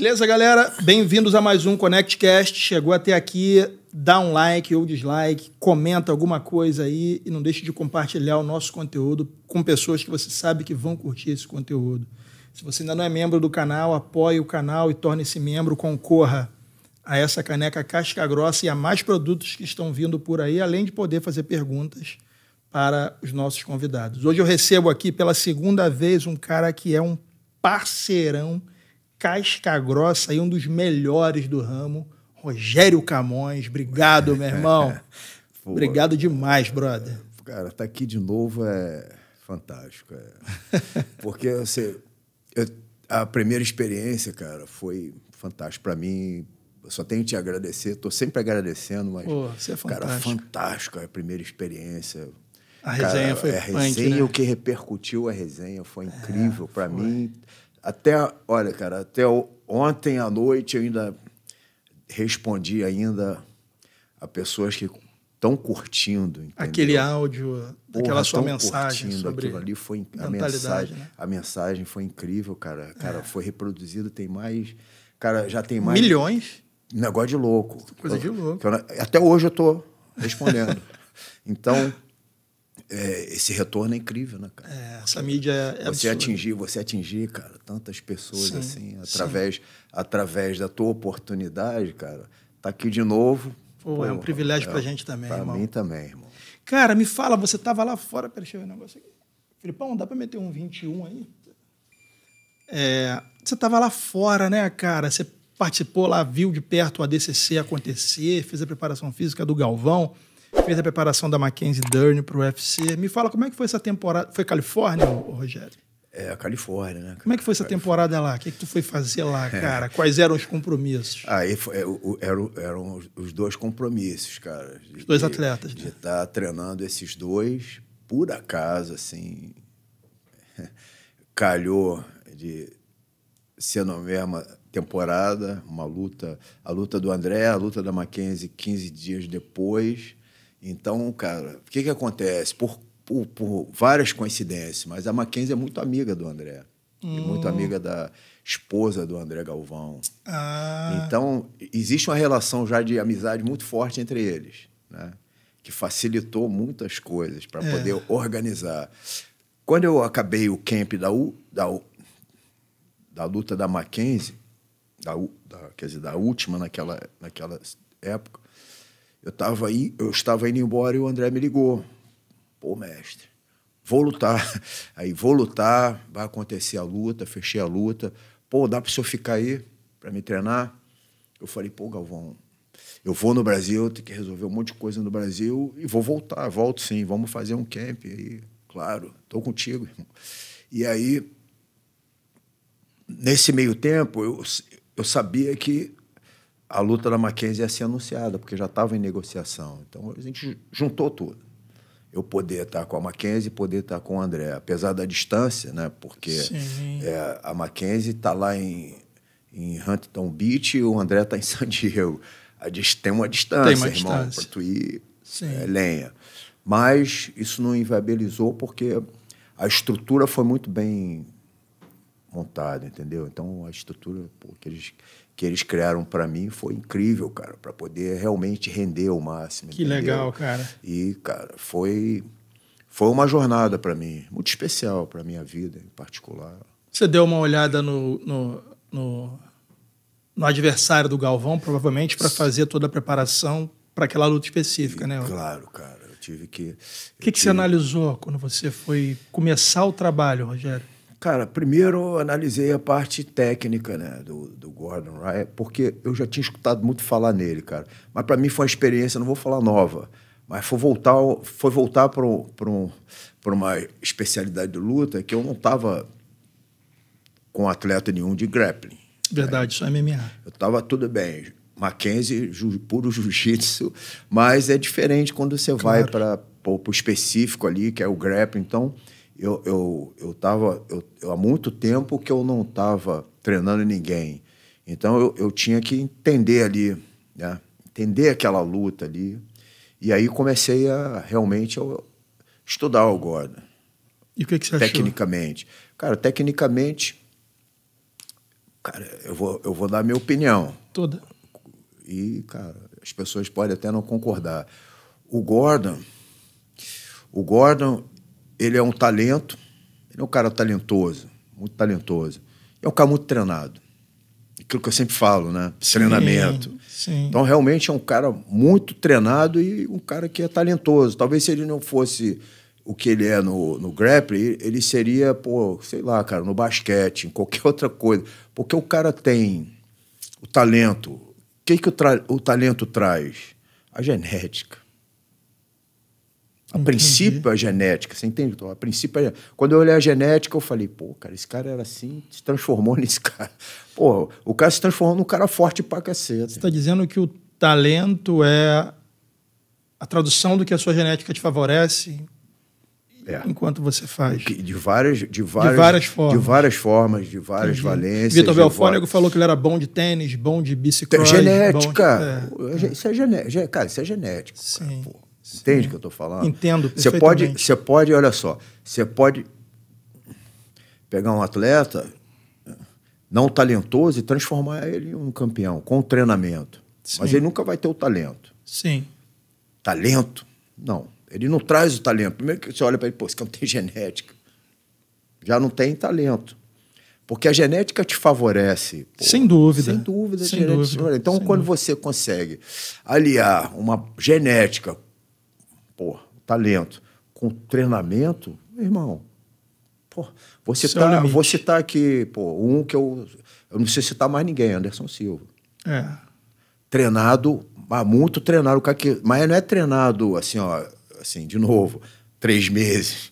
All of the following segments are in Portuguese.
Beleza, galera? Bem-vindos a mais um ConnectCast. Chegou até aqui, dá um like ou dislike, comenta alguma coisa aí e não deixe de compartilhar o nosso conteúdo com pessoas que você sabe que vão curtir esse conteúdo. Se você ainda não é membro do canal, apoie o canal e torne-se membro, concorra a essa caneca casca grossa e a mais produtos que estão vindo por aí, além de poder fazer perguntas para os nossos convidados. Hoje eu recebo aqui pela segunda vez um cara que é um parceirão casca grossa e um dos melhores do ramo, Rogério Camões. Obrigado, meu irmão. Obrigado demais, brother. Cara, tá aqui de novo é fantástico. É. Porque você, assim, eu, a primeira experiência, cara, foi fantástica para mim. Eu só tenho que te agradecer, estou sempre agradecendo, mas Pô, você é fantástico. cara, fantástico a primeira experiência. A resenha cara, foi é, a resenha, punk, né? o que repercutiu a resenha foi é, incrível é, para mim até, olha, cara, até ontem à noite eu ainda respondi ainda a pessoas que estão curtindo. Entendeu? Aquele áudio, Porra, aquela sua mensagem sobre aquilo ali foi a mensagem, né? a mensagem foi incrível, cara. É. Cara, é. foi reproduzido, tem mais, cara, já tem mais milhões. Negócio de louco. Coisa de louco. até hoje eu tô respondendo. então, é, esse retorno é incrível, né, cara? É, essa mídia é Você absurda. atingir, você atingir, cara, tantas pessoas sim, assim, através, através da tua oportunidade, cara. Tá aqui de novo. Pô, pô é um privilégio é, pra gente também, pra irmão. Pra mim também, irmão. Cara, me fala, você tava lá fora, peraí, deixa eu ver um negócio aqui. Filipão, dá pra meter um 21 aí? É, você tava lá fora, né, cara? Você participou lá, viu de perto o ADCC acontecer, fez a preparação física do Galvão fez a preparação da Mackenzie Dern para o UFC. Me fala como é que foi essa temporada. Foi Califórnia, Rogério? É, a Califórnia, né? Como é que foi essa temporada lá? O que, é que tu foi fazer lá, é. cara? É. Quais eram os compromissos? Aí ah, foi, é, eram, eram os dois compromissos, cara. De, os dois atletas. De estar né? tá treinando esses dois, por acaso, assim, calhou de ser na mesma temporada, uma luta, a luta do André, a luta da Mackenzie 15 dias depois então, cara, o que, que acontece? Por, por, por, várias coincidências, mas a Mackenzie é muito amiga do André. Hum. muito amiga da esposa do André Galvão. Ah. Então, existe uma relação já de amizade muito forte entre eles, né? que facilitou muitas coisas para é. poder organizar. Quando eu acabei o camp da, U, da, U, da luta da Mackenzie, da, U, da, quer dizer, da última naquela, naquela época, eu, estava aí, eu estava indo embora e o André me ligou. Pô, mestre, vou lutar. Aí, vou lutar, vai acontecer a luta, fechei a luta. Pô, dá para o senhor ficar aí para me treinar? Eu falei, pô, Galvão, eu vou no Brasil, tenho que resolver um monte de coisa no Brasil e vou voltar, volto sim, vamos fazer um camp aí. Claro, estou contigo, irmão. E aí, nesse meio tempo, eu, eu sabia que a luta da Mackenzie ia ser anunciada, porque já estava em negociação. Então a gente juntou tudo. Eu poder estar com a Mackenzie, poder estar com o André, apesar da distância, né? Porque é, a Mackenzie está lá em, em Huntington Beach e o André está em San Diego. A, tem uma distância, tem uma irmão, para tu ir é, lenha. Mas isso não inviabilizou porque a estrutura foi muito bem montada, entendeu? Então a estrutura pô, que eles que eles criaram para mim foi incrível, cara, para poder realmente render o máximo. Que entendeu? legal, cara. E, cara, foi foi uma jornada para mim, muito especial para minha vida em particular. Você deu uma olhada no, no, no, no adversário do Galvão, provavelmente, para fazer toda a preparação para aquela luta específica, e, né? Claro, cara. Eu tive que. O que, que tive... você analisou quando você foi começar o trabalho, Rogério? Cara, primeiro analisei a parte técnica né, do, do Gordon Ryan, porque eu já tinha escutado muito falar nele, cara. Mas para mim foi uma experiência, não vou falar nova, mas foi voltar, foi voltar para um, uma especialidade de luta que eu não estava com atleta nenhum de grappling. Né? Verdade, né? só MMA. Eu estava tudo bem. Mackenzie, ju, puro jiu-jitsu, mas é diferente quando você claro. vai para o específico ali, que é o grappling. Então, eu, eu, eu, tava, eu, eu há muito tempo que eu não estava treinando ninguém. Então eu, eu tinha que entender ali, né? entender aquela luta ali. E aí comecei a realmente a estudar o Gordon. E o que, que você Tecnicamente. Achou? Cara, tecnicamente, cara, eu vou, eu vou dar a minha opinião. Toda. E, cara, as pessoas podem até não concordar. O Gordon, o Gordon, ele é um talento, ele é um cara talentoso, muito talentoso. É um cara muito treinado. Aquilo que eu sempre falo, né? Sim, Treinamento. Sim. Então, realmente é um cara muito treinado e um cara que é talentoso. Talvez se ele não fosse o que ele é no, no grappling, ele seria, pô, sei lá, cara, no basquete, em qualquer outra coisa. Porque o cara tem o talento. O que, que o, o talento traz? A genética. É a princípio é genética, você entende? a princípio é... Quando eu olhei a genética, eu falei, pô, cara, esse cara era assim, se transformou nesse cara. Pô, o cara se transformou num cara forte pra caceta. Você está dizendo que o talento é a tradução do que a sua genética te favorece é. enquanto você faz. De várias, de várias, de várias formas. De várias formas, de várias Entendi. valências. Vitor Belfônego várias... falou que ele era bom de tênis, bom de bicicleta. Genética. De... É. Isso é genética. Cara, isso é genético. Sim. Cara, Entende o que eu estou falando? Entendo. Você pode, você pode, olha só, você pode pegar um atleta não talentoso e transformar ele em um campeão com treinamento. Sim. Mas ele nunca vai ter o talento. Sim. Talento? Não. Ele não traz o talento. Primeiro que você olha para ele, pô, esse cara não tem genética. Já não tem talento. Porque a genética te favorece. Pô. sem dúvida. Sem dúvida, sem dúvida. Então, sem quando dúvida. você consegue aliar uma genética pô, talento, com treinamento, irmão. Pô, vou citar, vou citar aqui, pô, um que eu. Eu não sei citar mais ninguém, Anderson Silva. É. Treinado, muito treinado, mas não é treinado assim, ó, assim, de novo, três meses.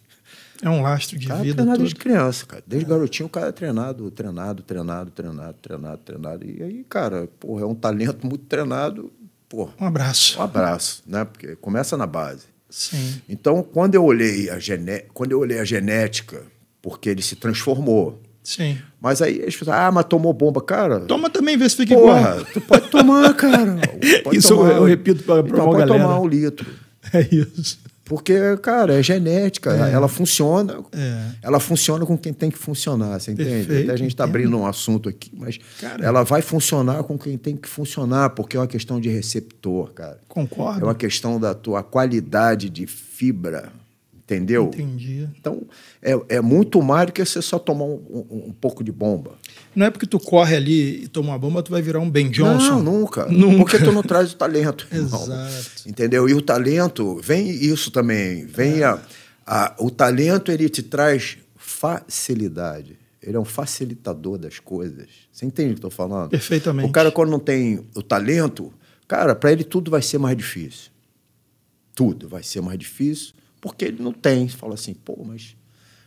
É um lastro de cara é vida. Treinado de criança, cara. Desde é. garotinho o cara é treinado, treinado, treinado, treinado, treinado, treinado. E aí, cara, porra, é um talento muito treinado. Porra, um abraço. Um abraço, né? Porque começa na base. Sim. Então, quando eu olhei a, gené quando eu olhei a genética, porque ele se transformou. Sim. Mas aí eles falaram, ah, mas tomou bomba, cara. Toma também, vê se fica porra, igual. Tu pode tomar, cara. Pode isso tomar. eu repito para então, galera. Pode tomar um litro. É isso. Porque, cara, é genética, é. ela funciona. É. Ela funciona com quem tem que funcionar, você entende? Perfeito, Até a gente está abrindo um assunto aqui, mas cara, ela vai funcionar com quem tem que funcionar, porque é uma questão de receptor, cara. Concordo. É uma questão da tua qualidade de fibra Entendeu? Entendi. Então, é, é muito mais do que você só tomar um, um, um, pouco de bomba. Não é porque tu corre ali e toma uma bomba, tu vai virar um Ben Johnson. Não, nunca. nunca. Porque tu não traz o talento. Exato. Entendeu? E o talento, vem isso também. Vem é. a, a, o talento, ele te traz facilidade. Ele é um facilitador das coisas. Você entende o que eu estou falando? Perfeitamente. O cara, quando não tem o talento, cara, para ele tudo vai ser mais difícil. Tudo vai ser mais difícil porque ele não tem. Você fala assim, pô, mas.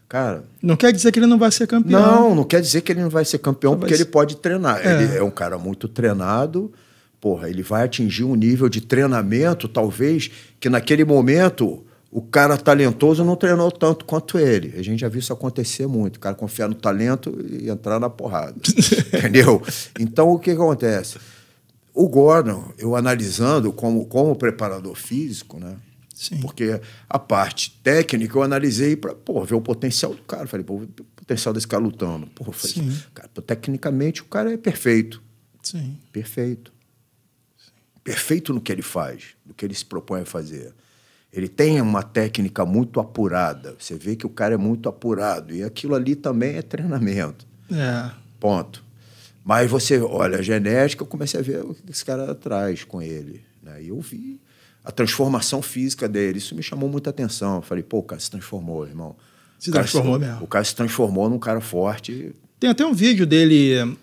Cara. Não quer dizer que ele não vai ser campeão. Não, não quer dizer que ele não vai ser campeão, porque ser... ele pode treinar. É. Ele é um cara muito treinado. Porra, ele vai atingir um nível de treinamento, talvez, que naquele momento o cara talentoso não treinou tanto quanto ele. A gente já viu isso acontecer muito. O cara confiar no talento e entrar na porrada. entendeu? Então, o que acontece? O Gordon, eu analisando como, como preparador físico, né? Sim. Porque a parte técnica eu analisei para ver o potencial do cara. Falei, pô, o potencial desse cara lutando. Pô, falei, cara, pô, tecnicamente o cara é perfeito. Sim. Perfeito. Sim. Perfeito no que ele faz, no que ele se propõe a fazer. Ele tem uma técnica muito apurada. Você vê que o cara é muito apurado. E aquilo ali também é treinamento. É. Ponto. Mas você olha a genética, eu comecei a ver o que esse cara traz com ele. Né? E eu vi a transformação física dele. Isso me chamou muita atenção. Eu falei, pô, o cara se transformou, irmão. Se o transformou se, mesmo. O cara se transformou num cara forte. Tem até um vídeo dele,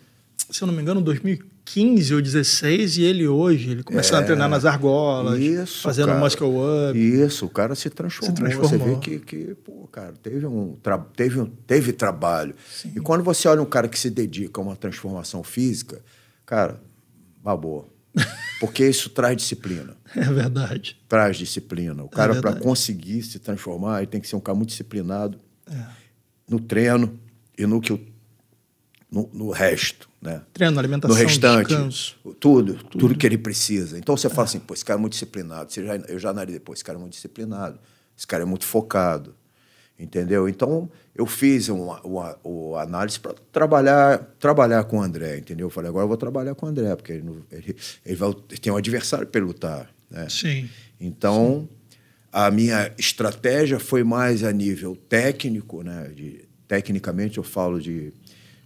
se eu não me engano, 2015 ou 16, e ele hoje, ele começando é, a treinar nas argolas, isso, fazendo cara, muscle up. Isso, o cara se transformou. Se transformou. Você vê que, que, pô, cara, teve um, teve um teve trabalho. Sim. E quando você olha um cara que se dedica a uma transformação física, cara, babou porque isso traz disciplina. É verdade. Traz disciplina. O é cara, é para conseguir se transformar, ele tem que ser um cara muito disciplinado é. no treino e no que eu, no, no, resto. Né? Treino, alimentação, no restante, descanso. Tudo, tudo, tudo que ele precisa. Então você fala é. assim, pô, esse cara é muito disciplinado. Você já, eu já analisei, pô, esse cara é muito disciplinado. Esse cara é muito focado entendeu? Então, eu fiz uma, uma, uma análise para trabalhar, trabalhar com o André, entendeu? Eu falei, agora eu vou trabalhar com o André, porque ele, ele, ele, vai, ele tem um adversário para lutar. Né? Sim. Então, Sim. a minha estratégia foi mais a nível técnico, né? De, tecnicamente, eu falo de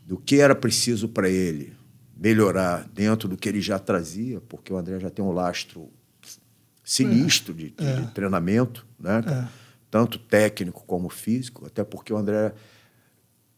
do que era preciso para ele melhorar dentro do que ele já trazia, porque o André já tem um lastro é. sinistro é. De, de, é. de treinamento, né? É tanto técnico como físico, até porque o André,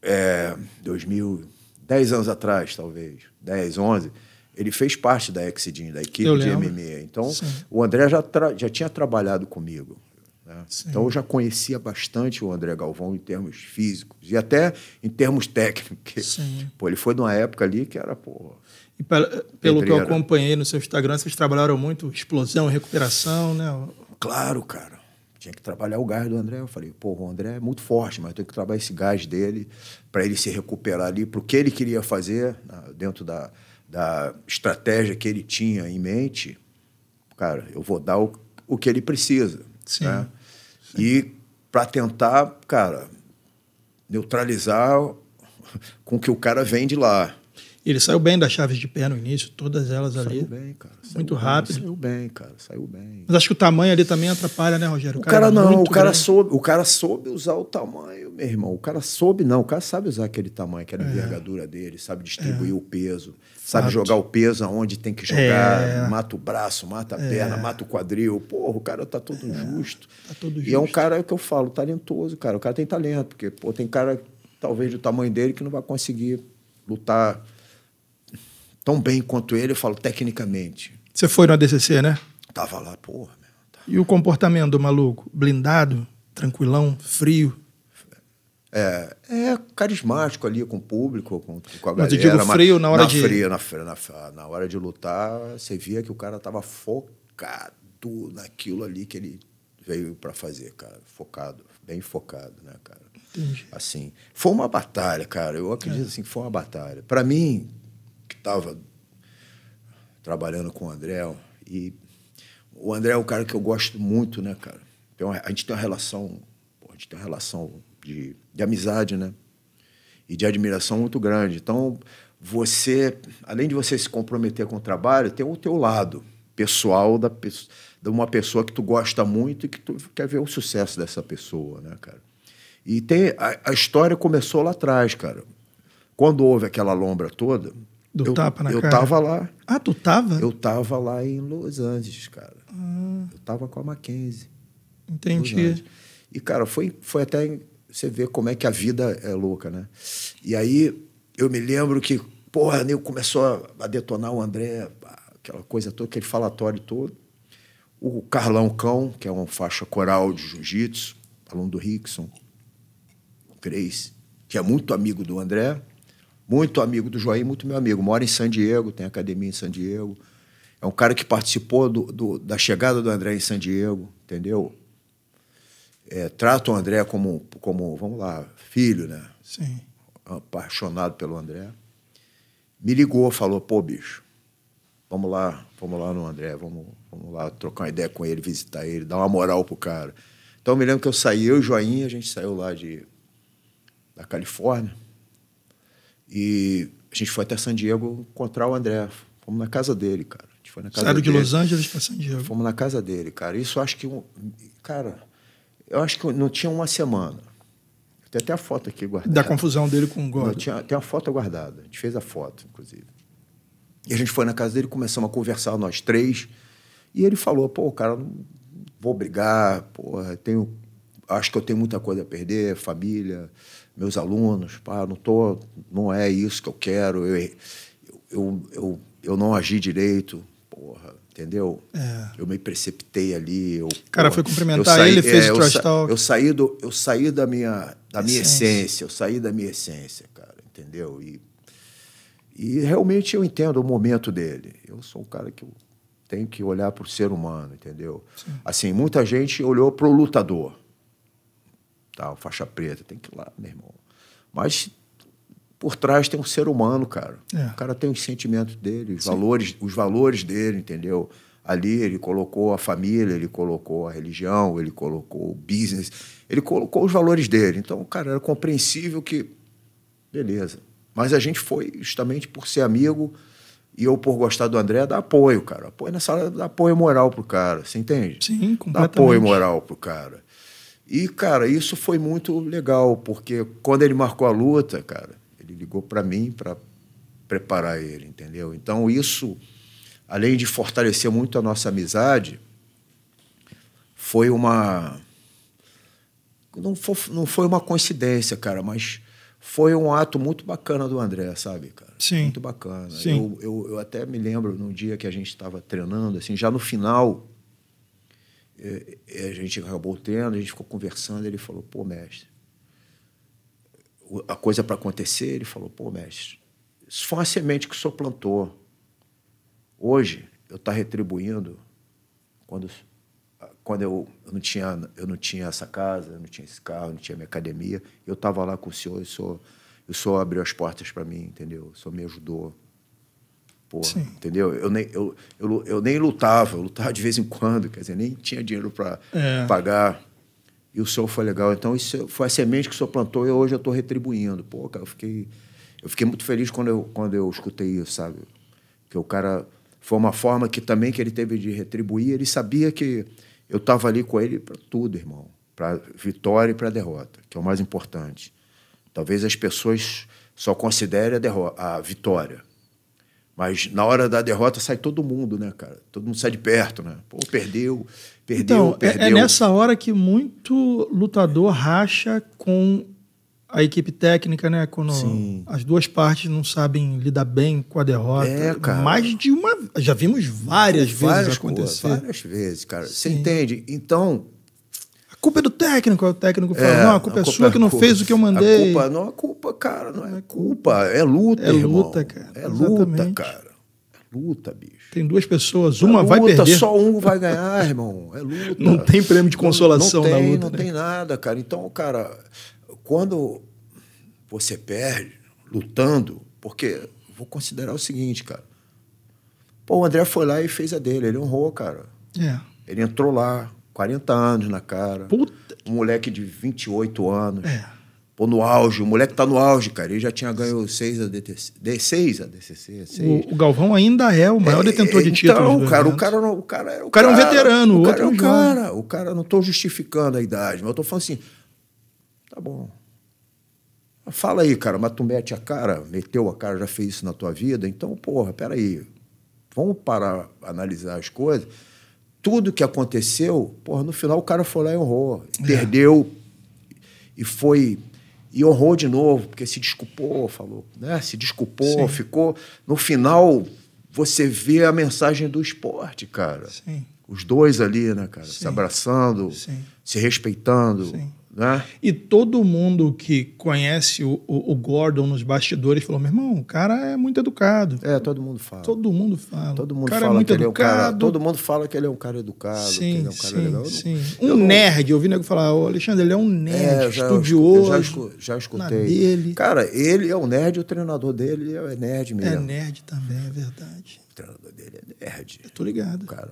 é, 2000, 10 anos atrás, talvez, 10, 11, ele fez parte da Exidin, da equipe de MMA. Então, Sim. o André já, já tinha trabalhado comigo. Né? Então, eu já conhecia bastante o André Galvão em termos físicos e até em termos técnicos. Pô, ele foi numa época ali que era, pô, e eh, pelo que eu acompanhei no seu Instagram, vocês trabalharam muito explosão, recuperação, né? Claro, cara tinha que trabalhar o gás do André. Eu falei, pô, o André é muito forte, mas eu tenho que trabalhar esse gás dele para ele se recuperar ali, para o que ele queria fazer dentro da, da estratégia que ele tinha em mente. Cara, eu vou dar o, o que ele precisa. Sim. Né? Sim. E para tentar, cara, neutralizar com o que o cara vende lá. Ele saiu bem das chaves de pé no início, todas elas saiu ali. Bem, cara, saiu Muito bem, rápido. Saiu bem, cara. Saiu bem. Mas acho que o tamanho ali também atrapalha, né, Rogério? O cara, o cara não, o cara, soube, o cara soube usar o tamanho, meu irmão. O cara soube, não. O cara sabe usar aquele tamanho, aquela é. envergadura dele, sabe distribuir é. o peso, sabe jogar o peso aonde tem que jogar. É. Mata o braço, mata a é. perna, mata o quadril. Porra, o cara tá todo é. justo. Tá todo justo. E é um cara é que eu falo, talentoso, cara. O cara tem talento, porque pô, tem cara, talvez, do tamanho dele, que não vai conseguir lutar tão bem quanto ele, eu falo tecnicamente. Você foi no ADCC, né? Tava lá, porra. Meu, tava... Tá. E o comportamento do maluco? Blindado? Tranquilão? Frio? É, é carismático ali com o público, com, com a mas galera. Mas digo frio na hora na de... Fria, na, na, na hora de lutar, você via que o cara tava focado naquilo ali que ele veio para fazer, cara. Focado, bem focado, né, cara? Entendi. Assim, foi uma batalha, cara. Eu acredito é. assim que foi uma batalha. Para mim, que estava trabalhando com o André. E o André é um cara que eu gosto muito, né, cara? Então, a gente tem uma relação, a gente tem uma relação de, de amizade, né? E de admiração muito grande. Então, você, além de você se comprometer com o trabalho, tem o teu lado pessoal da, de uma pessoa que tu gosta muito e que tu quer ver o sucesso dessa pessoa, né, cara? E tem, a, a história começou lá atrás, cara. Quando houve aquela lombra toda, do eu, tapa na eu cara? Eu tava lá. Ah, tu tava? Eu tava lá em Los Angeles, cara. Ah. Eu tava com a Mackenzie. Entendi. E, cara, foi, foi até você ver como é que a vida é louca, né? E aí eu me lembro que, porra, eu começou a detonar o André, aquela coisa toda, aquele falatório todo. O Carlão Cão, que é um faixa coral de jiu-jitsu, aluno do Rickson, Grace, que é muito amigo do André, muito amigo do Joaim, muito meu amigo. Mora em San Diego, tem academia em San Diego. É um cara que participou do, do, da chegada do André em San Diego, entendeu? É, trata o André como, como, vamos lá, filho, né? Sim. Apaixonado pelo André. Me ligou, falou, pô, bicho, vamos lá, vamos lá no André, vamos, vamos lá trocar uma ideia com ele, visitar ele, dar uma moral pro cara. Então, eu me lembro que eu saí, eu e o Joinha, a gente saiu lá de, da Califórnia, e a gente foi até San Diego encontrar o André. Fomos na casa dele, cara. A gente foi na casa de Los Angeles para San Diego. Fomos na casa dele, cara. Isso acho que. Cara, eu acho que não tinha uma semana. Tem até a foto aqui guardada. Da confusão dele com o Gordon. Tinha, tem a foto guardada. A gente fez a foto, inclusive. E a gente foi na casa dele, começamos a conversar nós três. E ele falou: pô, cara, não vou brigar, porra, tenho, acho que eu tenho muita coisa a perder, família, meus alunos, pá, não tô, não é isso que eu quero, eu, eu, eu, eu não agi direito, porra, entendeu? É. Eu me precipitei ali. Eu, Cara, porra, foi cumprimentar saí, ele, fez é, o trash talk. Eu saí, do, eu saí da minha, da minha essência. essência, eu saí da minha essência, cara, entendeu? E, e realmente eu entendo o momento dele. Eu sou um cara que eu tenho que olhar para o ser humano, entendeu? Sim. Assim, muita gente olhou para o lutador tal, faixa preta, tem que ir lá, meu irmão. Mas por trás tem um ser humano, cara. É. O cara tem os sentimentos dele, os valores, os valores dele, entendeu? Ali ele colocou a família, ele colocou a religião, ele colocou o business, ele colocou os valores dele. Então, cara, era compreensível que beleza. Mas a gente foi justamente por ser amigo e eu por gostar do André dar apoio, cara. Apoio nessa sala dar apoio moral pro cara, você entende? Sim, completamente. Dá apoio moral pro cara. E, cara, isso foi muito legal, porque quando ele marcou a luta, cara, ele ligou para mim para preparar ele, entendeu? Então, isso, além de fortalecer muito a nossa amizade, foi uma. Não foi, não foi uma coincidência, cara, mas foi um ato muito bacana do André, sabe, cara? Sim. Muito bacana. Sim. Eu, eu, eu até me lembro num dia que a gente estava treinando, assim, já no final é, é, a gente acabou tendo, a gente ficou conversando. Ele falou: pô, mestre, a coisa para acontecer, ele falou: pô, mestre, isso foi uma semente que o senhor plantou. Hoje, eu estou tá retribuindo quando, quando eu, eu, não tinha, eu não tinha essa casa, eu não tinha esse carro, eu não tinha minha academia. Eu estava lá com o senhor e o senhor, o senhor abriu as portas para mim, entendeu? O senhor me ajudou. Porra, Sim. entendeu? Eu nem, eu, eu, eu, nem lutava, eu lutava de vez em quando, quer dizer, nem tinha dinheiro para é. pagar. E o senhor foi legal. Então, isso foi a semente que o senhor plantou e hoje eu estou retribuindo. Pô, cara, eu fiquei, eu fiquei muito feliz quando eu, quando eu escutei isso, sabe? Que o cara. Foi uma forma que também que ele teve de retribuir. Ele sabia que eu estava ali com ele para tudo, irmão. Para vitória e para derrota, que é o mais importante. Talvez as pessoas só considerem a, derrota, a vitória mas na hora da derrota sai todo mundo, né, cara? Todo mundo sai de perto, né? Pô, perdeu, perdeu, então, perdeu. É, é nessa hora que muito lutador racha com a equipe técnica, né? Quando Sim. as duas partes não sabem lidar bem com a derrota. É, cara. Mais de uma. Já vimos várias, várias vezes acontecer. Pô, várias vezes, cara. Sim. Você entende? Então, culpa é do técnico. O técnico fala, é, não, a culpa, a culpa é sua é que não fez o que eu mandei. A culpa, não é culpa, cara, não é, é culpa. É luta, É irmão. luta, cara. É Exatamente. luta, cara. É luta, bicho. Tem duas pessoas, uma é luta, vai perder. Só um vai ganhar, irmão. É luta. Não tem prêmio de consolação não, não tem, na luta. Não né? tem nada, cara. Então, cara, quando você perde lutando, porque vou considerar o seguinte, cara. Pô, o André foi lá e fez a dele, ele honrou, cara. É. Ele entrou lá, 40 anos na cara. Puta. Um moleque de 28 anos. É. Pô, no auge, o moleque tá no auge, cara. Ele já tinha ganho 6 a DTC. D6 a DCC. O, Galvão ainda é o maior é, detentor de título. Então, títulos. Então, cara, o cara, o cara é o, o cara. é um veterano, o, cara outro é um cara. O cara, não tô justificando a idade, mas eu tô falando assim. Tá bom. Fala aí, cara, mas tu mete a cara, meteu a cara, já fez isso na tua vida, então, porra, peraí. Vamos parar, analisar as coisas tudo que aconteceu, porra, no final o cara foi lá e honrou. É. Perdeu e foi. E honrou de novo, porque se desculpou, falou, né? Se desculpou, Sim. ficou. No final, você vê a mensagem do esporte, cara. Sim. Os dois ali, né, cara? Sim. Se abraçando, se respeitando. Sim. Né? E todo mundo que conhece o, o, o, Gordon nos bastidores falou: meu irmão, o cara é muito educado. É, todo mundo fala. Todo mundo fala. Todo mundo é fala é que ele educado. é um cara. Todo mundo fala que ele é um cara educado, sim, que ele é um sim, legal. Sim. Eu um eu nerd, eu ouvi nego falar, ô Alexandre, ele é um é, nerd, é, já, estudioso. Eu já, já escutei. Dele. Cara, ele é um nerd, o treinador dele é nerd é mesmo. É nerd também, é verdade. O treinador dele é nerd. Eu tô ligado. O cara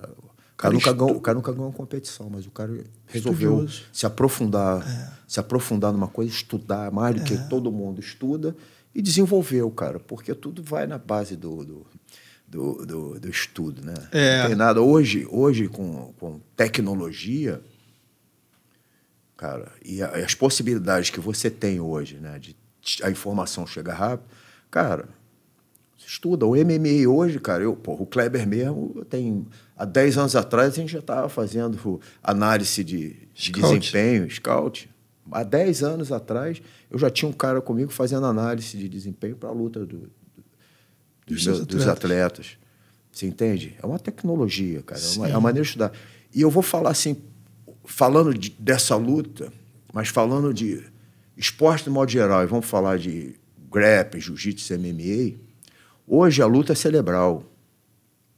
cara, nunca ganhou, o cara nunca ganhou uma competição, mas o cara resolveu Estudioso. se aprofundar, é. se aprofundar numa coisa, estudar mais do é. que todo mundo estuda e desenvolveu, cara, porque tudo vai na base do, do, do, do, do estudo, né? É. Não tem nada. Hoje, hoje com, com tecnologia, cara, e as possibilidades que você tem hoje, né, de a informação chegar rápido, cara, estuda. O MMA hoje, cara, eu, porra, o Kleber mesmo tem Há 10 anos atrás, a gente já estava fazendo análise de, de desempenho, scout. Há 10 anos atrás, eu já tinha um cara comigo fazendo análise de desempenho para a luta do, do, dos, meus, atletas. dos, atletas. Você entende? É uma tecnologia, cara. É uma, é uma, maneira de estudar. E eu vou falar assim, falando de, dessa luta, mas falando de esporte de modo geral, e vamos falar de grappling, jiu-jitsu, MMA, hoje a luta é cerebral.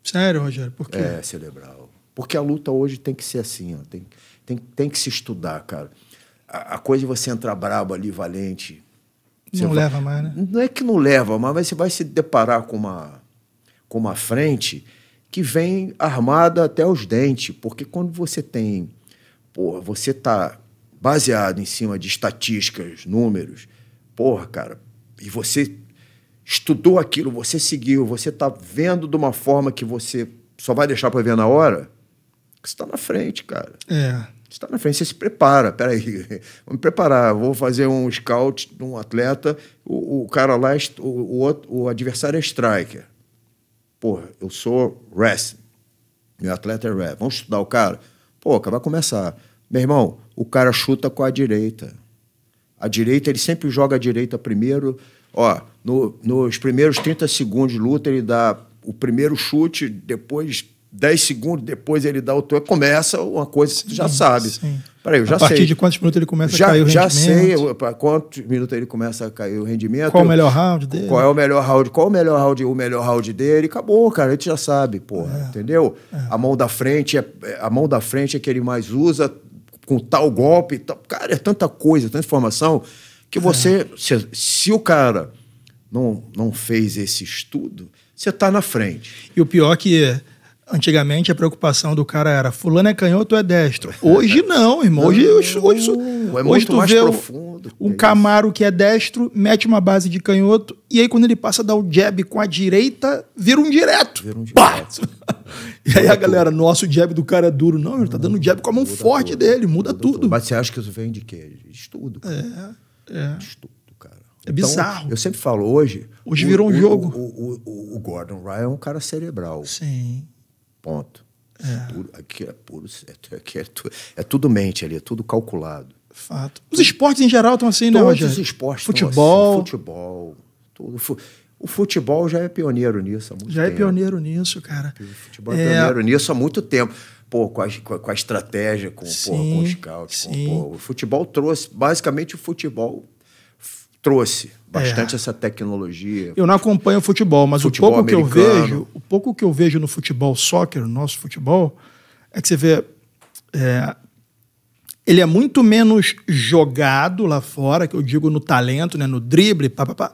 Sério, Rogério? Por quê? É, cerebral. Porque a luta hoje tem que ser assim, ó. Tem, tem, tem que se estudar, cara. A, a coisa de você entrar brabo ali, valente. Não vai, leva mais, né? Não é que não leva, mas você vai se deparar com uma, com uma frente que vem armada até os dentes. Porque quando você tem. Porra, você tá baseado em cima de estatísticas, números. Porra, cara. E você estudou aquilo, você seguiu, você está vendo de uma forma que você só vai deixar para ver na hora, você está na frente, cara. É. Você está na frente, você se prepara. Peraí, vou me preparar, vou fazer um scout de um atleta, o, o cara lá, é o, o, outro, o adversário é striker. Porra, eu sou wrestling. Meu atleta é rap. Vamos estudar o cara? Pô, vai começar. Meu irmão, o cara chuta com a direita. A direita, ele sempre joga a direita primeiro. Ó, no, nos primeiros 30 segundos de luta, ele dá o primeiro chute, depois 10 segundos, depois ele dá o toque, começa uma coisa que você já sabe. Peraí, eu já a sei. partir de quantos minutos ele começa já, a cair o já rendimento? Já sei para quantos minutos ele começa a cair o rendimento. Qual o melhor round dele? Qual é o melhor round? Qual o melhor round? O melhor round dele? Acabou, cara. A gente já sabe, porra. É, entendeu? É. A mão da frente é, é a mão da frente é que ele mais usa com tal golpe, tal, cara, é tanta coisa, tanta informação que é. você é. se, se o cara não, não fez esse estudo, você está na frente. E o pior é que antigamente a preocupação do cara era fulano é canhoto ou é destro. Hoje não, irmão. Hoje, não, hoje, hoje, é hoje tu vê profundo, um, Camaro que é destro, mete uma base de canhoto e aí quando ele passa a dar o jab com a direita, vira um direto. Vira um direto. e aí a galera, nosso jab do cara é duro. Não, ele tá dando jab com a mão forte tudo. dele, muda, muda tudo. tudo. Mas você acha que isso vem de quê? Estudo. É, é. Estudo. É então, bizarro. Então, eu sempre falo, hoje. Hoje o, virou um o, jogo. O, o, Gordon Ryan é um cara cerebral. Sim. Ponto. É. Puro, aqui é puro. É aqui é, tu, é, tudo mente ali, é tudo calculado. Fato. Os esportes em geral estão assim, Todos né, Todos Os esportes futebol. Assim, futebol. Tudo. O futebol já é pioneiro nisso há muito já é tempo. Já é pioneiro nisso, cara. O futebol é, é pioneiro nisso há muito tempo. Pô, com a, com a estratégia, com, sim, porra, com o scout. Com, pô, o futebol trouxe, basicamente, o futebol trouxe bastante é. essa tecnologia. Eu não acompanho futebol, mas futebol o pouco americano. que eu vejo, o pouco que eu vejo no futebol soccer, no nosso futebol, é que você vê é, ele é muito menos jogado lá fora, que eu digo no talento, né, no drible, pá, pá, pá.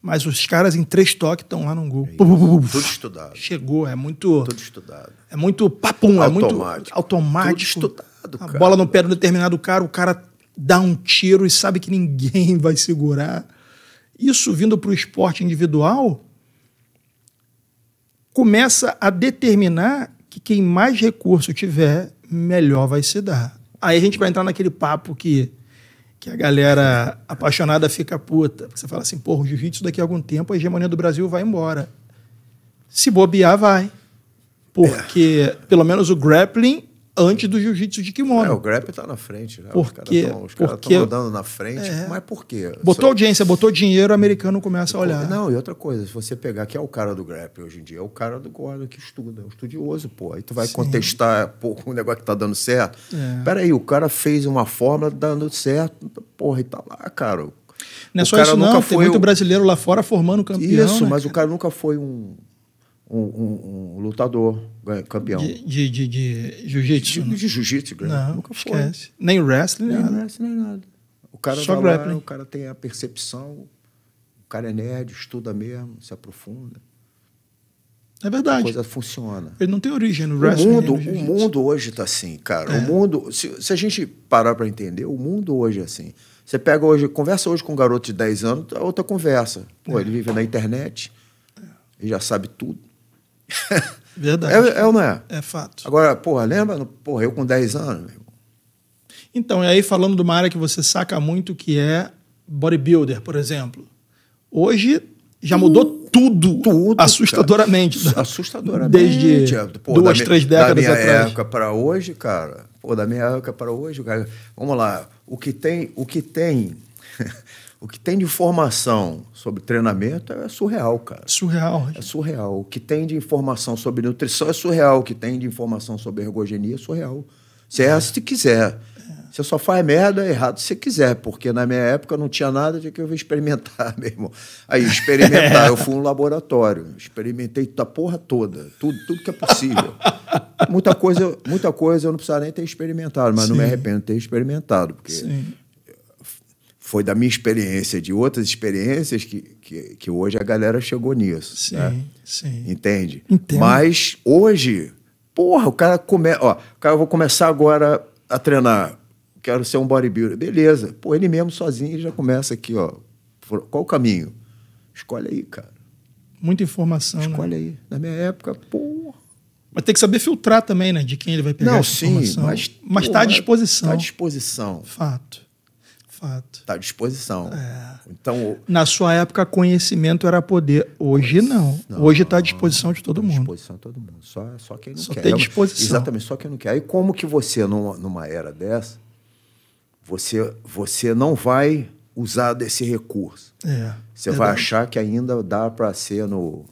Mas os caras em três toques estão lá no gol. É Tudo estudado. Chegou, é muito. Tudo estudado. É muito papum, automático. é muito automático. Tudo estudado, cara. A bola no pé de um determinado cara, o cara dá um tiro e sabe que ninguém vai segurar. Isso vindo para o esporte individual começa a determinar que quem mais recurso tiver, melhor vai se dar. Aí a gente vai entrar naquele papo que, que a galera apaixonada fica puta. Você fala assim, porra, o jiu-jitsu daqui a algum tempo a hegemonia do Brasil vai embora. Se bobear, vai. Porque, é. pelo menos o grappling antes do jiu-jitsu de kimono. É, o Grap está na frente, né? Porque, os caras estão andando na frente, é, mas por quê? Botou audiência, botou dinheiro, o americano começa a olhar. Não, e outra coisa, se você pegar que é o cara do Grap hoje em dia, é o cara do guarda que estuda, é um estudioso, pô. Aí tu vai Sim. contestar pô, um negócio que tá dando certo. É. Peraí, o cara fez uma forma dando certo, porra, e tá lá, cara. Não é o só isso não, tem muito o... brasileiro lá fora formando campeão. Isso, né, mas cara? o cara nunca foi um um, um, lutador campeão. De, de, de, jiu-jitsu? De, né? jiu-jitsu, não, nunca foi. Esquece. Nem wrestling, nem, nem wrestling, nem nada. O cara, Só grappling. Lá, o cara tem a percepção, o cara é nerd, estuda mesmo, se aprofunda. É verdade. A coisa funciona. Ele não tem origem no wrestling. Né, o mundo, o mundo hoje está assim, cara. É. O mundo, se, se, a gente parar para entender, o mundo hoje é assim. Você pega hoje, conversa hoje com um garoto de 10 anos, é outra conversa. Pô, é. ele vive na internet, ele já sabe tudo. Verdade. é, é ou não é? É fato. Agora, porra, lembra? Porra, eu com 10 anos, meu Então, e aí falando de uma área que você saca muito, que é bodybuilder, por exemplo. Hoje já mudou tudo, tudo assustadoramente. Cara. Assustadoramente. Desde pô, duas, três décadas atrás. Da minha atrás. época para hoje, cara. Pô, da minha época para hoje, cara. Vamos lá. O que tem, o que tem O que tem de informação sobre treinamento é surreal, cara. Surreal. É surreal. O que tem de informação sobre nutrição é surreal. O que tem de informação sobre ergogenia é surreal. Você erra é. se quiser. Você só faz merda é errado se quiser, porque na minha época não tinha nada de que eu experimentar, meu irmão. Aí, experimentar. eu fui um laboratório, experimentei a porra toda, tudo, tudo que é possível. muita, coisa, muita coisa eu não precisava nem ter experimentado, mas Sim. não me arrependo de ter experimentado, porque Sim foi da minha experiência, de outras experiências, que, que, que hoje a galera chegou nisso. Sim, né? sim. Entende? Entendo. Mas hoje, porra, o cara começa. Ó, cara, eu vou começar agora a treinar. Quero ser um bodybuilder. Beleza. Pô, ele mesmo sozinho ele já começa aqui, ó. Qual o caminho? Escolhe aí, cara. Muita informação. Né? Escolhe né? aí. Na minha época, porra. Mas tem que saber filtrar também, né? De quem ele vai pegar Não, sim, informação. Mas, mas está à disposição. Está à disposição. Fato fato. Está à disposição. É. Então, Na sua época, conhecimento era poder. Hoje não. não Hoje está à disposição de todo tá mundo. À disposição de todo mundo. Só, só quem não só quer. Tem disposição. Exatamente, só quem não quer. E como que você, numa, numa era dessa, você, você não vai usar desse recurso. É, você vai achar que ainda dá para ser no,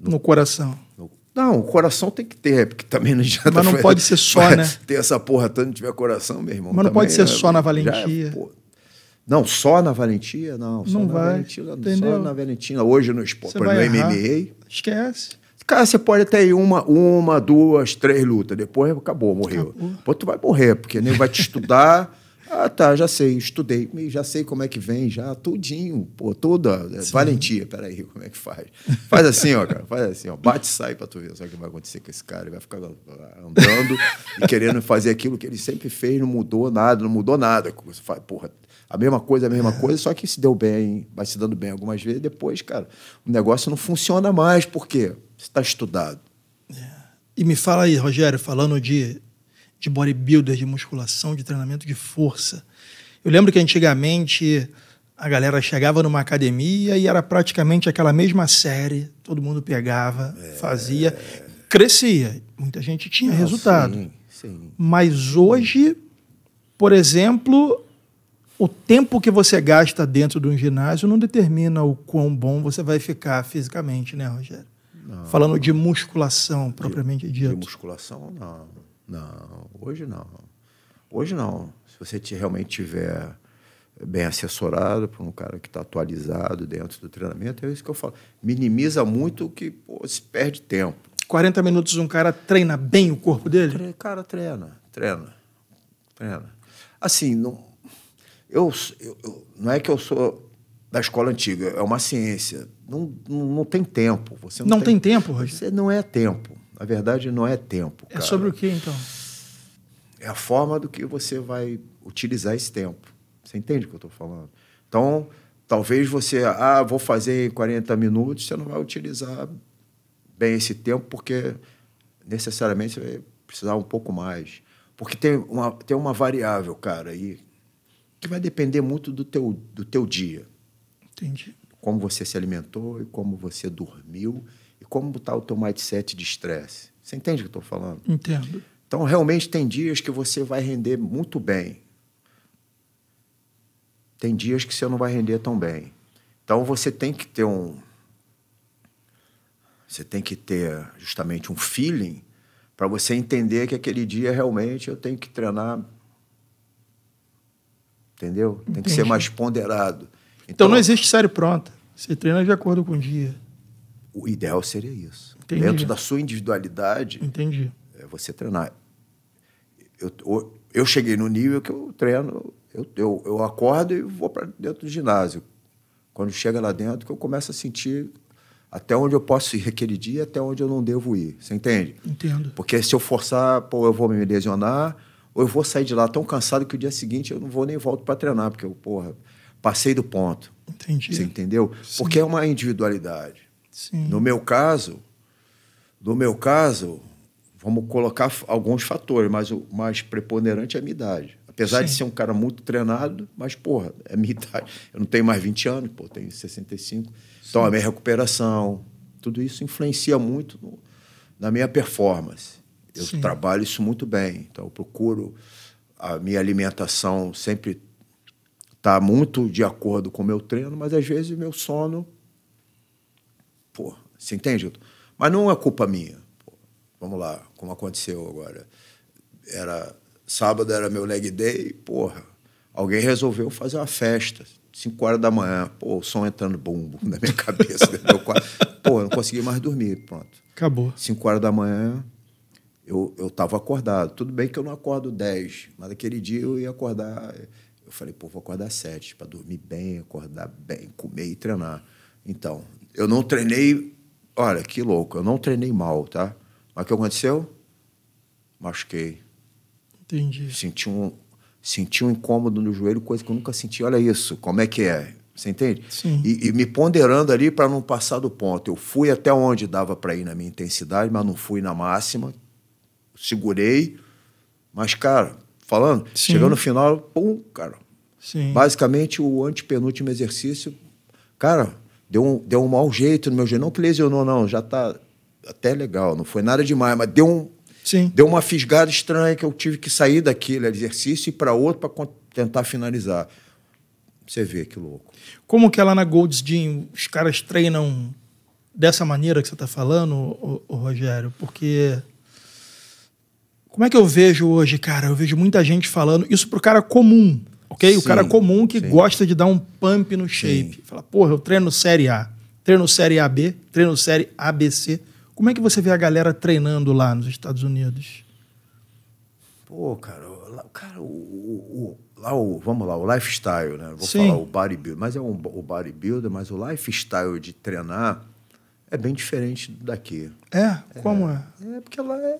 no, no coração. não, o coração tem que ter, porque também não adianta. Mas não pode ser só, né? Ter essa porra tanto tiver coração, meu irmão. Mas não pode ser é só na é, valentia. Já, pô, não, só na Valentia, não. Só não na vai, Valentina, entendeu? só na Valentina. Hoje no esporte, no MMA. Esquece. Cara, você pode até ir uma, uma, duas, três lutas. Depois acabou, morreu. Acabou. Depois tu vai morrer, porque nem né, vai te estudar. ah, tá, já sei, estudei. Já sei como é que vem, já tudinho. Pô, toda. É, Sim. Valentia, peraí, como é que faz? Faz assim, ó, cara. Faz assim, ó. Bate e sai pra tu ver. Sabe o que vai acontecer com esse cara? Ele vai ficar andando e querendo fazer aquilo que ele sempre fez, não mudou nada, não mudou nada. Você fala, porra, a mesma coisa, a mesma coisa, só que se deu bem, vai se dando bem algumas vezes, depois, cara, o negócio não funciona mais, porque Você está estudado. É. E me fala aí, Rogério, falando de, de bodybuilder, de musculação, de treinamento de força. Eu lembro que antigamente a galera chegava numa academia e era praticamente aquela mesma série, todo mundo pegava, é... fazia, crescia. Muita gente tinha resultado. Sim, sim. Mas hoje, por exemplo, o tempo que você gasta dentro de um ginásio não determina o quão bom você vai ficar fisicamente, né, Rogério? Não, Falando de musculação, propriamente dita. De musculação, não. Não, hoje não. Hoje não. Se você realmente tiver bem assessorado por um cara que está atualizado dentro do treinamento, é isso que eu falo. Minimiza muito o que pô, se perde tempo. 40 minutos um cara treina bem o corpo dele? Cara, treina, treina, treina. Assim, não eu, eu, eu, não é que eu sou da escola antiga, é uma ciência. Não, não, não tem tempo. Você não, não tem, tem, tempo, Roger? Você não é tempo. Na verdade, não é tempo. É sobre o que, então? É a forma do que você vai utilizar esse tempo. Você entende o que eu estou falando? Então, talvez você, ah, vou fazer em 40 minutos, você não vai utilizar bem esse tempo, porque necessariamente você vai precisar um pouco mais. Porque tem uma, tem uma variável, cara, aí que vai depender muito do teu, do teu dia. Entendi. Como você se alimentou e como você dormiu e como está o teu mindset de estresse. Você entende o que eu estou falando? Entendo. Então, realmente, tem dias que você vai render muito bem. Tem dias que você não vai render tão bem. Então, você tem que ter um... Você tem que ter justamente um feeling para você entender que aquele dia realmente eu tenho que treinar Entendeu? Tem Entendi. que ser mais ponderado. Então, então, não existe série pronta. Você treina de acordo com o dia. O ideal seria isso. Entendi. Dentro da sua individualidade, Entendi. É você treinar. Eu, eu, cheguei no nível que eu treino, eu, eu, eu acordo e vou para dentro do ginásio. Quando chega lá dentro, que eu começo a sentir até onde eu posso ir aquele dia, até onde eu não devo ir. Você entende? Entendo. Porque se eu forçar, pô, eu vou me lesionar ou eu vou sair de lá tão cansado que o dia seguinte eu não vou nem volto para treinar, porque eu, porra, passei do ponto. Entendi. Você entendeu? Sim. Porque é uma individualidade. Sim. No meu caso, no meu caso, vamos colocar alguns fatores, mas o mais preponderante é a minha idade. Apesar Sim. de ser um cara muito treinado, mas, porra, é minha idade. Eu não tenho mais 20 anos, pô, tenho 65. Então, Sim. Então, a minha recuperação, tudo isso influencia muito no, na minha performance. Eu Sim. trabalho isso muito bem. Então, eu procuro a minha alimentação sempre tá muito de acordo com o meu treino, mas às vezes meu sono. Pô, você entende? Mas não é culpa minha. Pô, vamos lá, como aconteceu agora. Era sábado era meu leg day, porra. Alguém resolveu fazer uma festa, 5 horas da manhã, pô, o som entrando bumbo na minha cabeça, Pô, eu não consegui mais dormir, pronto. Acabou. 5 horas da manhã, eu estava acordado. Tudo bem que eu não acordo 10, mas naquele dia eu ia acordar. Eu falei, pô, vou acordar 7 para dormir bem, acordar bem, comer e treinar. Então, eu não treinei. Olha, que louco, eu não treinei mal, tá? Mas o que aconteceu? Machuquei. Entendi. Senti um, senti um incômodo no joelho, coisa que eu nunca senti. Olha isso, como é que é? Você entende? Sim. E, e me ponderando ali para não passar do ponto. Eu fui até onde dava para ir na minha intensidade, mas não fui na máxima, segurei. Mas, cara, falando, Sim. chegando no final, pum, cara. Sim. Basicamente, o antepenúltimo exercício, cara, deu um, deu um mau jeito no meu jeito. Não que lesionou, não, já tá até legal, não foi nada demais, mas deu um. Sim. Deu uma fisgada estranha que eu tive que sair daquele exercício e para outro para tentar finalizar. Você vê que louco. Como que é lá na Gold's Gym os caras treinam dessa maneira que você está falando, o, o Rogério? Porque como é que eu vejo hoje, cara? Eu vejo muita gente falando isso pro cara comum, ok? Sim, o cara comum que sim. gosta de dar um pump no shape. Sim. Fala, porra, eu treino série A, treino série AB, treino série ABC. Como é que você vê a galera treinando lá nos Estados Unidos? Pô, cara, lá, cara o, o, lá o, vamos lá, o lifestyle, né? Vou falar o bodybuilder, mas é um, o bodybuilder, mas o lifestyle de treinar é bem diferente daqui. É? Como é? É, é porque lá é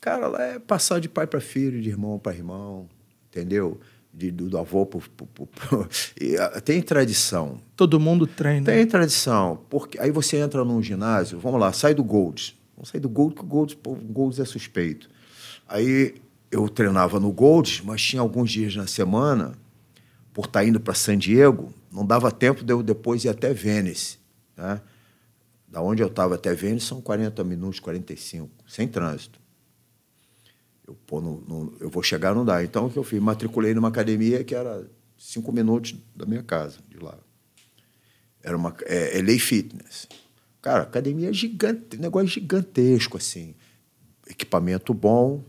Cara, lá é passar de pai para filho, de irmão para irmão, entendeu? De, do, do avô pro, pro, pro, ah, tem tradição. Todo mundo treina. Tem tradição. porque Aí você entra num ginásio, vamos lá, sai do Golds. Vamos sair do Golds, porque o Golds, o Golds é suspeito. Aí eu treinava no Golds, mas tinha alguns dias na semana, por estar tá indo para San Diego, não dava tempo de eu depois ir até Vênice. Né? Da onde eu estava até Vênice são 40 minutos, 45, sem trânsito. Eu, pô, não, não, eu vou chegar, não dá. Então, o que eu fiz? Matriculei numa academia que era cinco minutos da minha casa, de lá. Era uma é, lei Fitness. Cara, academia é gigante, negócio gigantesco, assim. Equipamento bom,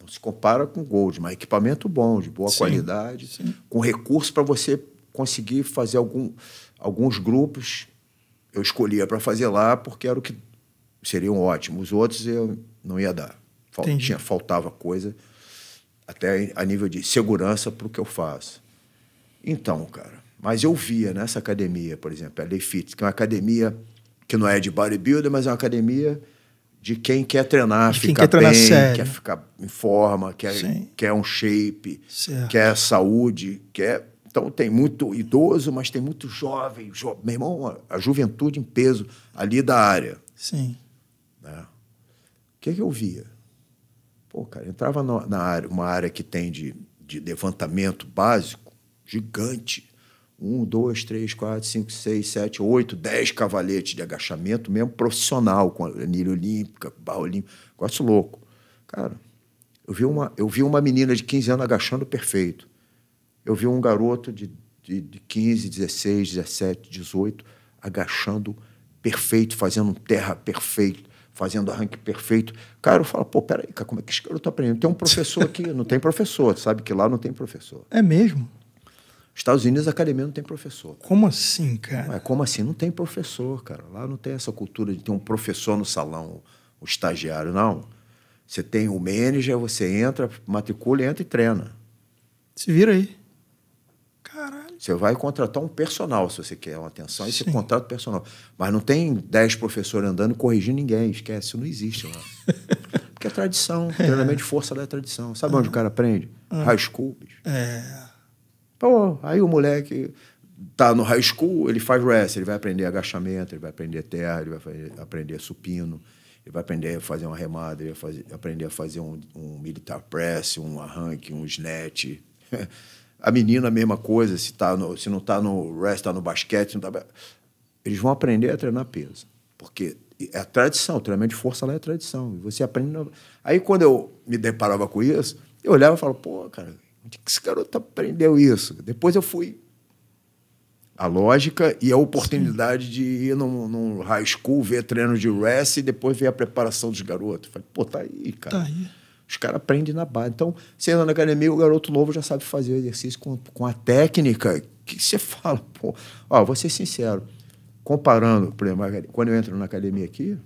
não se compara com Gold, mas equipamento bom, de boa sim, qualidade, sim. com recurso para você conseguir fazer algum, alguns grupos. Eu escolhia para fazer lá porque era o que seriam ótimos. Os outros eu não ia dar. Fal Entendi. tinha, faltava coisa, até a nível de segurança para o que eu faço. Então, cara, mas eu via nessa academia, por exemplo, a Lefit, que é uma academia que não é de bodybuilder, mas é uma academia de quem quer treinar, de ficar quer treinar bem, sério. quer ficar em forma, quer, quer um shape, certo. quer saúde, quer... Então tem muito idoso, mas tem muito jovem. Jo... Meu irmão, a juventude em peso ali da área. Sim. Né? O que, é que eu via? Pô, cara, entrava na, na área, uma área que tem de, de levantamento básico, gigante. Um, dois, três, quatro, cinco, seis, sete, oito, dez cavaletes de agachamento, mesmo profissional, com anilha olímpica, barra olímpica, negócio louco. Cara, eu vi, uma, eu vi uma menina de 15 anos agachando perfeito. Eu vi um garoto de, de, de 15, 16, 17, 18 agachando perfeito, fazendo um terra perfeito, fazendo arranque perfeito. Cara, eu falo, pô, peraí, cara, como é que eu estou aprendendo? Tem um professor aqui, não tem professor, sabe que lá não tem professor. É mesmo? Estados Unidos, a academia não tem professor. Como assim, cara? É como assim? Não tem professor, cara. Lá não tem essa cultura de ter um professor no salão, o estagiário, não. Você tem o manager, você entra, matricula, entra e treina. Se vira aí. Você vai contratar um personal se você quer uma atenção, aí Sim. você contrata o personal. Mas não tem 10 professores andando corrigindo ninguém, esquece, isso não existe lá. Porque é tradição, é. treinamento de força da é tradição. Sabe é. onde o cara aprende? É. High school, bicho. É. Pô, aí o moleque tá no high school, ele faz rest, ele vai aprender agachamento, ele vai aprender terra, ele vai aprender supino, ele vai aprender a fazer uma remada, ele vai fazer, aprender a fazer um, um militar press, um arranque, um snatch. A menina, a mesma coisa, se, tá no, se não está no rest, está no basquete. Tá... Eles vão aprender a treinar peso. Porque é a tradição, o treinamento de força lá é tradição. E você aprende. No... Aí, quando eu me deparava com isso, eu olhava e falava, pô, cara, onde é que esse garoto aprendeu isso? Depois eu fui. A lógica e a oportunidade Sim. de ir num, num high school, ver treino de wrestling e depois ver a preparação dos garotos. Falei, pô, tá aí, cara. Tá aí. Os caras aprendem na base. Então, você entra na academia, o garoto novo já sabe fazer o exercício com, com a técnica que você fala. Pô, ó, vou ser sincero. Comparando, por exemplo, quando eu entro na academia aqui, eu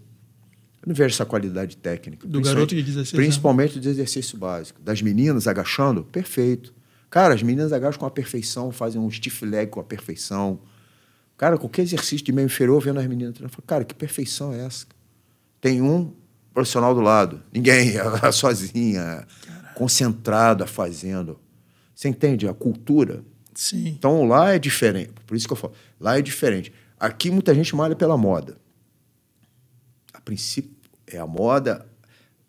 não vejo essa qualidade técnica. Do garoto de 16 assim, Principalmente anos. do exercício básico. Das meninas agachando, perfeito. Cara, as meninas agacham com a perfeição, fazem um stiff leg com a perfeição. Cara, qualquer exercício de meio inferior, vendo as meninas eu falo, cara, que perfeição é essa? Tem um profissional do lado. Ninguém, ela sozinha, Caraca. concentrada, fazendo. Você entende a cultura? Sim. Então lá é diferente. Por isso que eu falo, lá é diferente. Aqui muita gente malha pela moda. A princípio é a moda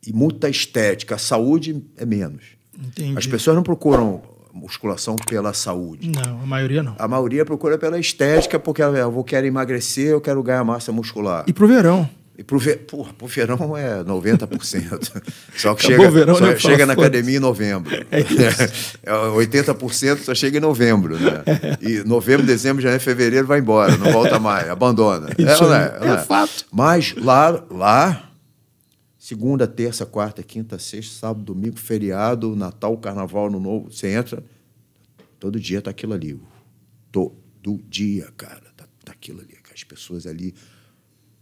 e muita estética. A saúde é menos. Entendi. As pessoas não procuram musculação pela saúde. Não, a maioria não. A maioria procura pela estética, porque ah, eu vou quero emagrecer, eu quero ganhar massa muscular. E pro verão. E pro, ver... Porra, pro verão é 90%. só que chega, verão, só né? chega na academia em novembro. É, é É, 80% só chega em novembro, né? É. E novembro, dezembro, janeiro, fevereiro vai embora, não volta mais, abandona. É, é, é, é fato. Mas lá, lá, segunda, terça, quarta, quinta, sexta, sábado, domingo, feriado, Natal, Carnaval, no Novo, você entra, todo dia tá aquilo ali. Todo dia, cara, tá, tá aquilo ali. As pessoas ali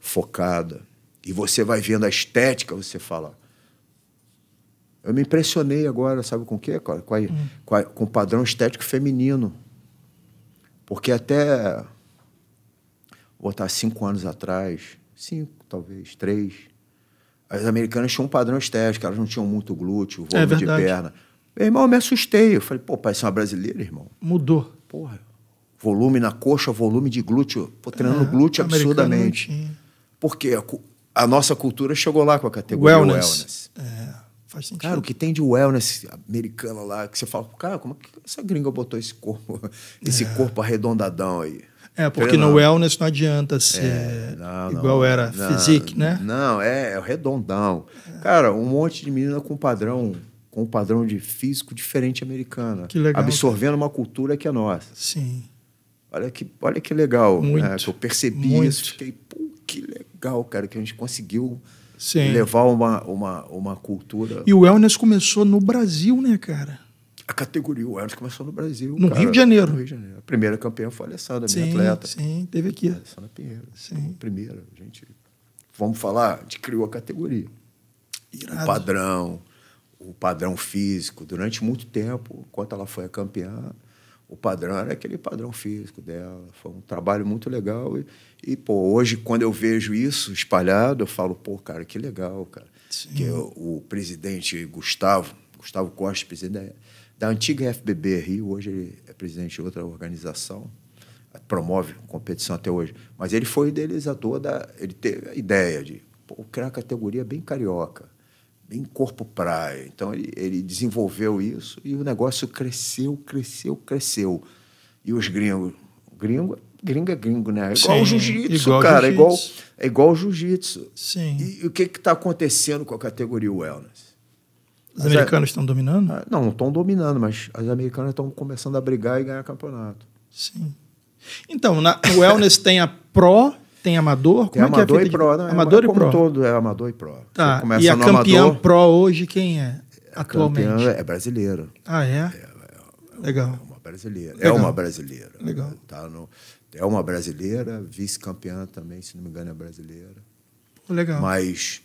focada. E você vai vendo a estética, você fala. Eu me impressionei agora, sabe com o quê, cara? Com, a, hum. com, a, com o padrão estético feminino. Porque até. Vou botar cinco anos atrás, cinco, talvez, três. As americanas tinham um padrão estético, elas não tinham muito glúteo, é volume é de perna. Meu irmão, eu me assustei. Eu falei, pô, parece uma brasileira, irmão. Mudou. Porra. Volume na coxa, volume de glúteo. Pô, treinando é, glúteo absurdamente. Porque a, a nossa cultura chegou lá com a categoria wellness. wellness. É, faz sentido. Cara, o que tem de wellness americana lá, que você fala, cara, como é que essa gringa botou esse corpo, esse é. corpo arredondadão aí? É, porque no wellness não adianta é, ser é, não, igual não, era não, physique, né? Não, é, é redondão. É. Cara, um monte de menina com padrão com um padrão de físico diferente americana. Que legal. Absorvendo uma cultura que é nossa. Sim. Olha que, olha que legal. Né, muito, né? Que eu percebi muito. isso. Fiquei, pô, que legal legal, cara, que a gente conseguiu Sim. levar uma, uma, uma cultura. E o wellness começou no Brasil, né, cara? A categoria o wellness começou no Brasil. No cara, Rio de Janeiro. No Rio de Janeiro. A primeira campeã foi a Alessandra, sim, minha atleta. Sim, teve aqui. A Alessandra Pinheiro. Sim. Primeira, gente. Vamos falar, a gente criou a categoria. Irado. O padrão, o padrão físico. Durante muito tempo, enquanto ela foi a campeã, o padrão era aquele padrão físico dela. Foi um trabalho muito legal. E, e pô, hoje, quando eu vejo isso espalhado, eu falo, pô, cara, que legal, cara. Sim. Que eu, o presidente Gustavo, Gustavo Costa, presidente da, da antiga FBB Rio, hoje ele é presidente de outra organização, promove competição até hoje. Mas ele foi idealizador da. Ele teve a ideia de pô, criar uma categoria bem carioca em corpo praia. Então ele, ele desenvolveu isso e o negócio cresceu, cresceu, cresceu. E os gringos, gringo, gringa é gringo, né? É igual o jiu-jitsu, cara, jiu é igual, é igual o jiu-jitsu. Sim. E, e, o que está acontecendo com a categoria wellness? Os americanos estão dominando? A, ah, não, estão dominando, mas as americanas estão começando a brigar e ganhar campeonato. Sim. Então, na, o wellness tem a pró tem amador? Tem amador é que é e pro. Não, é amador e pro. todo, é amador e pro. Tá. E a campeã amador, pro hoje quem é? Atualmente? é brasileira. Ah, é? é Legal. É uma é brasileira. É legal. É uma brasileira. Legal. Tá no, é uma brasileira, vice-campeã também, se não me engano, é brasileira. legal. Mas,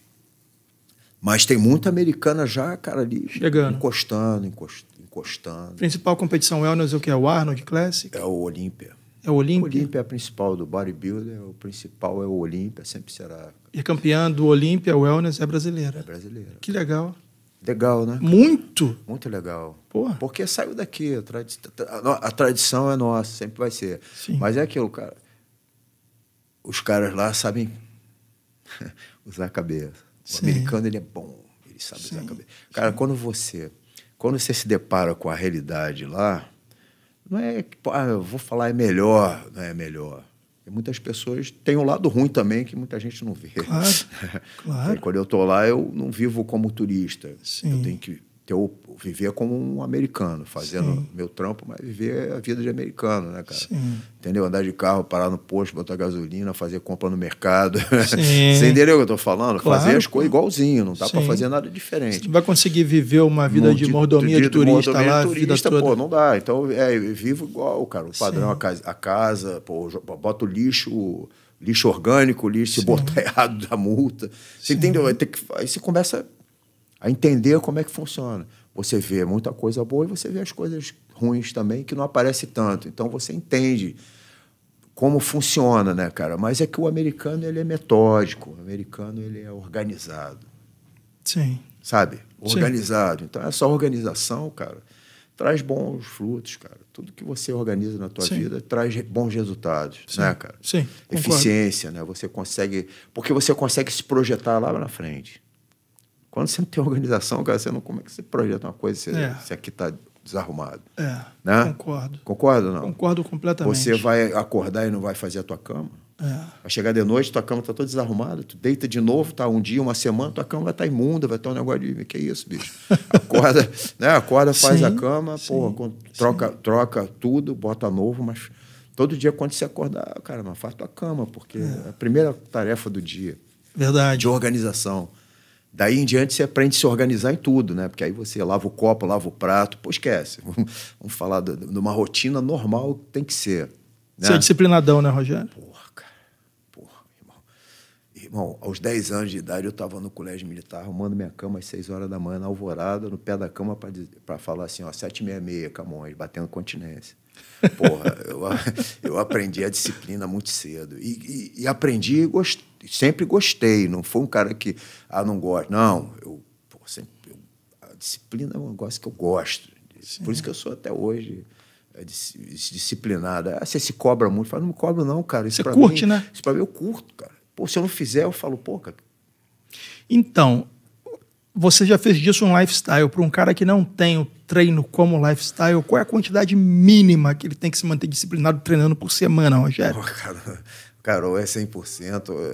mas tem muita americana já, cara, ali. Chegando. Encostando, encostando. Principal competição wellness, é o que é o Arnold Classic? É o Olímpia. É o Olímpia? O Olímpia é a principal do bodybuilder, o principal é o Olímpia, sempre será. E campeão campeã do Olímpia Wellness é brasileira? É brasileira. Que legal. Legal, né? Muito? Muito legal. Porra. Porque saiu daqui, a, tradi a, tradição é nossa, sempre vai ser. Sim. Mas é aquilo, cara. Os caras lá sabem usar a cabeça. O Sim. americano, ele é bom, ele sabe Sim. usar a cabeça. Cara, quando você, quando você se depara com a realidade lá, não é que, ah, eu vou falar é melhor, não é melhor. E muitas pessoas têm o um lado ruim também que muita gente não vê. Claro, claro. quando eu estou lá, eu não vivo como turista. Sim. Eu tenho que eu vivia como um americano, fazendo Sim. meu trampo, mas viver a vida de americano, né, cara? Sim. Entendeu? Andar de carro, parar no posto, botar gasolina, fazer compra no mercado. Você entendeu o que eu tô falando? Claro, fazer as coisas igualzinho, não dá para fazer nada diferente. Você não vai conseguir viver uma vida de, de mordomia de, de turista mordomia, lá, turista, vida pô, não dá. Então, é, vivo igual, cara. O padrão, a casa, a casa pô, bota o lixo lixo orgânico, lixo se botar errado da multa. Você entendeu? Aí, aí você começa a entender como é que funciona. Você vê muita coisa boa e você vê as coisas ruins também que não aparece tanto. Então você entende como funciona, né, cara? Mas é que o americano ele é metódico, o americano ele é organizado. Sim. Sabe? Organizado. Sim. Então essa organização, cara, traz bons frutos, cara. Tudo que você organiza na tua Sim. vida traz bons resultados, Sim. né, cara? Sim. Concordo. Eficiência, né? Você consegue, porque você consegue se projetar lá na frente. Quando você não tem organização, cara, você não, como é que você projeta uma coisa se, é. se aqui está desarrumado? É, né? concordo. Concordo não? Concordo completamente. Você vai acordar e não vai fazer a tua cama? É. Vai chegar de noite, tua cama está toda desarrumada, tu deita de novo, tá um dia, uma semana, tua cama vai estar tá imunda, vai estar tá um negócio de. Que é isso, bicho? Acorda, né? Acorda, faz sim, a cama, sim, porra, troca, troca tudo, bota novo, mas todo dia quando você acordar, cara, mas faz tua cama, porque é. é a primeira tarefa do dia. Verdade. De organização. Daí em diante você aprende a se organizar em tudo, né? Porque aí você lava o copo, lava o prato, pô, esquece. Vamos falar de uma rotina normal que tem que ser. Né? Você é disciplinadão, né, Rogério? Porra, cara. Porra, irmão. Irmão, aos 10 anos de idade eu estava no colégio militar arrumando minha cama às 6 horas da manhã, na alvorada, no pé da cama, para falar assim, ó, meia Camões, batendo continência. Porra, eu, eu aprendi a disciplina muito cedo. E, e, e aprendi e gost, sempre gostei. Não foi um cara que, ah, não gosta Não, eu, sempre, eu, a disciplina é um negócio que eu gosto. Sim. Por isso que eu sou até hoje é, disciplinada. Ah, você se cobra muito. Fala, não me cobro não, cara. Isso você curte, mim, né? Isso pra mim eu curto, cara. Pô, se eu não fizer, eu falo, pô, cara. Então, você já fez disso um lifestyle. Para um cara que não tem o treino como lifestyle, qual é a quantidade mínima que ele tem que se manter disciplinado treinando por semana, Rogério? Oh, cara, é 100%, ou é,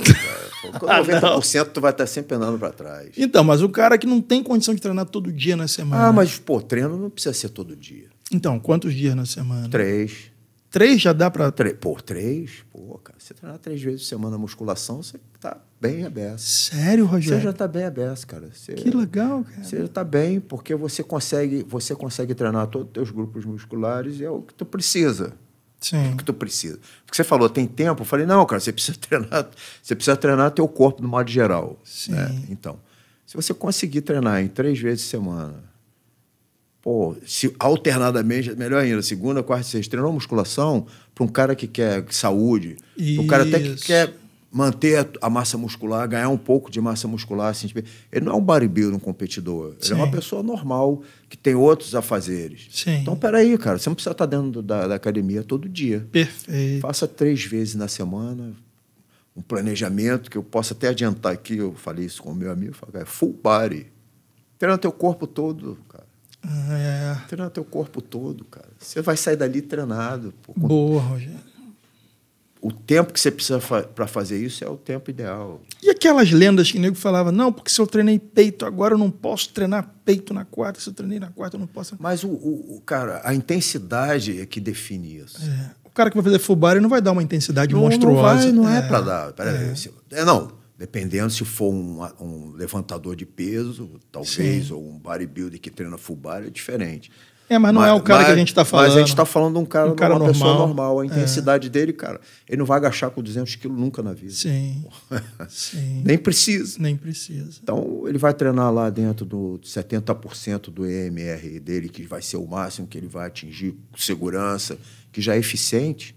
90% ah, tu vai estar tá sempre andando para trás. Então, mas o cara que não tem condição de treinar todo dia na ah, semana. Ah, mas, pô, treino não precisa ser todo dia. Então, quantos dias na semana? Três. Três já dá para. Três, pô, três? Pô, cara, você treinar três vezes por semana musculação, você tá bem aberto. Sério, Rogério? Você já tá bem aberto, cara. Você, que legal, cara. Você já tá bem, porque você consegue, você consegue treinar todos os teus grupos musculares e é o que tu precisa. Sim. É o que tu precisa. Porque você falou, tem tempo? Eu falei, não, cara, você precisa treinar, você precisa treinar teu corpo no modo geral. Sim. Né? Então, se você conseguir treinar em três vezes por semana, Pô, se alternadamente, é melhor ainda, segunda, quarta e sexta. Treinou musculação para um cara que quer saúde, um cara até que quer manter a, massa muscular, ganhar um pouco de massa muscular. Assim, tipo, ele não é um bodybuilder, um competidor. Ele Sim. é uma pessoa normal, que tem outros afazeres. Sim. Então, peraí, cara, você não precisa estar dentro da, da academia todo dia. Perfeito. Faça três vezes na semana, um planejamento que eu posso até adiantar aqui. Eu falei isso com o meu amigo, falei, é full body. Treina teu corpo todo, ah, é. Treinar teu corpo todo, cara. Você vai sair dali treinado. Por... Boa, Rogério. O tempo que você precisa fa para fazer isso é o tempo ideal. E aquelas lendas que o nego falava, não, porque se eu treinei peito agora eu não posso treinar peito na quarta, se eu treinei na quarta eu não posso. Mas o, o, o cara, a intensidade é que define isso. É. O cara que vai fazer fubá body não vai dar uma intensidade não, monstruosa. Não vai, não é, é para dar. Pera é. Aí, é, não, Dependendo se for um, um levantador de peso, talvez, Sim. ou um bodybuilder que treina full body, é diferente. É, mas não mas, é o cara mas, que a gente está falando. Mas a gente está falando de um cara, um cara normal. pessoa normal. A é. intensidade é. dele, cara, ele não vai agachar com 200 quilos nunca na vida. Sim. Sim. Nem precisa. Nem precisa. Então, ele vai treinar lá dentro do 70% do EMR dele, que vai ser o máximo que ele vai atingir com segurança, que já é eficiente.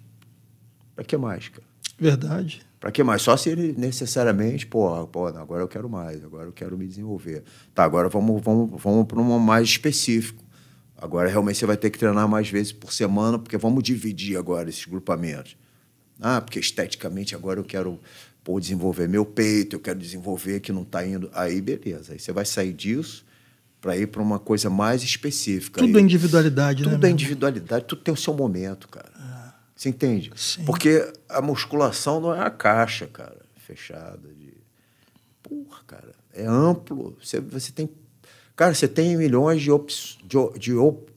Para que mais, cara? Verdade. Para que mais? Só se ele necessariamente, pô pô agora eu quero mais, agora eu quero me desenvolver. Tá, agora vamos, vamos, vamos para um mais específico. Agora realmente você vai ter que treinar mais vezes por semana, porque vamos dividir agora esses grupamentos. Ah, porque esteticamente agora eu quero pô, desenvolver meu peito, eu quero desenvolver que não está indo. Aí, beleza. Aí você vai sair disso para ir para uma coisa mais específica. Tudo é individualidade, tudo né? Tudo é individualidade, tudo tem o seu momento, cara. Você entende? Sim. Porque a musculação não é a caixa, cara, fechada de. Porra, cara. É amplo. Você, você tem. Cara, você tem milhões de, op... de, de op...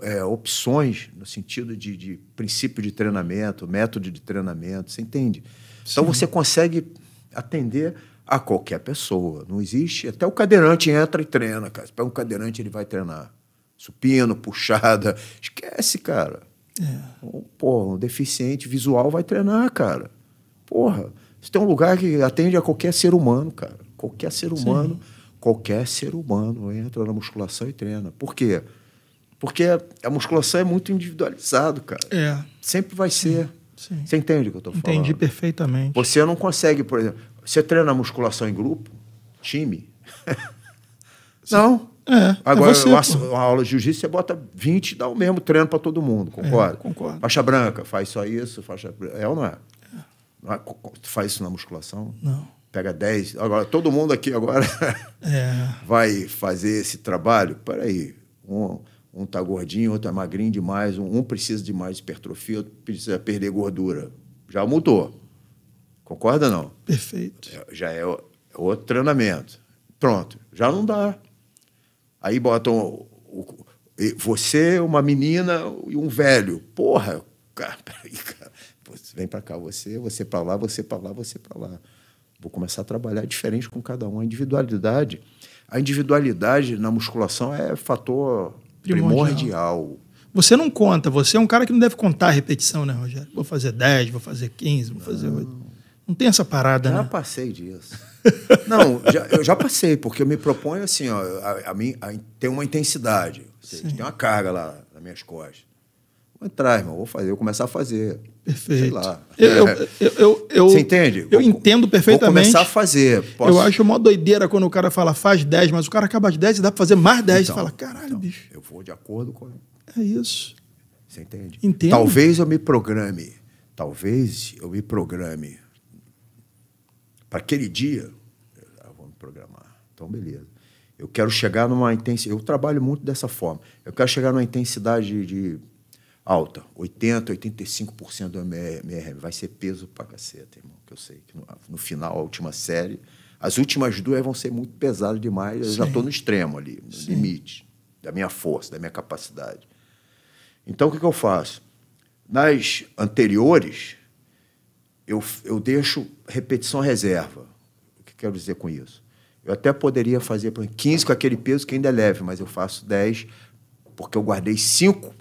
É, opções no sentido de, de, princípio de treinamento, método de treinamento, você entende? Então Sim. Então você consegue atender a qualquer pessoa. Não existe. Até o cadeirante entra e treina, cara. Se pega um cadeirante, ele vai treinar. Supino, puxada. Esquece, cara. É. Porra, um deficiente visual vai treinar, cara. Porra, você tem um lugar que atende a qualquer ser humano, cara. Qualquer ser humano, Sim. qualquer ser humano entra na musculação e treina. Por quê? Porque a musculação é muito individualizado, cara. É. Sempre vai ser. Sim. Sim. Você entende o que eu tô Entendi falando? Entendi perfeitamente. Você não consegue, por exemplo, você treina musculação em grupo, time? não. É, é, Agora, é você, uma, aula de jiu-jitsu, você bota 20 e dá o mesmo treino para todo mundo, é, concorda? É, concordo. Faixa branca, faz só isso, faixa É ou não é? é. Não é? Faz isso na musculação? Não. Pega 10. Agora, todo mundo aqui agora vai fazer esse trabalho? Peraí. Um, um tá gordinho, outro é magrinho demais, um, um precisa de mais hipertrofia, outro precisa perder gordura. Já mudou. Concorda não? Perfeito. Já é, é outro treinamento. Pronto. Já não dá. Aí botam você, uma menina e um velho. Porra, cara, peraí, cara. Vem para cá, você, você para lá, você para lá, você para lá. Vou começar a trabalhar diferente com cada um. A individualidade, a individualidade na musculação é fator primordial. primordial. Você não conta, você é um cara que não deve contar a repetição, né, Rogério? Vou fazer 10, vou fazer 15, vou fazer 8. Não tem essa parada, Já né? Já passei disso. Não, já, eu já passei, porque eu me proponho assim, ó, a, a, mim, a tem uma intensidade, seja, tem uma carga lá nas minhas costas. Vou entrar, irmão, vou fazer, vou começar a fazer. Perfeito. Sei lá. Eu, eu, é. eu, eu Você entende? Eu vou, entendo perfeitamente. Vou começar a fazer. Posso... Eu acho uma doideira quando o cara fala faz 10, mas o cara acaba as 10 e dá para fazer mais 10. Então, e fala, caralho, então, bicho. Eu vou de acordo com. É isso. Você entende? Entendo. Talvez eu me programe. Talvez eu me programe para aquele dia, ah, vou me programar. Então, beleza. Eu quero chegar numa intensidade. Eu trabalho muito dessa forma. Eu quero chegar numa intensidade de alta, 80, 85% do MRM. Vai ser peso para caceta, irmão, que eu sei que no, no, final, a última série, as últimas duas vão ser muito pesadas demais. Eu Sim. já estou no extremo ali, no Sim. limite da minha força, da minha capacidade. Então, o que, que eu faço? Nas anteriores, eu, eu deixo repetição reserva. O que quero dizer com isso? Eu até poderia fazer 15 com aquele peso que ainda é leve, mas eu faço 10 porque eu guardei 5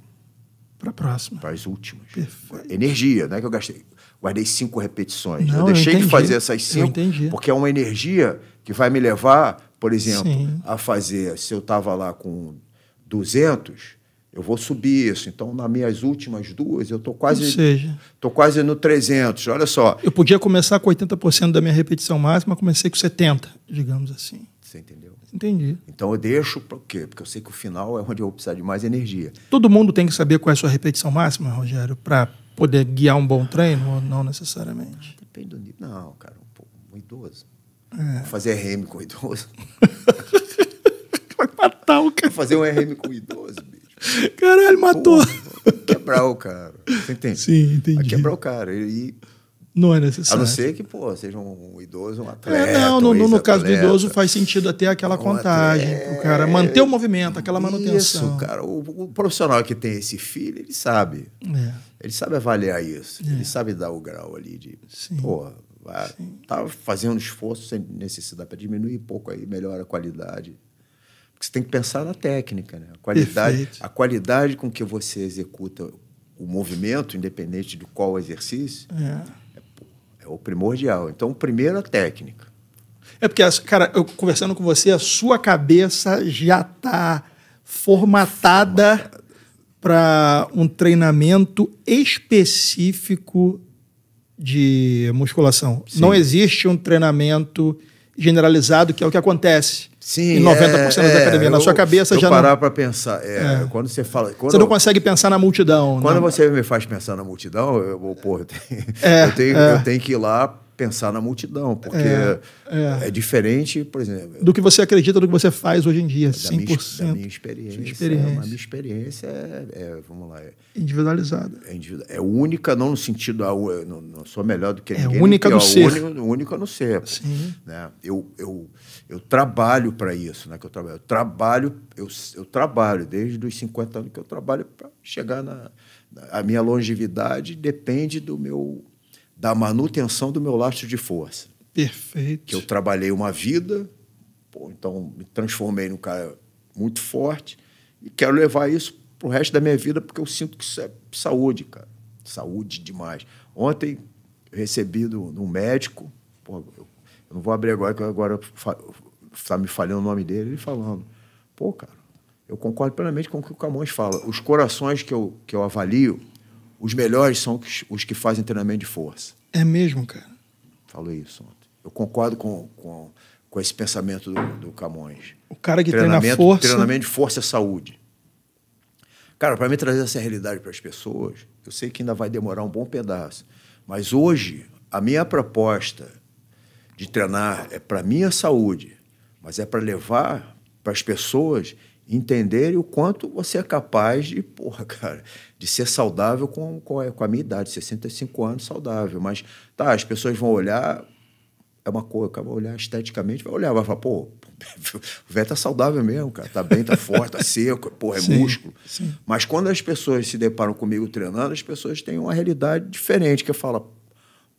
para a próxima. Para as últimas. Perfeito. Energia, não é que eu gastei. Guardei cinco repetições. Não, eu deixei eu de fazer essas 5 porque é uma energia que vai me levar, por exemplo, Sim. a fazer. Se eu estava lá com 200, eu vou subir isso. Então, nas minhas últimas duas, eu estou quase. Ou seja. Estou quase no 300. Olha só. Eu podia começar com 80% da minha repetição máxima, comecei com 70%, digamos assim. Você entendeu? Entendi. Então eu deixo para o quê? Porque eu sei que o final é onde eu vou precisar de mais energia. Todo mundo tem que saber qual é a sua repetição máxima, Rogério, para poder guiar um bom treino ou não necessariamente? Ah, depende do nível. Não, cara, um, pouco, um idoso. É. Vou fazer RM com o idoso. Vai matar o cara. Vou fazer um RM com idoso. Caralho, matou. Pô, quebrar o cara. Você entende? Sim, entendi. Vai quebrar o cara. E. Não é necessário. A não ser que, pô, seja um idoso, um é, atleta. É, não, no, um no caso do idoso faz sentido até aquela um contagem. Atleta, o cara manter o movimento, aquela manutenção. Isso, cara. O, o profissional que tem esse filho, ele sabe. É. Ele sabe avaliar isso. É. Ele sabe dar o grau ali de. Sim. Pô, vai, tá fazendo esforço sem necessidade para diminuir um pouco aí, melhora a qualidade você tem que pensar na técnica, né? a, qualidade, a qualidade com que você executa o movimento, independente de qual exercício, é, é, é o primordial. Então, primeiro, a técnica. É porque, cara, eu conversando com você, a sua cabeça já está formatada, formatada. para um treinamento específico de musculação. Sim. Não existe um treinamento generalizado, que é o que acontece. Sim, e 90% é, da é, academia. na sua cabeça eu já parar não... para pensar. É, é, quando você fala... Quando você não eu, consegue pensar na multidão. Né? Quando você me faz pensar na multidão, eu, vou porra, eu tenho, é, eu tenho, eu, tenho, que ir lá pensar na multidão, porque é, diferente, por exemplo... Do que você acredita, do que você faz hoje em dia, da 100%. Minha, da minha experiência. experiência. a minha experiência é, vamos lá... Individualizada. É, única, não no sentido... Ah, não, não sou melhor do que ninguém. É única no ser. é única no ser. Sim. Né? Eu... eu eu trabalho para isso, né? Que eu trabalho. Eu trabalho, eu, eu trabalho desde os 50 anos que eu trabalho para chegar na, na, a minha longevidade depende do meu da manutenção do meu lastro de força. Perfeito. Que eu trabalhei uma vida, pô, então me transformei num cara muito forte e quero levar isso pro resto da minha vida porque eu sinto que isso é saúde, cara. Saúde demais. Ontem recebi de um médico, pô, eu não vou abrir agora, que agora está me falhando o nome dele, ele falando. Pô, cara, eu concordo plenamente com o que o Camões fala. Os corações que eu, que eu avalio, os melhores são os, os que fazem treinamento de força. É mesmo, cara? Falou isso ontem. Eu concordo com, com, com esse pensamento do, do Camões. O cara que treina força. Treinamento de força é saúde. Cara, para mim trazer essa realidade para as pessoas, eu sei que ainda vai demorar um bom pedaço. Mas hoje, a minha proposta de treinar é para minha saúde, mas é para levar para as pessoas entenderem o quanto você é capaz de, porra, cara, de ser saudável com, com, a, minha idade, 65 anos saudável. Mas, tá, as pessoas vão olhar, é uma coisa, vai olhar esteticamente, vai olhar, vai falar, pô, o velho tá saudável mesmo, cara, tá bem, tá forte, tá seco, porra, é sim, músculo. Sim. Mas quando as pessoas se deparam comigo treinando, as pessoas têm uma realidade diferente, que fala,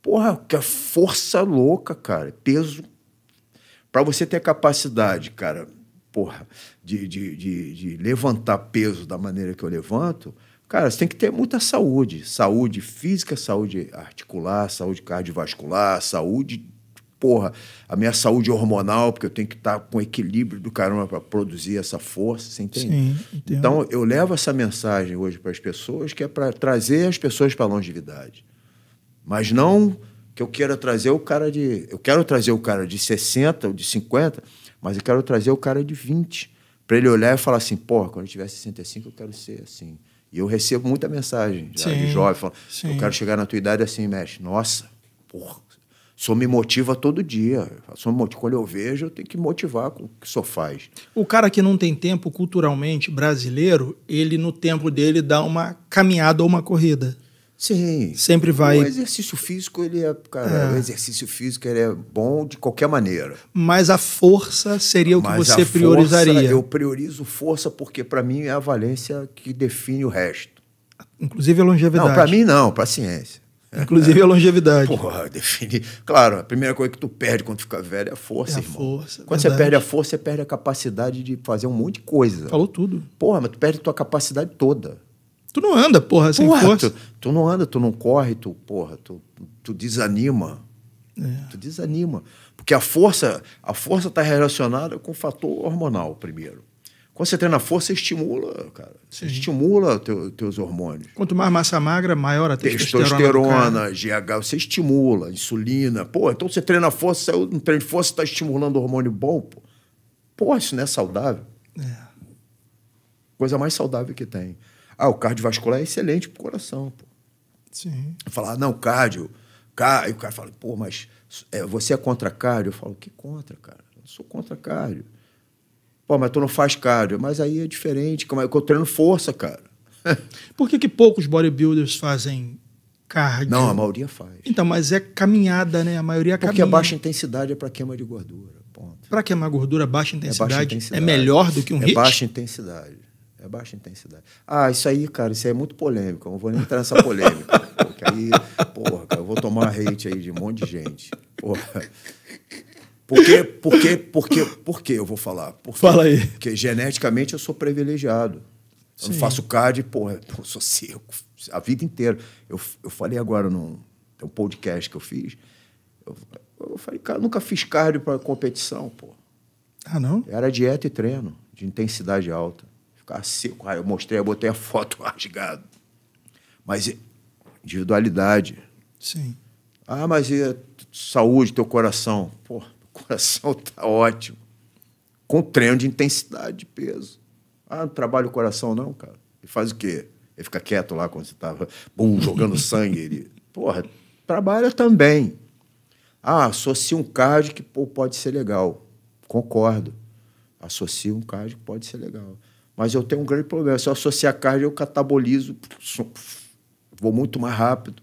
Porra, que a força louca, cara. Peso. Para você ter capacidade, cara, porra, de, de, de, de, levantar peso da maneira que eu levanto, cara, você tem que ter muita saúde. Saúde física, saúde articular, saúde cardiovascular, saúde. Porra, a minha saúde hormonal, porque eu tenho que estar tá com equilíbrio do caramba para produzir essa força, você entende? Sim, então, eu levo essa mensagem hoje para as pessoas, que é para trazer as pessoas para a longevidade. Mas não que eu queira trazer o cara de. Eu quero trazer o cara de 60 ou de 50, mas eu quero trazer o cara de 20. Para ele olhar e falar assim, porra, quando eu tiver 65, eu quero ser assim. E eu recebo muita mensagem já, sim, de jovem falando, sim. eu quero chegar na tua idade assim, mestre. Nossa, porra, só me motiva todo dia. Quando eu vejo, eu tenho que motivar com o que só faz. O cara que não tem tempo culturalmente brasileiro, ele no tempo dele dá uma caminhada ou uma corrida. Sim. Sempre vai. O exercício físico, ele é. Cara, é. O exercício físico ele é bom de qualquer maneira. Mas a força seria o que Mas você priorizaria. Força, eu priorizo força porque, para mim, é a valência que define o resto. Inclusive a longevidade. Não, para mim, não, para a ciência. Inclusive a longevidade. Porra, definir. Claro, a primeira coisa que tu perde quando tu fica velho é a força, é a irmão. Força, quando verdade. você perde a força, você perde a capacidade de fazer um monte de coisa. Falou tudo. Porra, mas tu perde a tua capacidade toda. Tu não anda, porra, sem porra, força. Tu, tu, não anda, tu não corre, tu, porra, tu, tu desanima. É. Tu desanima. Porque a força a força está relacionada com o fator hormonal, primeiro. Quando você treina força, você estimula, cara. Você Sim. estimula teu, teus hormônios. Quanto mais massa magra, maior a testosterona. Testosterona, GH, você estimula, insulina. Pô, então você treina força, eu não treino força, está estimulando o hormônio bom, pô. Pô, isso não é saudável. É. Coisa mais saudável que tem. Ah, o cardiovascular é excelente pro coração, pô. Sim. Falar, não, cardio, cardio. O cara fala, pô, mas é, você é contra cardio? Eu falo, que contra, cara? Eu sou contra cardio. Pô, mas tu não faz cardio. Mas aí é diferente, como é que eu treino força, cara. Por que, que poucos bodybuilders fazem cardio? Não, a maioria faz. Então, mas é caminhada, né? A maioria Porque caminha. Porque a baixa intensidade é para queima de gordura, ponto. Para queimar gordura, baixa intensidade, é, baixa intensidade. é melhor do que um é hit? É baixa intensidade. É baixa intensidade. Ah, isso aí, cara, isso aí é muito polêmico. Eu não vou nem entrar nessa polêmica. porque aí, porra, cara, eu vou tomar hate aí de um monte de gente. Porra. Por quê? Por quê? Por quê? Por quê eu vou falar? Fala aí. Porque geneticamente eu sou privilegiado. Eu Sim. não faço CAD, porra, eu sou seco a vida inteira. Eu, eu falei agora num um podcast que eu fiz. Eu, eu falei, cara, eu nunca fiz cardio para competição, pô. Ah, não? Era dieta e treino, de intensidade alta ficar seco. Ah, eu mostrei, eu botei a foto rasgado. Mas é individualidade. Sim. Ah, mas e é a saúde, teu coração? Pô, o coração tá ótimo. Com treino de intensidade, de peso. Ah, não trabalha o coração, não, cara. e faz o quê? Ele fica quieto lá quando você tava bum, jogando sangue. Ele, porra, trabalha também. Ah, associa um cardio que pô, pode ser legal. Concordo. Associa um cardio que pode ser legal. Mas eu tenho um grande problema. Se eu associar carne, eu catabolizo, vou muito mais rápido.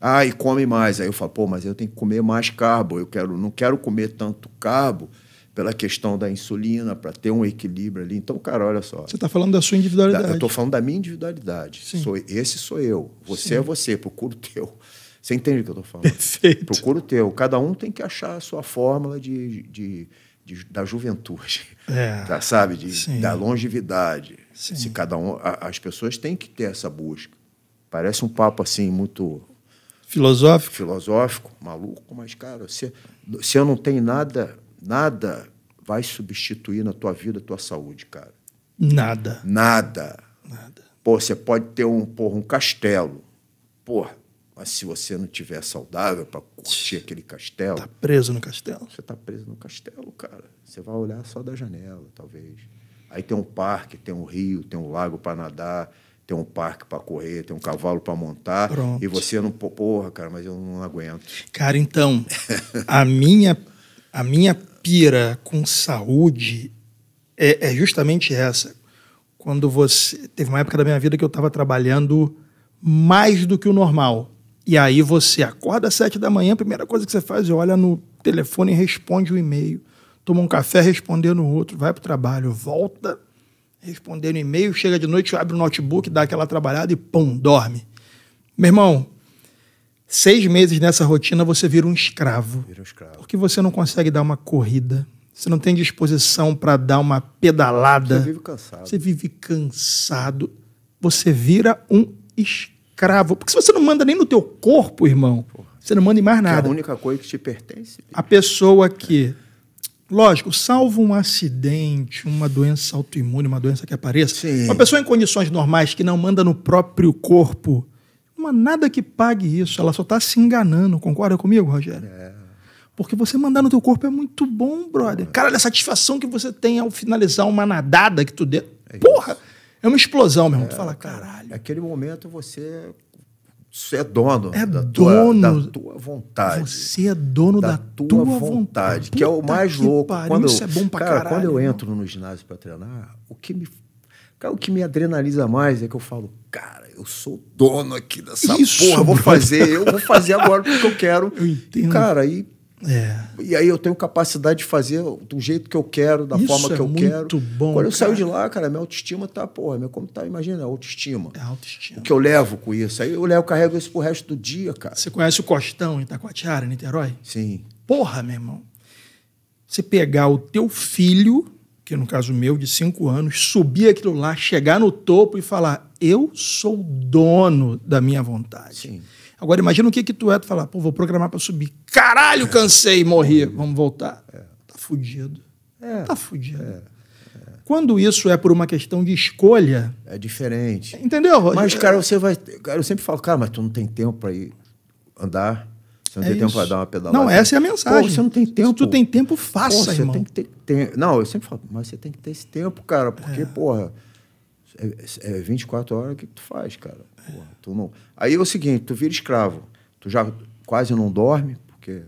Ah, e come mais. Aí eu falo, pô, mas eu tenho que comer mais carbo. Eu quero, não quero comer tanto carbo pela questão da insulina, para ter um equilíbrio ali. Então, cara, olha só. Você está falando da sua individualidade. Da, eu estou falando da minha individualidade. Sim. Sou, esse sou eu. Você Sim. é você, procura o teu. Você entende o que eu estou falando? Perfeito. Procura o teu. Cada um tem que achar a sua fórmula de, de de, da juventude, é, tá, sabe? De, da longevidade. Sim. Se cada um, a, as pessoas têm que ter essa busca. Parece um papo assim muito filosófico, filosófico, maluco, mas cara, se, se eu não tenho nada, nada vai substituir na tua vida a tua saúde, cara. Nada. Nada. Nada. Pô, você pode ter um, porra, um castelo. Porra, mas se você não tiver saudável para curtir aquele castelo. Tá preso no castelo. Você tá preso no castelo, cara. Você vai olhar só da janela, talvez. Aí tem um parque, tem um rio, tem um lago para nadar, tem um parque para correr, tem um cavalo para montar. Pronto. E você não. Porra, cara, mas eu não aguento. Cara, então, a minha, a minha pira com saúde é, é justamente essa. Quando você. Teve uma época da minha vida que eu estava trabalhando mais do que o normal e aí você acorda às sete da manhã, a primeira coisa que você faz é olha no telefone e responde o um e-mail. Toma um café respondendo outro, vai para o trabalho, volta respondendo e-mail, chega de noite, abre o notebook, dá aquela trabalhada e pum, dorme. Meu irmão, seis meses nessa rotina você vira um escravo. Vira um escravo. Porque você não consegue dar uma corrida, você não tem disposição para dar uma pedalada. Você vive cansado. Você vive cansado. Você vira um escravo cravo. Porque se você não manda nem no teu corpo, irmão, Porra. você não manda em mais nada. Que é a única coisa que te pertence. Né? A pessoa que. Lógico, salvo um acidente, uma doença autoimune, uma doença que apareça, Sim. uma pessoa em condições normais que não manda no próprio corpo, não há nada que pague isso. Ela só está se enganando. Concorda comigo, Rogério? É. Porque você mandar no teu corpo é muito bom, brother. Cara, a satisfação que você tem ao finalizar uma nadada que tu deu. É Porra! Isso. É uma explosão mesmo. É, tu fala, caralho. Naquele momento você você é dono, é da, dono tua, da tua vontade. Você é dono da, da tua, tua, vontade, vontade que é o mais louco. Pariu, quando isso eu, é bom pra cara, caralho. Quando eu entro no ginásio para treinar, o que me o que me adrenaliza mais é que eu falo, cara, eu sou dono aqui dessa isso, porra, vou fazer, eu vou fazer agora o que eu quero. Eu entendo. Cara, e é. E aí eu tenho capacidade de fazer do jeito que eu quero, da Isso forma que é eu muito quero. Muito bom. Quando eu saio de lá, cara, minha autoestima tá, porra, minha, como tá, imagina, a é autoestima. É a autoestima. O que eu levo com isso. Aí eu levo, carrego isso pro resto do dia, cara. Você conhece o Costão em Itacoatiara, Niterói? Sim. Porra, meu irmão. Você pegar o teu filho, que no caso meu, de cinco anos, subir aquilo lá, chegar no topo e falar: eu sou dono da minha vontade. Sim. Agora imagina o que que tu é, tu falar, pô, vou programar para subir. Caralho, cansei, morri, é. vamos voltar. É. Tá fudido. É. Tá fudido. É. Quando isso é por uma questão de escolha. É diferente. Entendeu? Mas, cara, você vai. Cara, eu sempre falo, cara, mas tu não tem tempo para ir andar. Você não é tem isso. tempo para dar uma pedalada. Não, essa é a mensagem. Pô, você não tem tempo. Se tu tem tempo, faça, pô, você irmão. Tem que ter, tem... Não, eu sempre falo, mas você tem que ter esse tempo, cara, porque, é. porra. É, 24 é, é horas, o que, que tu faz, cara? Porra, tu não... Aí é o seguinte, tu vira escravo. Tu já quase não dorme, porque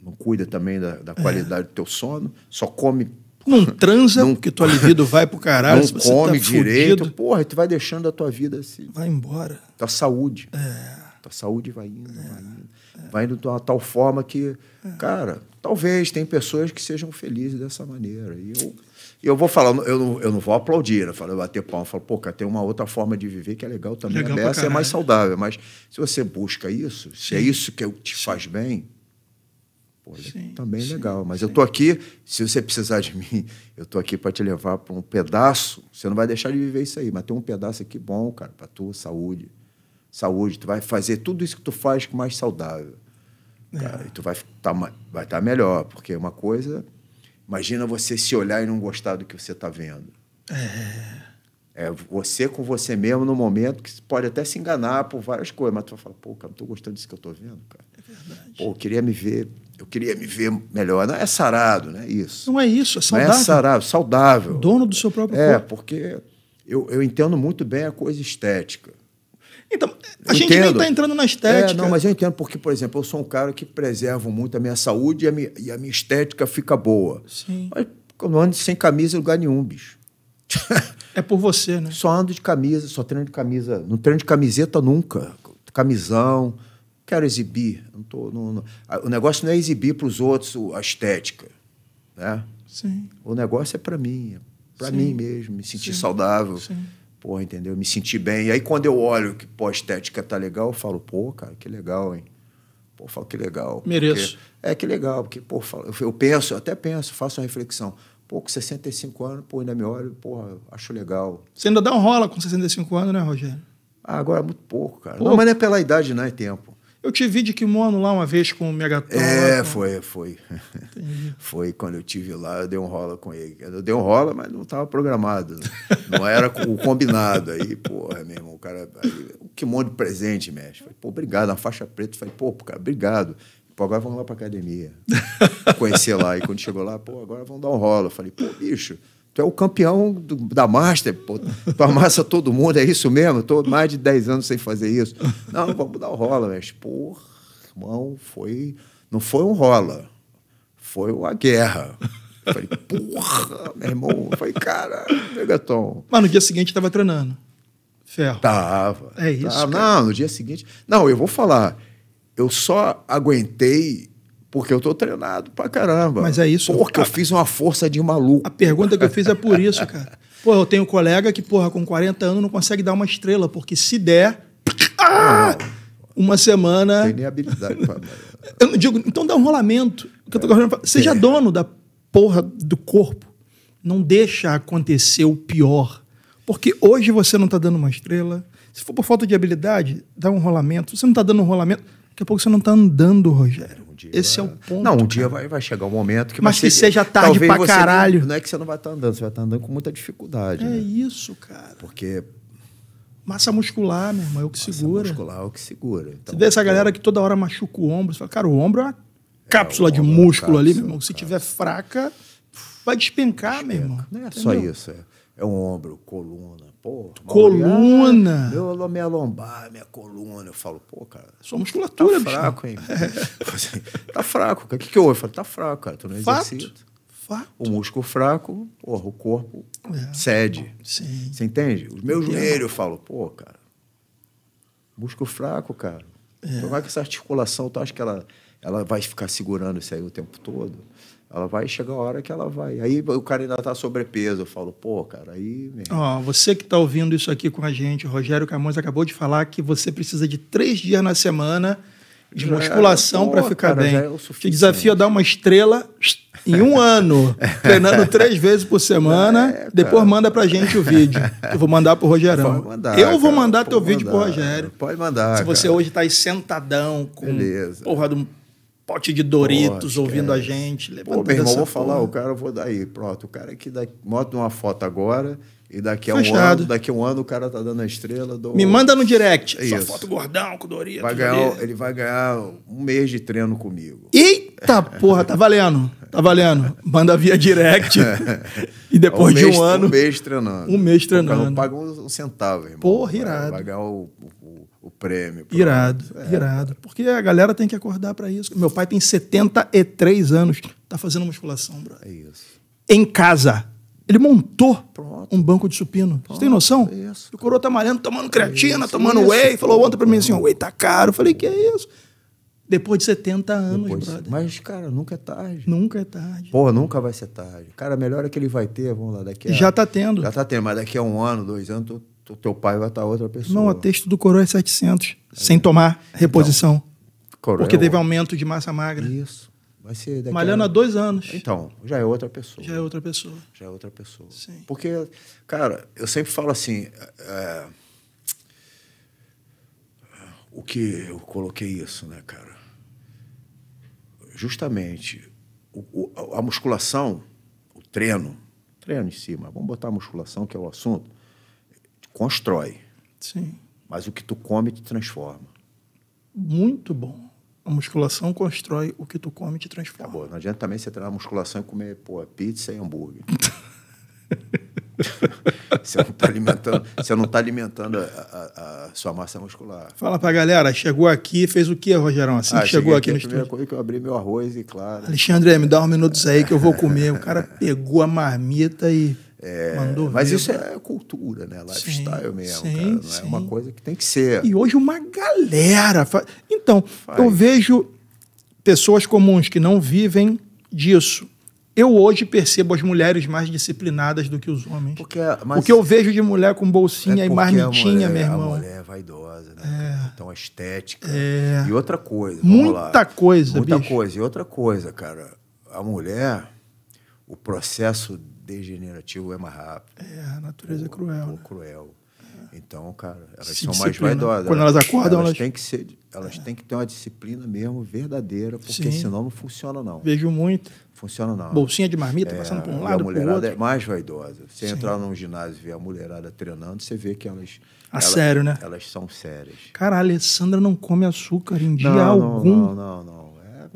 não cuida também da, da é. qualidade é. do teu sono, só come. Não transa, não, porque tua libido vai pro caralho. Não tá come tá direito. Fudido. Porra, tu vai deixando a tua vida assim. Vai embora. Tua saúde. É. Tua saúde vai indo, é. vai indo. É. Vai indo de uma tal forma que, cara, talvez tem pessoas que sejam felizes dessa maneira. E eu eu vou falar, eu não, eu não vou aplaudir, eu falo, eu bater palma, eu falo, pô, cara, tem uma outra forma de viver que é legal também, legal essa é mais saudável, mas se você busca isso, se é isso que te faz bem, Pô, é sim, também legal. Mas sim. eu tô aqui, se você precisar de mim, eu tô aqui para te levar para um pedaço. Você não vai deixar de viver isso aí, mas tem um pedaço aqui bom, cara, para tua saúde. Saúde, tu vai fazer tudo isso que tu faz mais saudável. Cara, é. E tu vai estar tá, vai tá melhor, porque uma coisa Imagina você se olhar e não gostar do que você está vendo. É. É você com você mesmo no momento que pode até se enganar por várias coisas, mas tu vai falar, pô, cara, não tô gostando disso que eu tô vendo, cara. É verdade. Pô, eu queria me ver, eu queria me ver melhor. Não é sarado, não é isso. Não é isso, é saudável. Não é sarado, saudável. Dono do seu próprio é, corpo. É, porque eu, eu entendo muito bem a coisa estética. Então, a entendo. gente nem está entrando na estética. É, não, mas eu entendo porque, por exemplo, eu sou um cara que preservo muito a minha saúde e a minha, e a minha estética fica boa. Sim. Mas eu não ando sem camisa em lugar nenhum, bicho. É por você, né? Só ando de camisa, só treino de camisa. Não treino de camiseta nunca. Camisão. Quero exibir. Não tô, não, não. Ah, o negócio não é exibir para os outros a estética. Né? Sim. O negócio é para mim. É para mim mesmo. Me sentir Sim. saudável. Sim Pô, entendeu? Me senti bem. E aí, quando eu olho que pô, a estética tá legal, eu falo, pô, cara, que legal, hein? Pô, eu falo que legal. Mereço. Porque... é, que legal, porque, pô, eu penso, eu até penso, faço uma reflexão. Pô, com 65 anos, pô, ainda me olho, pô, acho legal. Você ainda dá um rola com 65 anos, né, Rogério? Ah, agora é muito pouco, cara. Pouco. Não, mas não é pela idade, não é tempo. Eu te vi de kimono lá uma vez com o Megaton. É, com... foi, foi. Entendi. Foi quando eu tive lá, eu dei um rola com ele. Eu dei um rola, mas não estava programado. Né? Não, era o combinado. Aí, porra, meu irmão, o cara. Aí, o kimono de presente, mestre. Falei, pô, obrigado, Na faixa preta. Falei, pô, cara, obrigado. Pô, agora vamos lá pra academia. Conhecer lá. E quando chegou lá, pô, agora vamos dar um rola. Falei, pô, bicho Tu é o campeão do, da Master, pô. Tu amassa todo mundo, é isso mesmo? Estou mais de 10 anos sem fazer isso. Não, vamos dar o rola, mas, porra, irmão, foi. Não foi um rola, foi uma guerra. Eu falei, porra, meu irmão. Eu falei, cara, megatom. Né, mas no dia seguinte tava treinando. Ferro. Tava. É isso. Tava. Não, no dia seguinte. Não, eu vou falar. Eu só aguentei porque eu tô treinado pra caramba. Mas é isso. Porque eu fiz uma força de maluco. A pergunta que eu fiz é por isso, cara. Pô, eu tenho um colega que, porra, com 40 anos não consegue dar uma estrela, porque se der. Ah, uma semana. Tem nem habilidade pra. eu não digo, então dá um rolamento. Que eu tô é. Seja é. dono da porra do corpo. Não deixa acontecer o pior. Porque hoje você não tá dando uma estrela. Se for por falta de habilidade, dá um rolamento. Se você não tá dando um rolamento, daqui a pouco você não tá andando, Rogério dia. Esse é o ponto. Não, um dia vai, vai chegar um momento que Mas que ser... seja tarde pra caralho. Não, não, é que você não vai estar tá andando, você vai estar tá andando com muita dificuldade. É né? isso, cara. Porque. Massa muscular, meu irmão, é o que Massa segura. Massa muscular é o que segura. Então, você vê essa então galera que toda hora machuca o ombro. Você fala, cara, o ombro é uma é, cápsula é, de músculo cápsula, ali, meu irmão. Se cápsula. É. tiver fraca, vai despencar, Despenca. meu irmão. Não é Entendeu? só isso. É, é um ombro, coluna, pô. Coluna! meu, minha lombar, minha coluna. Eu falo, pô, cara. Sua musculatura, Tá fraco, hein? tá fraco, cara. O que, que houve? Eu falo, tá fraco, cara. Tu não exercita. Fato. Fato. O músculo fraco, porra, o corpo é. cede. Sim. Você entende? Os meu joelho, eu falo, pô, cara. Músculo fraco, cara. É. que essa articulação, tu acha que ela, ela vai ficar segurando isso aí o tempo todo? Ela vai chegar a hora que ela vai. Aí o cara ainda está sobrepeso. Eu falo, pô, cara, aí. Ó, oh, você que está ouvindo isso aqui com a gente, o Rogério Camões acabou de falar que você precisa de três dias na semana de já é, musculação para ficar cara, bem. É desafio a dar uma estrela em um ano, é. treinando três vezes por semana. É, depois manda para a gente o vídeo. Eu vou mandar o Rogerão. Mandar, eu vou mandar cara, teu vídeo para Rogério. Pode mandar. Se você cara. hoje está aí sentadão com Beleza. porra do pote de Doritos Poxa, ouvindo é. a gente. Pô, meu irmão, vou porra. falar, o cara, vou dar aí, pronto. O cara que dá, uma foto agora e daqui a, Fechado. um ano, daqui a um ano o cara tá dando a estrela. Do... Me manda no direct. É Sua foto gordão com Doritos. Vai ganhar, ele vai ganhar um mês de treino comigo. Eita porra, tá valendo. Tá valendo. Manda via direct. e depois um de um mês, ano. Um mês treinando. Um mês treinando. Não paga um centavo, irmão. Porra, irado. Vai, vai ganhar o, o o prêmio. Irado, é. irado. Porque a galera tem que acordar para isso. Meu pai tem 73 anos, tá fazendo musculação, bro. É isso. Em casa. Ele montou Pronto. um banco de supino. Pronto. Você tem noção? É isso. O coroa tá malhando, tomando creatina, é tomando isso. whey. Falou ontem para mim assim: whey tá caro. Eu falei: que é isso? Depois de 70 anos, Depois, brother. Mas, cara, nunca é tarde. Nunca é tarde. Porra, nunca vai ser tarde. Cara, melhor é que ele vai ter, vamos lá, daqui a... Já tá tendo. Já tá tendo, mas daqui a um ano, dois anos, o teu pai vai estar outra pessoa. Não, o texto do coroa é 700, é. sem tomar reposição. Então, porque é teve aumento de massa magra. Isso. Vai ser daqui Malhando a... há dois anos. Então, já é outra pessoa. Já é outra pessoa. Já é outra pessoa. Sim. Porque, cara, eu sempre falo assim. É... é o que eu coloquei isso, né, cara? Justamente o, o, a musculação, o treino, treino em cima, si, vamos botar a musculação, que é o assunto constrói. Sim. Mas o que tu come te transforma. Muito bom. A musculação constrói o que tu come te transforma. bom Não adianta também você treinar musculação e comer pô, pizza e hambúrguer. você não está alimentando, não tá alimentando a, a, a, sua massa muscular. Fala pra galera, chegou aqui, fez o que, Rogerão? Assim ah, que chegou aqui, aqui no estúdio. Coisa que eu abri meu arroz e claro. Alexandre, me dá uns minutos aí que eu vou comer. O cara pegou a marmita e é, mas isso é cultura, né? Lifestyle sim, mesmo, sim, cara. É uma coisa que tem que ser. E hoje uma galera. Fa... Então, Faz. eu vejo pessoas comuns que não vivem disso. Eu hoje percebo as mulheres mais disciplinadas do que os homens. Porque, mas... O que eu vejo de mulher com bolsinha é e marmitinha, meu irmão. A mulher é vaidosa, né? É. Então, estética. É. E outra coisa. Muita lá. coisa, Muita bicho. coisa. E outra coisa, cara. A mulher, o processo degenerativo é mais rápido. É, a natureza ou, é cruel. Ou né? cruel. É. Então, cara, elas Se são mais vaidosas. Quando elas acordam, elas, elas... têm que ser, elas é. têm que ter uma disciplina mesmo verdadeira, porque Sim. senão não funciona não. Vejo muito. Funciona não. Bolsinha de marmita é, passando por um lado, a mulherada outro. é mais vaidosa. Você Sim. entrar num ginásio e ver a mulherada treinando, você vê que elas a elas, sério, né? Elas são sérias. Cara, a Alessandra não come açúcar em dia não, algum. Não, não, não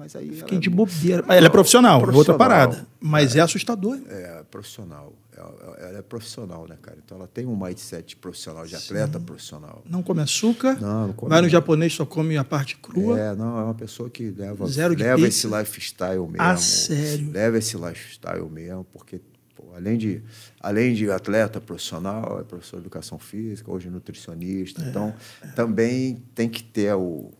mas aí. Fiquei de é bobeira. Não, ela é profissional, profissional outra parada. Mas é, é assustador. É, é profissional. Ela, é profissional, né, cara? Então ela tem um mindset profissional, de Sim. atleta profissional. Não come açúcar. Não, não come. Vai no japonês, só come a parte crua. É, não, é uma pessoa que leva, Zero de leva esse lifestyle mesmo. Ah, sério. Leva esse lifestyle mesmo, porque além de, além de atleta profissional, é professor de educação física, hoje é nutricionista. É, então, é. também tem que ter o,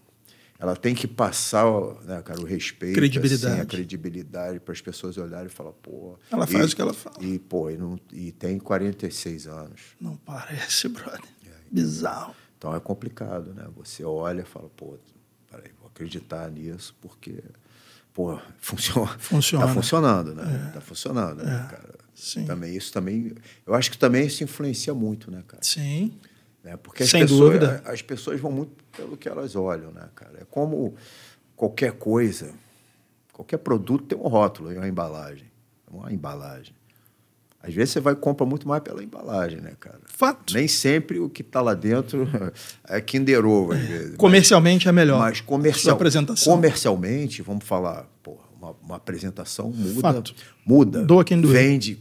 ela tem que passar né, cara, o respeito, credibilidade. Assim, a credibilidade para as pessoas olharem e falar, pô. Ela faz o que ela fala. E, pô, e, não, e tem 46 anos. Não parece, brother. É, então, Bizarro. Então é complicado, né? Você olha e fala, pô, peraí, vou acreditar nisso, porque, pô, funciona. Tá funciona. funcionando, né? É. Tá funcionando, né, é. né, cara? Sim. Também, isso também. Eu acho que também isso influencia muito, né, cara? Sim. Né? Porque as Sem pessoas, dúvida. As pessoas vão muito pelo que elas olham, né, cara? É como qualquer coisa, qualquer produto tem um rótulo e é uma embalagem. É uma embalagem. Às vezes você vai e compra muito mais pela embalagem, né, cara? Fato. Nem sempre o que está lá dentro é Kinder Ovo, às é. vezes. Comercialmente mas, é melhor. Mas comercial, comercialmente, vamos falar, porra, uma, uma apresentação muda. Fato. Muda. Doa quem doer. Vende,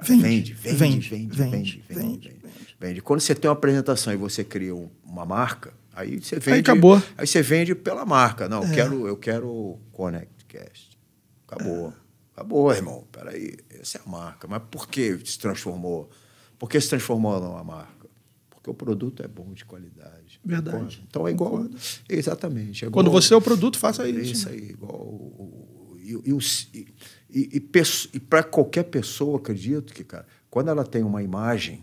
vende, vende, vende, vende, vende, vende, vende, vende, vende, vende, Vende. Quando você tem uma apresentação e você cria uma marca, aí você vende. Aí acabou. Aí você vende pela marca. Não, é. eu quero, eu quero Connectcast. Acabou. É. Acabou, irmão. Peraí. Essa é a marca. Mas por que se transformou? Por que se transformou numa marca? Porque o produto é bom, de qualidade. Verdade. Então é igual. Exatamente. É igual, Quando você é o produto, faça isso. Isso né? aí, igual. E, e, e, e para qualquer pessoa, acredito que, cara, quando ela tem uma imagem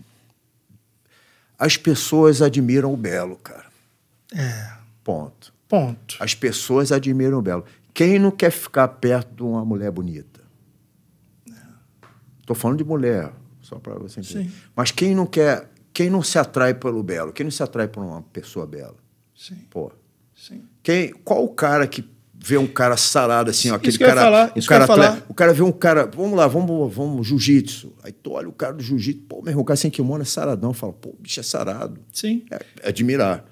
as pessoas admiram o belo, cara. É. Ponto. Ponto. As pessoas admiram o belo. Quem não quer ficar perto de uma mulher bonita? Estou falando de mulher, só para você entender. Sim. Mas quem não quer, quem não se atrai pelo belo, quem não se atrai por uma pessoa bela? Sim. Pô. Sim. Quem, qual o cara que vê um cara sarado, assim, ó, aquele cara. Falar, um cara falar. O cara vê um cara, vamos lá, vamos, vamos jiu-jitsu. Aí tu olha o cara do jiu-jitsu, pô, meu irmão, o cara sem kimono é saradão. Fala, pô, bicho é sarado. Sim. É, é admirar.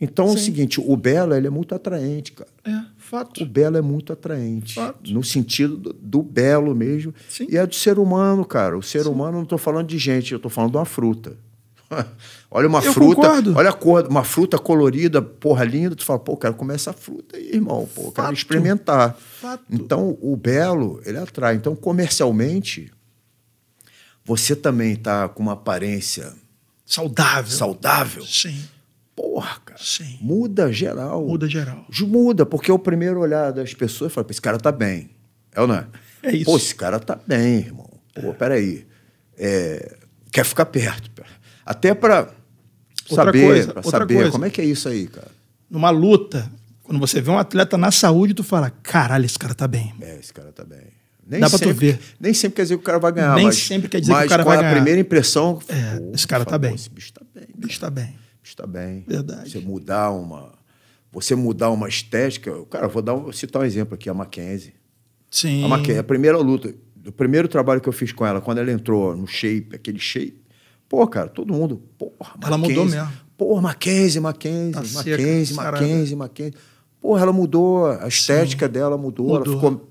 Então Sim. é o seguinte, o belo ele é muito atraente, cara. É, fato. O belo é muito atraente. Fato. No sentido do, do belo mesmo. Sim. E é do ser humano, cara. O ser Sim. humano, não estou falando de gente, eu estou falando de uma fruta. olha uma eu fruta, concordo. olha a cor, uma fruta colorida, porra linda, tu fala, pô, quero comer essa fruta aí, irmão, pô, Fato. quero experimentar. Fato. Então, o belo, ele atrai. Então, comercialmente, você também está com uma aparência saudável. Saudável? Sim. Porra, cara. Sim. Muda geral. Muda geral. Muda, porque o primeiro olhar das pessoas fala: esse cara tá bem. É ou não é? É isso. Pô, esse cara tá bem, irmão. Pô, é. peraí. É, quer ficar perto. Até para saber, para saber coisa. como é que é isso aí, cara. Numa luta, quando você vê um atleta na saúde, tu fala: caralho, esse cara tá bem. É, esse cara tá bem. Nem Dá sempre, pra tu ver. Nem sempre quer dizer que o cara vai ganhar. Nem mas, sempre quer dizer que o cara vai ganhar. Mas a primeira impressão... É, esse cara tá bem. Esse bicho tá bem. Bicho tá bem. Bicho tá bem. Verdade. Você mudar uma... Você mudar uma estética... Cara, vou, dar, vou citar um exemplo aqui, a Mackenzie. Sim. A Mackenzie, a primeira luta... O primeiro trabalho que eu fiz com ela, quando ela entrou no shape, aquele shape, Pô, cara, todo mundo. Porra, Mackenzie, Ela mudou mesmo. Porra, Mackenzie, Mackenzie, tá Mackenzie, seca, Mackenzie, Mackenzie, Porra, ela mudou, a estética Sim. dela mudou, mudou, ela ficou.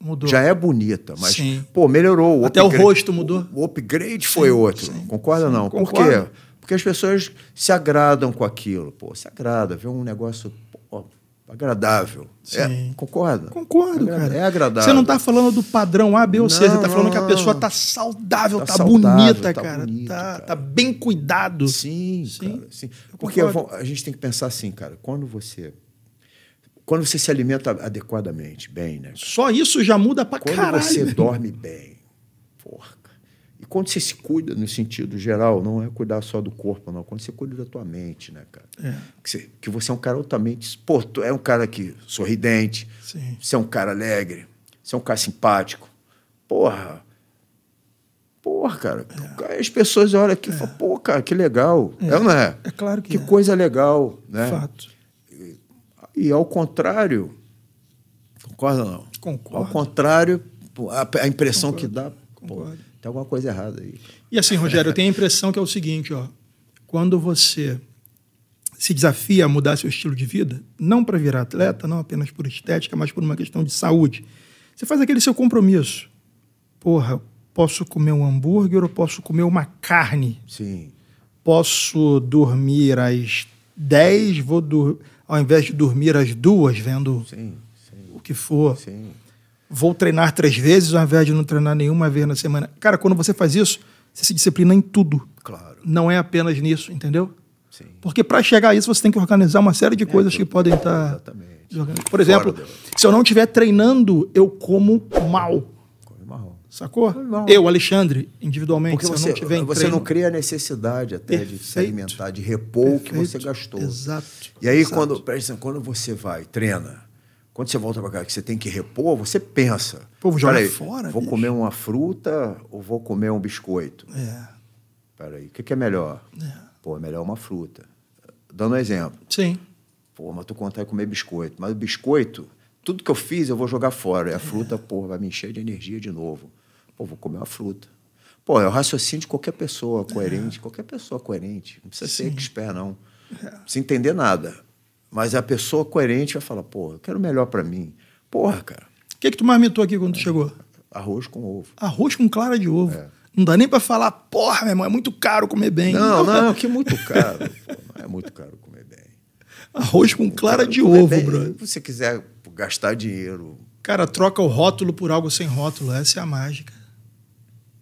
Mudou. Já é bonita, mas, Sim. pô, melhorou. O Até o rosto mudou. O, upgrade Sim. foi outro. Concorda não? Concordo. Por quê? Porque as pessoas se agradam com aquilo, pô, se agrada, vê um negócio agradável. É, sim. É, concorda? Concordo, é cara. É agradável. Você não está falando do padrão A, B ou C. Você está falando que a pessoa está saudável, está tá, tá bonita, tá cara. Está tá bem cuidado. Sim, sim. Cara, sim. Porque a gente tem que pensar assim, cara. Quando você... Quando você se alimenta adequadamente, bem, né? Cara? Só isso já muda pra quando caralho. Quando você dorme bem, quando você se cuida no sentido geral, não é cuidar só do corpo, não. Quando você cuida da tua mente, né, cara? É. Que, você, que você é um cara altamente. Pô, tu é um cara que sorridente, Sim. você é um cara alegre, você é um cara simpático. Porra! Porra, cara. É. As pessoas olham aqui e é. falam, pô, cara, que legal. É, é não é? É claro que Que é. coisa legal, né? Fato. E, e ao contrário. Concorda ou não? Concordo. Ao contrário, a, a impressão Concordo. que dá. Concordo. Pô, tem alguma coisa errada aí. E assim, Rogério, eu tenho a impressão que é o seguinte, ó. Quando você se desafia a mudar seu estilo de vida, não para virar atleta, não apenas por estética, mas por uma questão de saúde. Você faz aquele seu compromisso. Porra, posso comer um hambúrguer ou posso comer uma carne? Sim. Posso dormir às 10, vou do... ao invés de dormir às duas vendo sim, sim. o que for. Sim vou treinar três vezes ao invés de não treinar nenhuma vez na semana. Cara, quando você faz isso, você se disciplina em tudo. Claro. Não é apenas nisso, entendeu? Sim. Porque para chegar a isso, você tem que organizar uma série de é, coisas tô... que podem estar. Tá Exatamente. Por exemplo, Fora, se eu não estiver treinando, eu como mal. Come mal. Sacou? Não. Eu, Alexandre, individualmente, Porque você, eu não tiver Você treino... não cria a necessidade até Perfeito. de se alimentar, de repor Perfeito. o que você gastou. Exato. E aí, Exato. Quando, quando você vai, treina, quando você volta para casa que você tem que repor, você pensa. Pô, povo joga aí, fora. Vou bicho. comer uma fruta ou vou comer um biscoito? É. Peraí, o que, que, é melhor? É. Pô, é melhor uma fruta. Dando um exemplo. Sim. Pô, mas tu conta comer biscoito. Mas o biscoito, tudo que eu fiz eu vou jogar fora. E a é. fruta, é. pô, vai me encher de energia de novo. Pô, vou comer uma fruta. Pô, é o raciocínio de qualquer pessoa coerente, é. qualquer pessoa coerente. Não precisa Sim. ser expert, não. É. Não precisa entender nada. Mas a pessoa coerente vai falar, pô, eu quero o melhor para mim. Porra, cara. O que, que tu marmitou aqui quando é. tu chegou? Arroz com ovo. Arroz com clara de ovo. É. Não dá nem para falar, porra, meu irmão, é muito caro comer bem. Não, não, não que é muito caro. pô, não é muito caro comer bem. Arroz com clara de ovo, bruno Se você quiser gastar dinheiro. Cara, troca o rótulo por algo sem rótulo. Essa é a mágica.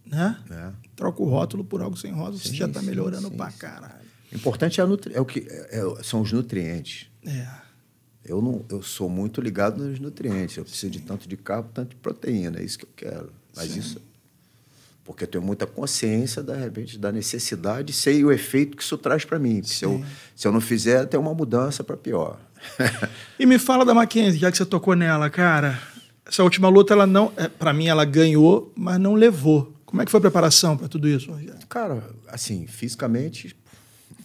Né? É. Troca o rótulo por algo sem rótulo, sim, você já tá sim, melhorando sim, pra caralho. O importante é, é o que é, é, são os nutrientes. É. Eu, não, eu sou muito ligado nos nutrientes. Eu preciso Sim. de tanto de carbo, tanto de proteína. É isso que eu quero. Mas Sim. isso. É, porque eu tenho muita consciência, da, repente, da necessidade, sei o efeito que isso traz para mim. Se eu, se eu não fizer, tem uma mudança para pior. e me fala da Mackenzie, já que você tocou nela, cara. Essa última luta, ela não. É, para mim, ela ganhou, mas não levou. Como é que foi a preparação para tudo isso, Rogério? Cara, assim, fisicamente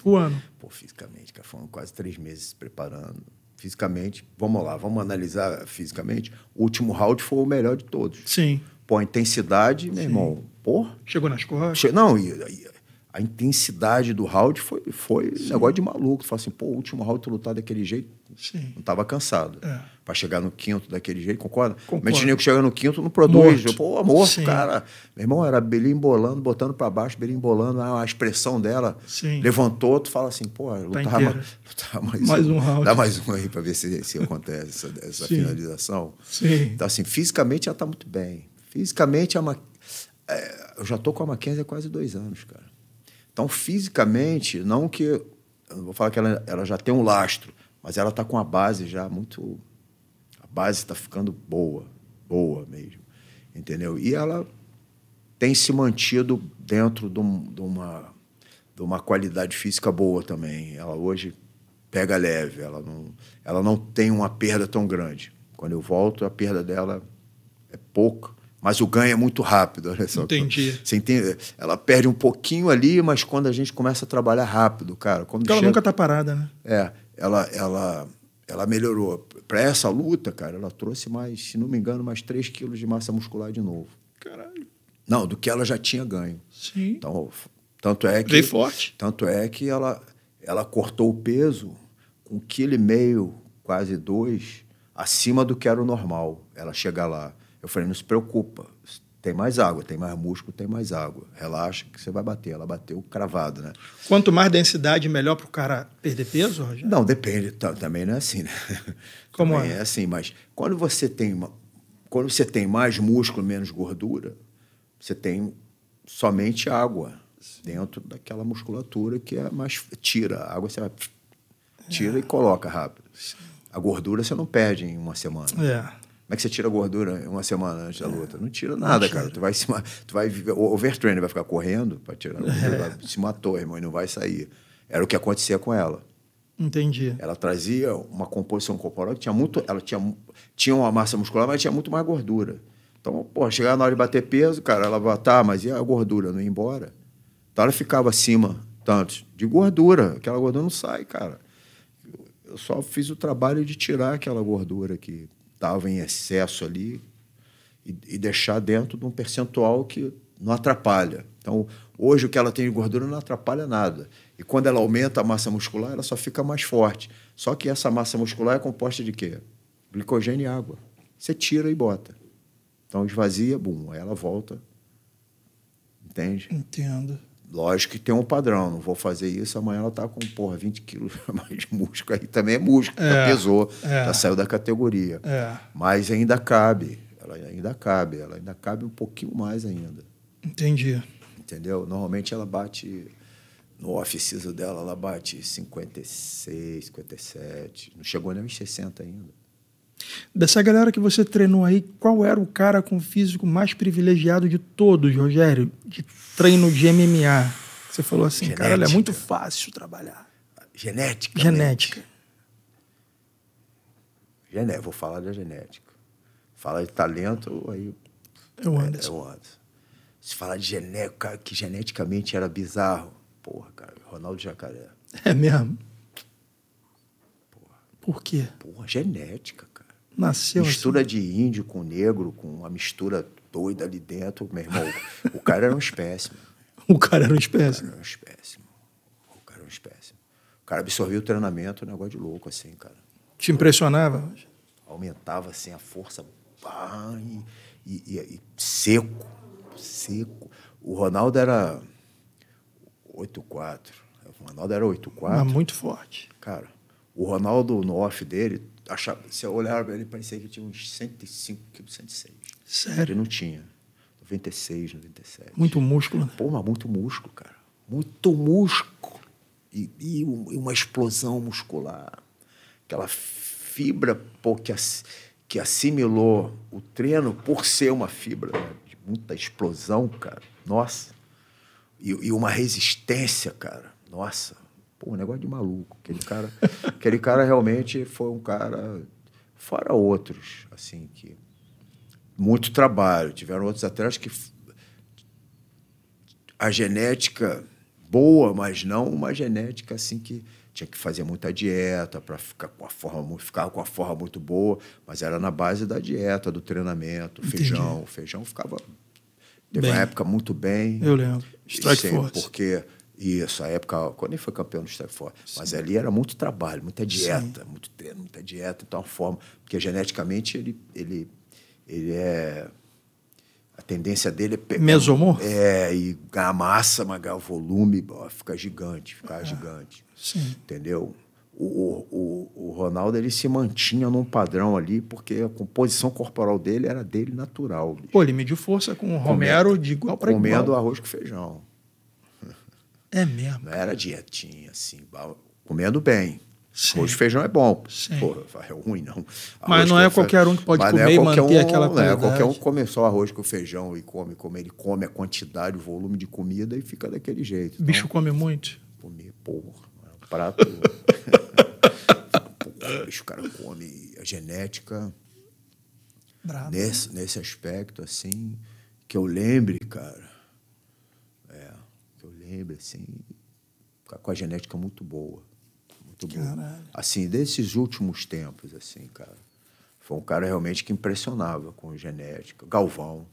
o ano? Pô, fisicamente, cara, foram quase três meses se preparando. Fisicamente, vamos lá, vamos analisar fisicamente. O último round foi o melhor de todos. Sim. Pô, a intensidade, meu Sim. irmão, pô Chegou nas costas. Che... Não, e, e, a intensidade do round foi, foi negócio de maluco. Tu fala assim, pô, o último round tu lutar daquele jeito, Sim. Não estava cansado. É. Para chegar no quinto daquele jeito, concorda? Concordo. Mas tinha que chegar no quinto, não produz. Morto. Pô, moço Sim. cara. Meu irmão era belimbolando, botando para baixo, belimbolando. A expressão dela Sim. levantou, tu fala assim, pô, lutar, tá mais, mais, mais um, um round. Dá mais um aí para ver se, se acontece essa, essa Sim. finalização. Sim. Então, assim, fisicamente ela está muito bem. Fisicamente, a Ma... É, eu já tô com a Mackenzie há quase dois anos, cara. Então, fisicamente, não que. Eu não vou falar que ela, ela já tem um lastro, mas ela está com a base já muito. A base está ficando boa, boa mesmo. Entendeu? E ela tem se mantido dentro de, um, de uma, de uma qualidade física boa também. Ela hoje pega leve, ela não, ela não tem uma perda tão grande. Quando eu volto, a perda dela é pouca, mas o ganho é muito rápido. Olha só. Entendi. Você entende? Ela perde um pouquinho ali, mas quando a gente começa a trabalhar rápido, cara. Quando Porque chega... ela nunca está parada, né? É ela, ela, ela melhorou. Para essa luta, cara, ela trouxe mais, se não me engano, mais 3 quilos de massa muscular de novo. Caralho. Não, do que ela já tinha ganho. Sim. Então, tanto é que. Bem forte. Tanto é que ela, ela cortou o peso com um quilo e meio, quase dois, acima do que era o normal. Ela chega lá. Eu falei, não se preocupa, tem mais água, tem mais músculo, tem mais água. Relaxa que você vai bater. Ela bateu cravado, né? Quanto mais densidade, melhor para o cara perder peso, Roger? Não, depende. Também não é assim, né? Como é? É assim, mas quando você tem uma, quando você tem mais músculo, menos gordura, você tem somente água dentro daquela musculatura que é mais tira. A água você vai, tira é. e coloca rápido. A gordura você não perde em uma semana. É. Como é que você tira gordura uma semana antes da é. luta? Não tira nada, cara. Tu vai se tu vai o overtrainer vai ficar correndo para tirar gordura, se matou, irmão, e não vai sair. Era o que acontecia com ela. Entendi. Ela trazia uma composição corporal que tinha muito, ela tinha tinha uma massa muscular, mas tinha muito mais gordura. Então, pô, chegava na hora de bater peso, cara, ela vai, tá, mas e a gordura? Não ia embora. Então ela ficava acima, tanto, de gordura. Aquela gordura não sai, cara. Eu só fiz o trabalho de tirar aquela gordura aqui estava em excesso ali e, e, deixar dentro de um percentual que não atrapalha. Então, hoje o que ela tem de gordura não atrapalha nada. E quando ela aumenta a massa muscular, ela só fica mais forte. Só que essa massa muscular é composta de quê? Glicogênio e água. Você tira e bota. Então esvazia, bum, aí ela volta. Entende? Entendo. Lógico que tem um padrão, não vou fazer isso, amanhã ela está com, porra, 20 quilos a mais de músculo. Aí também é músculo, é, já pesou, é, já saiu da categoria. É. Mas ainda cabe, ela ainda cabe, ela ainda cabe um pouquinho mais ainda. Entendi. Entendeu? Normalmente ela bate, no off-season dela, ela bate 56, 57, não chegou nem aos 60 ainda. Dessa galera que você treinou aí, qual era o cara com o físico mais privilegiado de todos, Rogério? De treino de MMA. Você falou assim, é Genética. cara, é muito fácil trabalhar. Genética. Genética. Gené vou falar da genética. Fala de talento, aí. É o é, Anderson. É, é o Anderson. Se falar de genética, que geneticamente era bizarro. Porra, cara, Ronaldo Jacaré. É mesmo? Porra. Por quê? Porra, genética. Nasceu mistura assim. de índio com negro, com uma mistura doida ali dentro, meu irmão. o cara era um espécime. O cara era um espécime. O cara era um espécime. O cara era um espécime. O cara absorvia o treinamento, é um negócio de louco, assim, cara. Te impressionava? Aumentava, assim, a força. e, e, e seco. Seco. O Ronaldo era 8-4. O Ronaldo era 8-4. Mas muito forte. Cara, o Ronaldo no off dele achava, se eu olhava para ele, pensei que tinha uns 105 quilos, 106. Sério? ele não tinha. 96, 97. Muito músculo, né? Pô, mas muito músculo, cara. Muito músculo. E, e uma explosão muscular. Aquela fibra pô, que, ass, que assimilou o treino por ser uma fibra né? de muita explosão, cara. Nossa. E, e uma resistência, cara. Nossa. Pô, um negócio de maluco. Aquele cara, aquele cara realmente foi um cara, fora outros, assim, que. Muito trabalho. Tiveram outros atletas que. A genética boa, mas não uma genética assim que tinha que fazer muita dieta para ficar com a forma ficar com a forma muito boa, mas era na base da dieta, do treinamento, Entendi. feijão, feijão ficava teve bem. uma época muito bem. Eu lembro. Strike sempre, force. Porque isso a época, quando ele foi campeão do Stanford, mas ali era muito trabalho, muita dieta, Sim. muito treino, muita dieta, então a forma, porque geneticamente ele, ele, ele é a tendência dele é pegar, mesomorfo é e ganhar massa, mas ganhar volume, ficar fica gigante, ficar é. gigante, Sim. entendeu? O, o, o Ronaldo ele se mantinha num padrão ali, porque a composição corporal dele era dele natural. Bicho. Pô, ele mediu força com o Romero comendo, de igual para igual. Comendo arroz com feijão. É mesmo? Não era dietinha, assim, comendo bem. Arroz e feijão é bom. Sim. Pô, é ruim, não. Arroz mas não é qualquer um que pode é comer é e manter um, aquela não Não é qualquer um que come só arroz com feijão e come, come. Ele come a quantidade, o volume de comida e fica daquele jeito. Então, bicho come muito? Comer, porra. É um prato... porra, bicho, o cara come a genética... Bravo. Nesse, nesse aspecto, assim, que eu lembre, cara lembro, assim, com a genética muito boa. Muito Caralho. boa. Assim, desses últimos tempos, assim, cara. Foi um cara realmente que impressionava com genética. Galvão.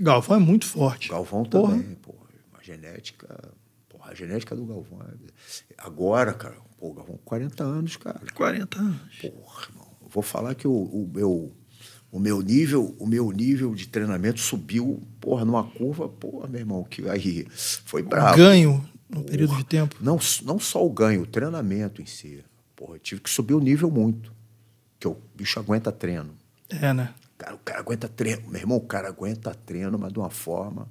Galvão é muito forte. Galvão porra. também, porra. genética. Porra, a genética do Galvão. É... Agora, cara, pô, Galvão, 40 anos, cara. 40 anos. Porra, irmão. Vou falar que o, o meu o meu nível, o meu nível de treinamento subiu, porra, numa curva, porra, meu irmão, que aí foi bravo. Ganho num período porra, de tempo. Não, não só o ganho, o treinamento em si. Porra, tive que subir o nível muito. Que o bicho aguenta treino. É, né? Cara, o cara aguenta treino. Meu irmão, o cara aguenta treino, mas de uma forma.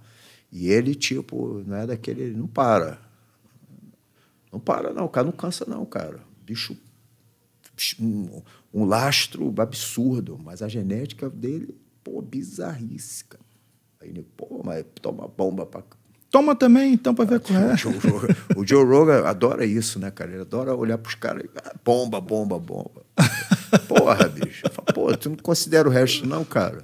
E ele, tipo, não é daquele. Ele não para. Não para, não. O cara não cansa, não, cara. Bicho. bicho um lastro absurdo, mas a genética dele, pô, bizarrice, Aí ele, pô, mas toma bomba pra. Toma também, então, pra ver ah, qual é. O Joe, Rogan, o Joe Rogan adora isso, né, cara? Ele adora olhar pros caras e. Ah, bomba, bomba, bomba porra, bicho. Eu falo, pô, tu não considera o resto, não, cara.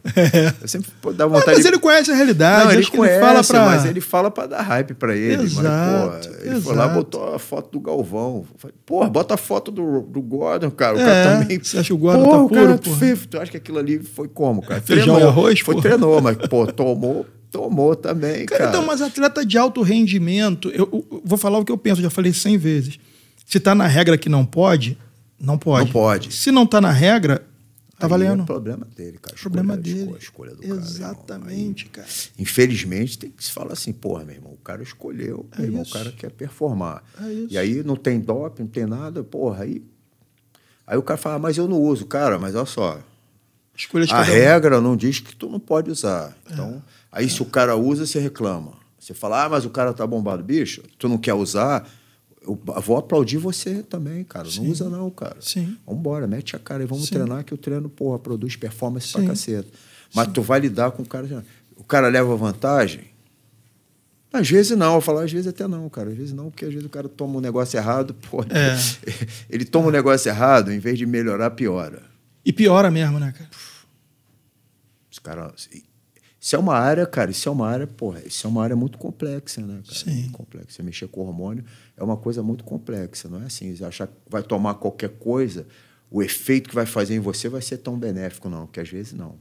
Eu sempre pô, dá vontade. mas de... ele conhece a realidade, não, ele, conhece, ele fala pra... mas ele fala pra dar hype pra ele. Exato, mas, porra, ele exato. foi lá botou a foto do Galvão. porra, bota a foto do, do Gordon, cara. O é, cara também. Você acha que o Gordon tá porra, tá puro, cara, é porra. Tu, tu acha que aquilo ali foi como, cara? Feijão treinou, e arroz? Foi, porra. treinou, mas, pô, tomou tomou também, cara. Então, cara. Então, mas atleta de alto rendimento, eu, eu, eu, vou falar o que eu penso, já falei 100 vezes. Se tá na regra que não pode, não pode. Não pode. Se não está na regra, tá Aí é valendo. É problema dele, cara. É problema dele. Escolha, Exatamente, cara, Aí, cara, Infelizmente, tem que se falar assim, porra, meu irmão, o cara escolheu, é meu irmão, o cara quer performar. É isso. E aí não tem doping, não tem nada, porra, aí... Aí o cara fala, ah, mas eu não uso. Cara, mas olha só, Escolha de a regra um. não diz que tu não pode usar. É. Então, é. aí é. se o cara usa, você reclama. Você fala, ah, mas o cara tá bombado, bicho, tu não quer usar, eu vou aplaudir você também, cara. Sim. Não usa não, cara. Sim. Vambora, mete a cara e vamos Sim. treinar, que o treino, porra, produz performance Sim. pra caceta. Mas Sim. tu vai lidar com o cara. O cara leva vantagem? Às vezes não, eu falo, às vezes até não, cara. Às vezes não, porque às vezes o cara toma um negócio errado, pô. É. Ele toma é. um negócio errado, em vez de melhorar, piora. E piora mesmo, né, cara? Os caras. Assim, isso é uma área, cara, isso é uma área, porra, isso é uma área muito complexa, né? Cara? Sim. Muito complexa. mexer com hormônio é uma coisa muito complexa, não é assim? Você achar que vai tomar qualquer coisa, o efeito que vai fazer em você vai ser tão benéfico, não, porque às vezes não.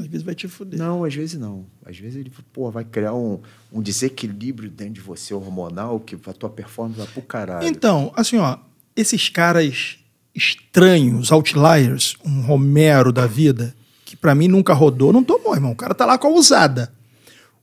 Às vezes vai te foder. Não, às vezes não. Às vezes ele porra, vai criar um, um desequilíbrio dentro de você hormonal que a tua performance vai pro caralho. Então, assim, ó, esses caras estranhos, outliers, um Romero da vida que para mim nunca rodou, não tomou, irmão. O cara tá lá com a usada.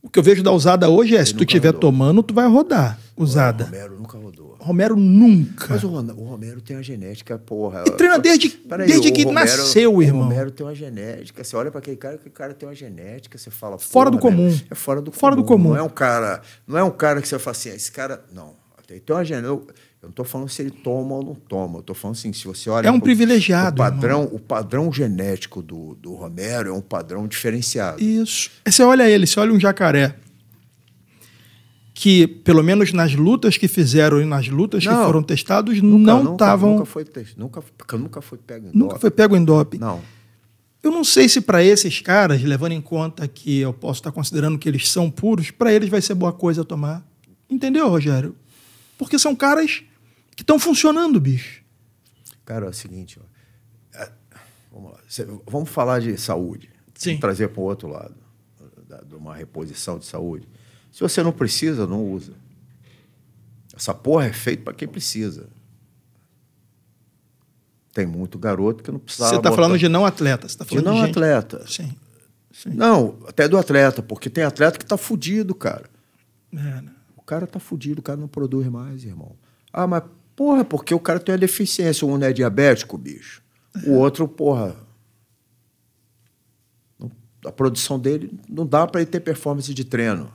O que eu vejo da usada hoje é, Ele se tu tiver rodou. tomando, tu vai rodar usada. O Romero nunca rodou. Romero nunca. Mas o, o Romero tem uma genética, porra. E treina desde, Peraí, desde que Romero, nasceu, irmão. O Romero tem uma genética. Você olha para aquele cara, o cara tem uma genética, você fala... Fora do comum. Né? É fora do fora comum. Fora do comum. Não é um cara, não é um cara que você fala assim, ah, esse cara... Não. Tem uma genética... Eu não estou falando se ele toma ou não toma. Eu estou falando assim, se você olha. É um pro, privilegiado. O padrão, o padrão genético do, do Romero é um padrão diferenciado. Isso. É, você olha ele, você olha um jacaré. Que, pelo menos nas lutas que fizeram e nas lutas não, que foram testados, nunca, não estavam. Nunca, nunca, foi nunca, nunca foi pego em nunca doping. foi pego em dope. Não. Eu não sei se para esses caras, levando em conta que eu posso estar considerando que eles são puros, para eles vai ser boa coisa tomar. Entendeu, Rogério? Porque são caras que estão funcionando, bicho. Cara, é o seguinte, ó. É, vamos lá. vamos falar de saúde. Sim. Vamos trazer para o outro lado, da, de uma reposição de saúde. Se você não precisa, não usa. Essa porra é feita para quem precisa. Tem muito garoto que não precisa. Você está falando de não atleta, você tá falando de não de atleta. Sim. Sim. Não, até do atleta, porque tem atleta que está fudido, cara. É, né? O cara está fudido, o cara não produz mais, irmão. Ah, mas Porra, porque o cara tem uma deficiência. Um é diabético, bicho. O é. outro, porra. A produção dele não dá para ele ter performance de treino.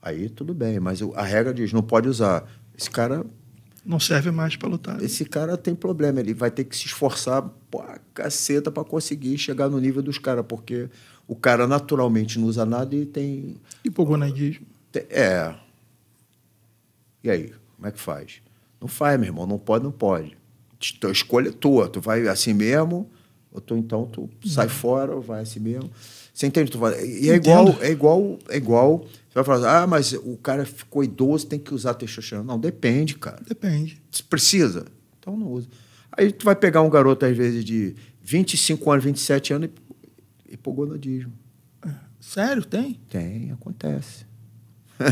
Aí tudo bem, mas a regra diz: não pode usar. Esse cara. Não serve mais para lutar. Né? Esse cara tem problema, ele vai ter que se esforçar pra caceta para conseguir chegar no nível dos caras, porque o cara naturalmente não usa nada e tem. Hipogonadismo. É. E aí? Como é que faz? Não faz, meu irmão. Não pode, não pode. A escolha é tua. Tu vai assim mesmo, ou tu, então tu sai uhum. fora, ou vai assim mesmo. Você entende? Tu vai... E é igual, é igual, é igual. Você vai falar ah, mas o cara ficou idoso, tem que usar testosterona. Não, depende, cara. Depende. Se precisa, então não usa. Aí tu vai pegar um garoto, às vezes, de 25 anos, 27 anos, e hipogonadismo. É. Sério? Tem? Tem, acontece.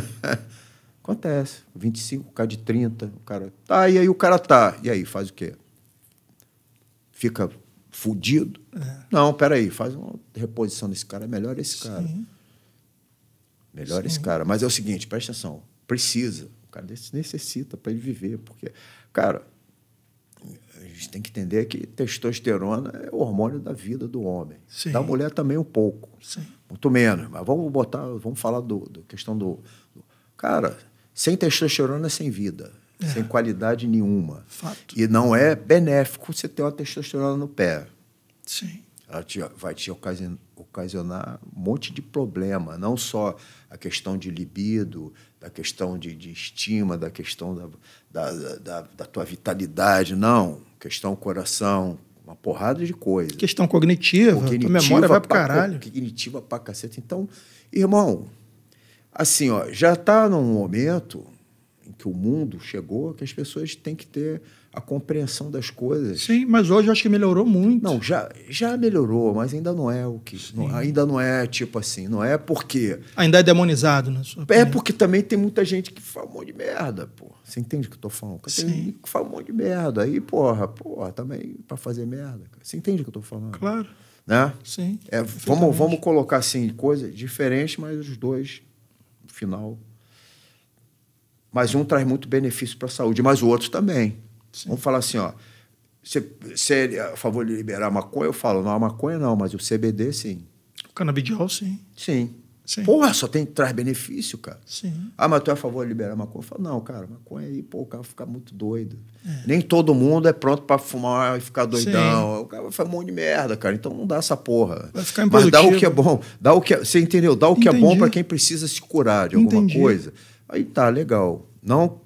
Acontece. 25, o cara de 30, o cara tá, e aí o cara tá. E aí, faz o quê? Fica fudido? É. Não, peraí, faz uma reposição desse cara, melhor esse cara. Sim. Melhor Sim. esse cara. Mas é o seguinte, presta atenção, precisa. O cara necessita para ele viver, porque, cara, a gente tem que entender que testosterona é o hormônio da vida do homem. Sim. Da mulher também um pouco. Muito menos, mas vamos botar, vamos falar do, do questão do cara, sem testosterona, sem vida. É. Sem qualidade nenhuma. Fato. E não é benéfico você ter uma testosterona no pé. Sim. Ela te, vai te ocasionar um monte de problema, não só a questão de libido, da questão de, de estima, da questão da, da, da, da tua vitalidade, não. Questão coração, uma porrada de coisa. Questão cognitiva, cognitiva memória vai para caralho. Cognitiva para cacete. Então, irmão, assim, ó, já está num momento em que o mundo chegou que as pessoas têm que ter a compreensão das coisas. Sim, mas hoje acho que melhorou muito. Não, já, já melhorou, mas ainda não é o que. Não, ainda não é tipo assim, não é porque. Ainda é demonizado, né? É porque também tem muita gente que fala um monte de merda, pô. Você entende o que eu tô falando? Sim. gente que fala um monte de merda. Aí, porra, porra, também para fazer merda. Você entende o que eu tô falando? Claro. Né? Sim. É, vamos, vamos colocar assim, coisas diferentes, mas os dois final. Mas um traz muito benefício para a saúde, mas o outro também. Sim. Vamos falar assim, ó. Você, é a favor de liberar maconha? Eu falo, não, a maconha não, mas o CBD sim. O canabidiol sim. Sim. Sim. Porra, só tem traz benefício, cara. Sim. Ah, mas tu é a favor de liberar maconha? Eu falo, não, cara, maconha aí, pô, o cara fica muito doido. É. Nem todo mundo é pronto para fumar e ficar doidão. Sim. O cara vai fazer um monte de merda, cara. Então não dá essa porra. Vai ficar mas dá o que é bom. Dá o que é, você entendeu? Dá o que Entendi. é bom para quem precisa se curar de alguma Entendi. coisa. Aí tá, legal. Não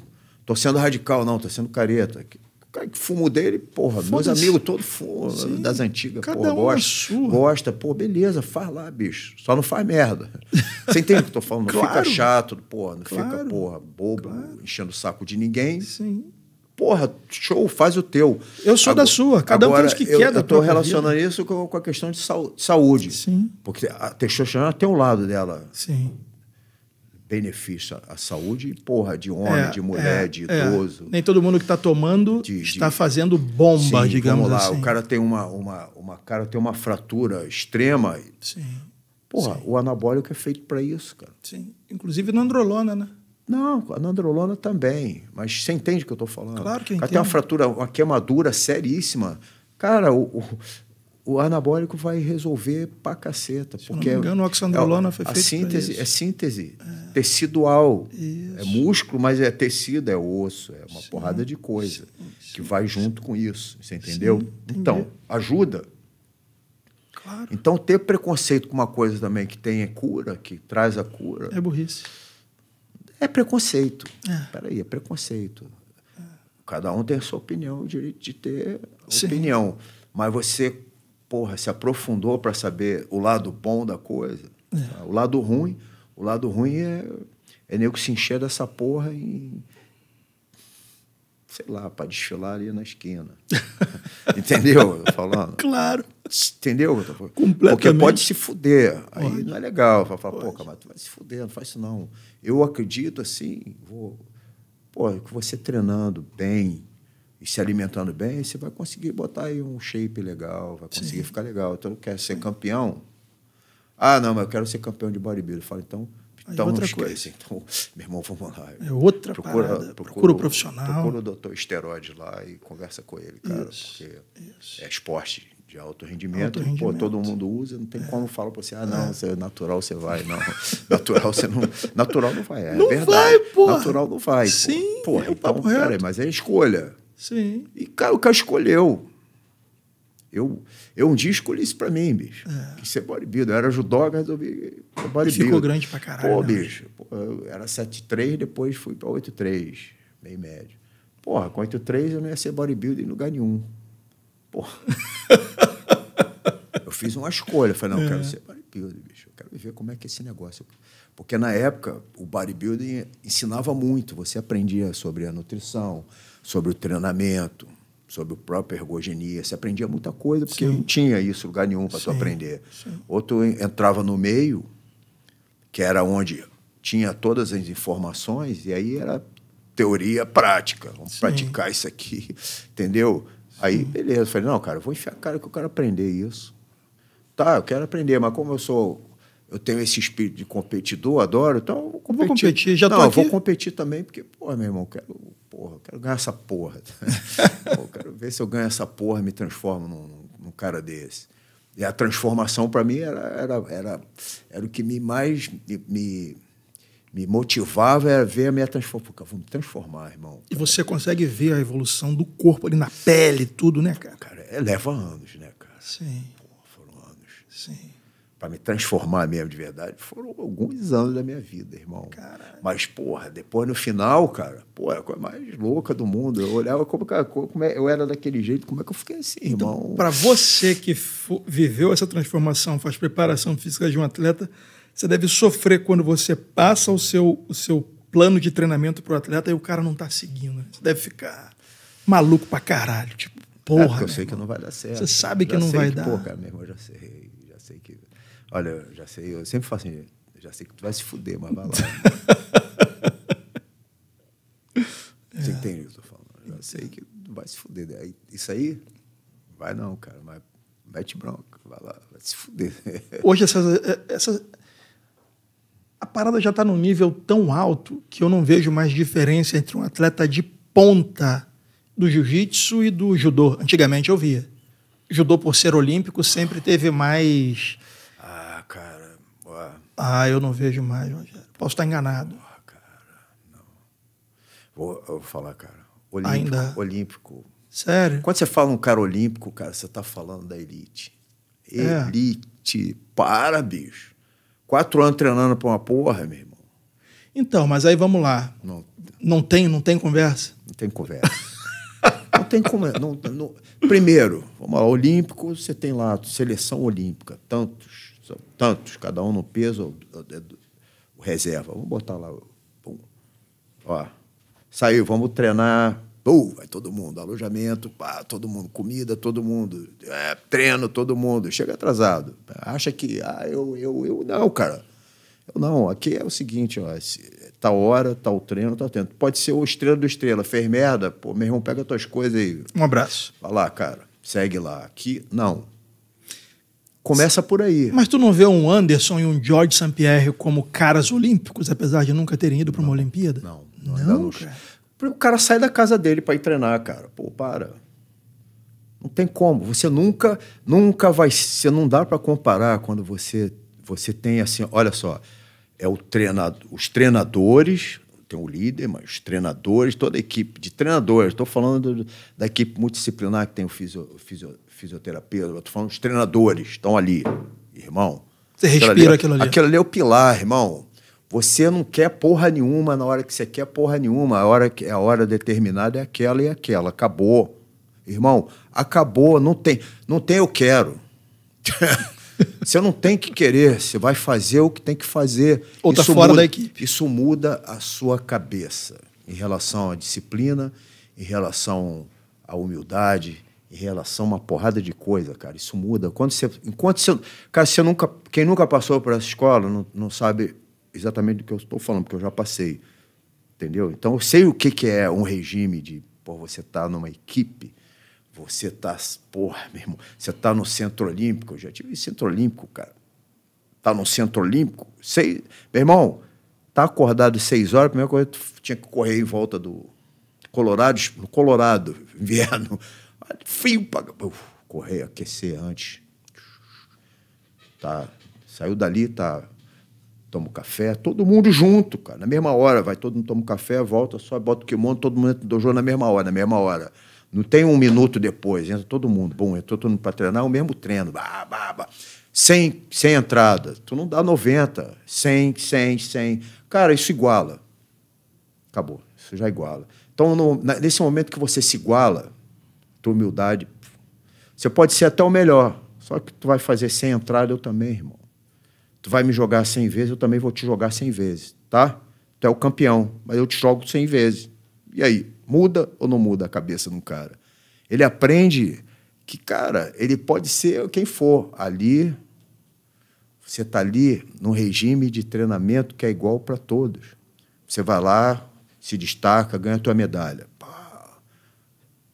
tô sendo radical, não, tô sendo careta cara que fumo dele, porra, meus amigos todos fumam das antigas, cada porra, um gosta, é gosta, pô, beleza, faz lá, bicho. Só não faz merda. Você entende o que eu tô falando? Não claro. fica chato, porra, não claro. fica, porra, bobo, claro. enchendo o saco de ninguém. Sim. Porra, show, faz o teu. Eu sou agora, da sua, cada um faz o que eu, quer eu da Eu tô relacionando vida. isso com, com, a questão de saúde. Sim. Porque a Teixeira é tem um lado dela. Sim benefício à saúde, porra, de homem, é, de mulher, é, de é. idoso. É. Nem todo mundo que está tomando de, está de... fazendo bomba, Sim, digamos vamos lá, assim. O cara tem uma, uma, uma cara tem uma fratura extrema. Sim. Porra, Sim. o anabólico é feito para isso, cara. Sim. Inclusive nandrolona, né? Não, a nandrolona também. Mas você entende o que eu estou falando? Claro que entendo. Até uma fratura, uma queimadura seríssima. Cara, o, o o anabólico vai resolver pra caceta. Se porque não me é engano, a é oxandrolona é, foi A síntese é síntese é. tecidual. É isso. É músculo, mas é tecido, é osso, é uma sim, porrada de coisa sim, que sim, vai junto com isso. Você entendeu? então, ajuda. Claro. Então, ter preconceito com uma coisa também que tem é cura, que traz a cura. É burrice. É preconceito. É. Peraí, é preconceito. Cada um tem a sua opinião, o direito de ter opinião. Mas você porra, se aprofundou para saber o lado bom da coisa. É. Tá? O lado ruim, o lado ruim é, é que se encher dessa porra e sei lá, para desfilar ali na esquina. Entendeu? Falando. Claro. Entendeu? Completamente. Porque pode se fuder. Aí pode. não é legal. Fala falar, pô, mas tu vai se fuder, não faz isso não. Eu acredito assim, vou. Pô, você treinando bem, e se alimentando bem, você vai conseguir botar aí um shape legal, vai conseguir Sim. ficar legal. Então, quer ser campeão? Ah, não, mas eu quero ser campeão de bodybuilding. fala então, então outra não esquece. Coisa. Então, meu irmão, vamos lá. É outra procura, parada. Procura, procura o profissional. Procura o doutor esteroide lá e conversa com ele, cara. Isso, porque isso. é esporte de alto rendimento. Alto rendimento. Pô, todo mundo usa, não tem é. como falar para você, ah, não, é. você, é natural você vai, não. natural você não. Natural não vai, é não verdade. Vai, natural não vai. Sim, pô. Porra, é então, peraí, mas é escolha. Sim. E, cara, o cara escolheu. Eu, eu um dia escolhi isso pra mim, bicho. É. Isso é bodybuilder. Eu era judoga, resolvi é ser bodybuilder. Ficou grande pra caralho. Pô, não, bicho, pô, era 7,3, depois fui pra 8,3, meio médio. Porra, com 8,3 eu não ia ser bodybuilder em lugar nenhum. Porra. eu fiz uma escolha. Falei, não, eu é. quero ser bodybuilder, bicho. Eu quero ver como é que é esse negócio. Porque na época, o bodybuilding ensinava muito. Você aprendia sobre a nutrição, sobre o treinamento, sobre o próprio ergogenia. Você aprendia muita coisa, porque Sim. não tinha isso lugar nenhum para tu aprender. Sim. Ou tu entrava no meio, que era onde tinha todas as informações, e aí era teoria prática. Vamos Sim. praticar isso aqui, entendeu? Aí, beleza. Eu falei, não, cara, vou enfiar a cara que eu quero aprender isso. Tá, eu quero aprender, mas como eu sou eu tenho esse espírito de competidor, adoro, então eu vou competir. Vou competir já não, tô aqui. vou competir também, porque, pô, meu irmão, quero porra, eu quero ganhar essa porra. Pô, eu quero ver se eu ganho essa porra e me transformo num, num cara desse. E a transformação, para mim, era, era, era, era o que me mais me, me, me motivava era é ver a minha transformação. Pô, vou me transformar, irmão. E você consegue ver a evolução do corpo ali na pele, tudo, né, cara? Cara, é, leva anos, né, cara? Sim. Pô, foram anos. Sim para me transformar mesmo de verdade, foram alguns anos da minha vida, irmão. Caralho. Mas, porra, depois no final, cara, pô, é a coisa mais louca do mundo. Eu olhava como, como é, eu era daquele jeito, como é que eu fiquei assim, então, irmão? Então, para você que viveu essa transformação, faz preparação física de um atleta, você deve sofrer quando você passa o seu, o seu plano de treinamento para o atleta e o cara não tá seguindo. Né? Você deve ficar maluco pra caralho. Tipo, é, porra. É, eu sei irmão. que não vai dar certo. Você sabe já que não vai que, dar. Pô, meu irmão, já sei. Olha, eu já sei, eu sempre falo assim, já sei que tu vai se fuder, mas vai lá. Você é. entende o que eu tô falando? já sei que tu vai se fuder. Isso aí, vai não, cara, mas mete bronca, vai lá, vai se fuder. Hoje essas, eh, essas a parada já está num nível tão alto que eu não vejo mais diferença entre um atleta de ponta do jiu-jitsu e do judô. Antigamente eu via. Judô, por ser olímpico, sempre teve mais ah, eu não vejo mais, Rogério. Posso estar enganado. Ah, cara, não. Vou, vou falar, cara. Olímpico, Ainda. Olímpico. Sério? Quando você fala um cara olímpico, cara, você está falando da elite. É. Elite. É. Para, bicho. Quatro anos treinando para uma porra, meu irmão. Então, mas aí vamos lá. Não, não tem, não tem conversa? Não tem conversa. não tem conversa. Primeiro, vamos lá, olímpico, você tem lá seleção olímpica, tanto são tantos, cada um no peso, é, o reserva. Vamos botar lá. Pum. Ó, saiu, vamos treinar. Pum, vai todo mundo. Alojamento, pá, todo mundo. Comida, todo mundo. É, treino, todo mundo. Chega atrasado. Acha que, ah, eu, eu, eu. Não, cara. Eu não. Aqui é o seguinte, ó. Tal tá hora, tal tá treino, tal tá treino. Pode ser o estrela do estrela. Fez merda, pô, meu irmão, pega tuas coisas aí. Um abraço. Vai lá, cara. Segue lá. Aqui, não. Começa por aí. Mas tu não vê um Anderson e um George St. Pierre como caras olímpicos, apesar de nunca terem ido para uma Olimpíada? Não. Não, não, não O cara sai da casa dele para ir treinar, cara. Pô, para. Não tem como. Você nunca, nunca vai. Você não dá para comparar quando você, você tem assim. Olha só, é o treinado, os treinadores, tem o líder, mas os treinadores, toda a equipe de treinadores. Estou falando do, da equipe multidisciplinar que tem o fisio, fisio, fisioterapeuta, estou falando dos treinadores, estão ali. Irmão. Você respira aquilo ali, é- aquilo ali. Aquilo ali é o pilar, irmão. Você não quer porra nenhuma na hora que você quer porra nenhuma. A hora, a hora determinada é aquela e é aquela. Acabou. Irmão, acabou. Não tem, não tem eu quero. você não tem que querer. Você vai fazer o que tem que fazer. Ou tá fora muda, da equipe. Isso muda a sua cabeça em relação à disciplina, em relação à humildade, em relação a uma porrada de coisa, cara. Isso muda. Quando você, enquanto você, cara, você nunca, quem nunca passou por essa escola não, não sabe exatamente do que eu estou falando, porque eu já passei, entendeu? Então eu sei o que, que é um regime de, pô, você tá numa equipe, você tá, porra, meu irmão, você tá no Centro Olímpico, eu já tive Centro Olímpico, cara. Tá no Centro Olímpico, sei, meu irmão, tá acordado seis horas, a primeira coisa tinha que correr em volta do Colorado, no Colorado, inverno frio pra... Uf, correr, aquecer antes. Tá, saiu dali, tá toma o café, todo mundo junto, cara. Na mesma hora, vai todo mundo toma o café, volta, só bota o kimono, todo mundo entra no dojo na mesma hora, na mesma hora. Não tem um minuto depois, entra todo mundo. Bom, entrou todo mundo para treinar, o mesmo treino. Bah, bah, bah. Sem, sem entrada. Tu não dá 90, 100, 100, 100. Cara, isso iguala. Acabou. Isso já iguala. Então, no, nesse momento que você se iguala, tua humildade. Você pode ser até o melhor, só que tu vai fazer sem entrada, eu também, irmão. Tu vai me jogar 100 vezes, eu também vou te jogar 100 vezes, tá? Tu é o campeão, mas eu te jogo 100 vezes. E aí, muda ou não muda a cabeça de um cara? Ele aprende que, cara, ele pode ser quem for. Ali, você tá ali num regime de treinamento que é igual para todos. Você vai lá, se destaca, ganha a tua medalha.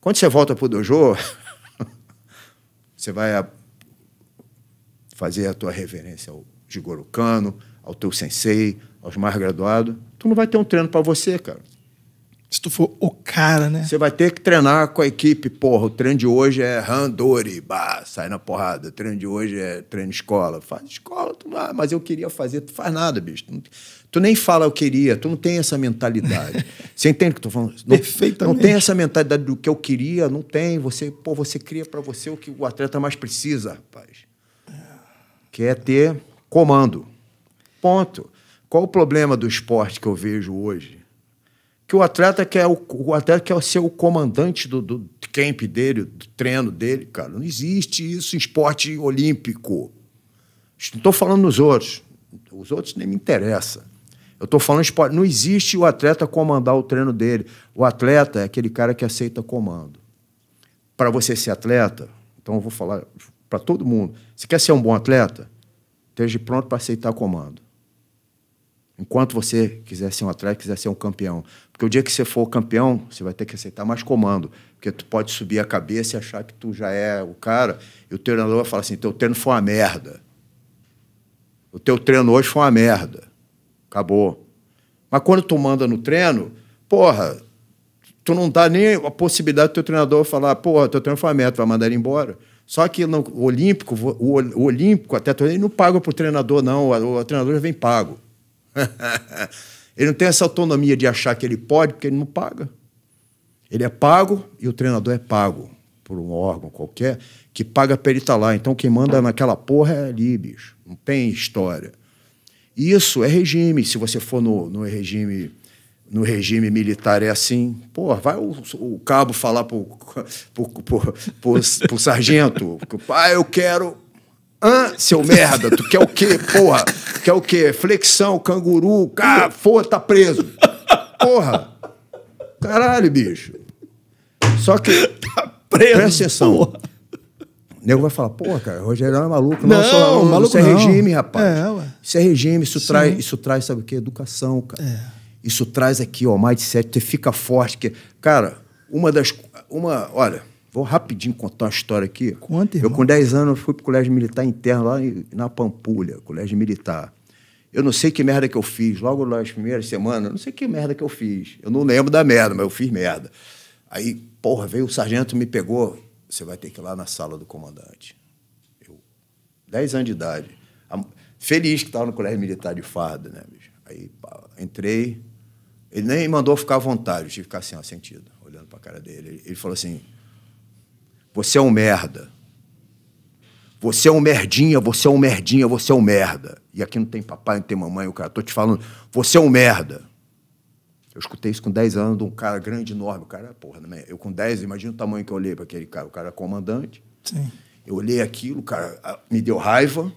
Quando você volta pro dojo, você vai fazer a tua reverência ao Jigoro Kano, ao teu sensei, aos mais graduados. Tu não vai ter um treino para você, cara. Se tu for o cara, né? Você vai ter que treinar com a equipe. Porra, o treino de hoje é Handori, bah, sai na porrada. O treino de hoje é treino escola. Faz escola, tu vai. Mas eu queria fazer, tu faz nada, bicho. Tu nem fala eu queria, tu não tem essa mentalidade. você entende o que eu estou falando? Não, Perfeitamente. Não tem essa mentalidade do que eu queria, não tem. Você, pô, você cria para você o que o atleta mais precisa, rapaz. Que é ter comando. Ponto. Qual o problema do esporte que eu vejo hoje? Que o atleta quer, é o, o atleta quer ser é o comandante do, do camp dele, do treino dele, cara. Não existe isso em esporte olímpico. Não estou falando nos outros. Os outros nem me interessam. Eu estou falando esporte. Não existe o atleta comandar o treino dele. O atleta é aquele cara que aceita comando. Para você ser atleta, então eu vou falar para todo mundo: se quer ser um bom atleta, esteja pronto para aceitar comando. Enquanto você quiser ser um atleta, quiser ser um campeão. Porque o dia que você for campeão, você vai ter que aceitar mais comando. Porque tu pode subir a cabeça e achar que tu já é o cara. E o treinador vai falar assim, teu treino foi uma merda. O teu treino hoje foi uma merda acabou. Mas quando tu manda no treino, porra, tu não dá nem a possibilidade do teu treinador falar, porra, teu treino foi uma meta, vai mandar ele embora. Só que no o Olímpico, o, o Olímpico até ele não paga para o treinador, não. O, o treinador já vem pago. ele não tem essa autonomia de achar que ele pode, porque ele não paga. Ele é pago e o treinador é pago por um órgão qualquer que paga para ele estar tá lá. Então quem manda tá. naquela porra é ali, bicho. Não tem história. Isso é regime. Se você for no, no regime no regime militar é assim. Pô, vai o, o cabo falar pro, pro, pro, pro, sargento, ah, eu quero... Hã, seu merda, tu quer o quê, porra? Quer o quê? Flexão, canguru, ah, foda, tá preso. Porra. Caralho, bicho. Só que... Tá preso, Presta atenção. Porra nego vai falar, pô, cara, o Rogério é maluco. Não, não, sou, maluco isso é não. regime, rapaz. É, ué. Isso é regime, isso Sim. traz, isso traz, sabe o quê? Educação, cara. É. Isso traz aqui, ó, mindset, você fica forte. Que, cara, uma das. Uma, olha, vou rapidinho contar uma história aqui. Conta, irmão. Eu, com 10 anos, fui pro colégio militar interno lá em, na Pampulha, colégio militar. Eu não sei que merda que eu fiz, logo nas primeiras semanas, não sei que merda que eu fiz. Eu não lembro da merda, mas eu fiz merda. Aí, porra, veio o sargento, me pegou, você vai ter que ir lá na sala do comandante. Eu, 10 anos de idade. Feliz que estava no colégio militar de farda, né, bicho? Aí pá, entrei. Ele nem mandou ficar à vontade, eu tive que ficar assim, ó, sentido, olhando para a cara dele. Ele falou assim: Você é um merda. Você é um merdinha, você é um merdinha, você é um merda. E aqui não tem papai, não tem mamãe, o cara, tô te falando, você é um merda. Eu escutei isso com 10 anos de um cara grande, enorme. O cara, porra, não é? eu com 10, imagina o tamanho que eu olhei para aquele cara. O cara comandante. Sim. Eu olhei aquilo, cara, me deu raiva.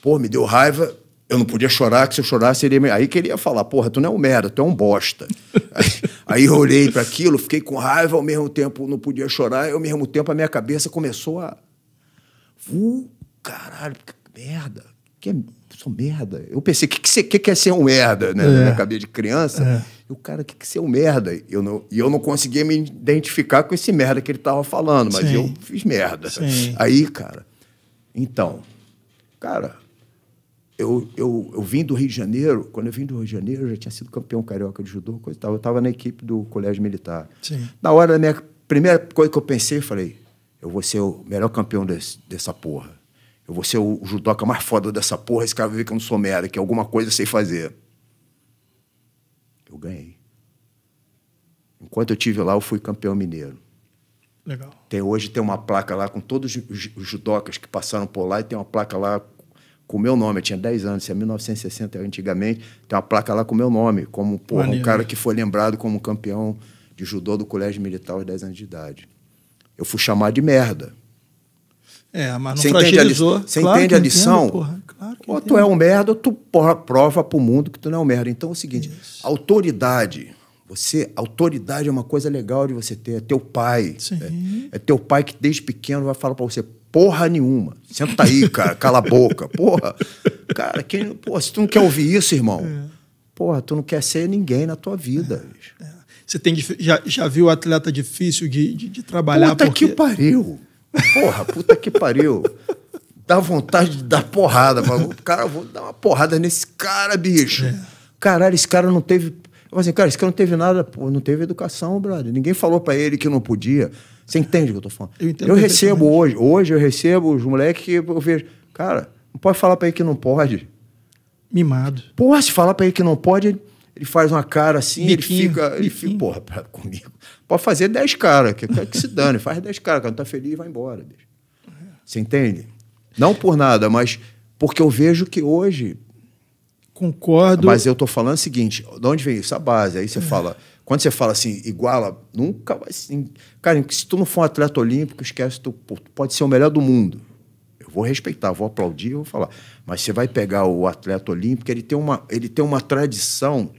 Pô, me deu raiva. Eu não podia chorar, que se eu chorasse, seria aí queria falar, porra, tu não é um merda, tu é um bosta. aí, aí eu olhei para aquilo, fiquei com raiva, ao mesmo tempo não podia chorar, e ao mesmo tempo a minha cabeça começou a. Uh, caralho, que merda. Que é sou merda. Eu pensei, o que, que você que quer é ser um merda, né? É. Na minha cabeça de criança. É. E o cara, o que, que ser é um merda? Eu não, e eu não conseguia me identificar com esse merda que ele tava falando, mas Sim. eu fiz merda. Sim. Aí, cara, então, cara, eu, eu, eu vim do Rio de Janeiro, quando eu vim do Rio de Janeiro, eu já tinha sido campeão carioca de judô, coisa e tal. Eu estava na equipe do Colégio Militar. Sim. Na hora da minha primeira coisa que eu pensei, eu falei, eu vou ser o melhor campeão desse, dessa porra. Eu vou ser o judoca mais foda dessa porra, esse cara vai ver que eu não sou merda, que alguma coisa eu sei fazer. Eu ganhei. Enquanto eu tive lá, eu fui campeão mineiro. Legal. Tem, hoje tem uma placa lá com todos os, judocas que passaram por lá e tem uma placa lá com o meu nome. Eu tinha 10 anos, isso é 1960 antigamente. Tem uma placa lá com o meu nome, como porra, um cara que foi lembrado como campeão de judô do Colégio Militar aos 10 anos de idade. Eu fui chamado de merda. É, mas não você fragilizou. Entende a, você claro entende a lição? Entendo, claro ou entendo. tu é um merda, tu prova para o mundo que tu não é um merda. Então é o seguinte, Isso. autoridade. Você, autoridade é uma coisa legal de você ter. É teu pai. É, é, teu pai que desde pequeno vai falar para você porra nenhuma. Senta aí, cara, cala a boca. Porra. Cara, quem, porra, se tu não quer ouvir isso, irmão, é. porra, tu não quer ser ninguém na tua vida. É. É. Você tem, já, já viu atleta difícil de, de, de trabalhar? Puta porque... que pariu. Porra, puta que pariu. Dá vontade de dar porrada. Falo, cara, vou dar uma porrada nesse cara, bicho. É. Caralho, esse cara não teve. Eu falei assim, cara, esse cara não teve nada, pô, não teve educação, brother. Ninguém falou para ele que não podia. Você entende o que eu tô falando? Eu, entendo. eu recebo hoje, hoje eu recebo os moleques que eu vejo. Cara, não pode falar para ele que não pode. Mimado. Pô, se falar para ele que não pode, ele faz uma cara assim, biquinho, ele fica. Biquinho. Ele fica, porra, pra, comigo. Pode fazer 10 caras, que, que se dane, faz 10 caras, cara, não tá feliz, vai embora. Bicho. Você entende? Não por nada, mas porque eu vejo que hoje. Concordo. Mas eu tô falando o seguinte: de onde vem isso? A base. Aí você é. fala. Quando você fala assim, iguala, nunca vai assim. Cara, se tu não for um atleta olímpico, esquece, tu, tu pode ser o melhor do mundo. Eu vou respeitar, vou aplaudir, vou falar. Mas você vai pegar o atleta olímpico, ele tem uma, ele tem uma tradição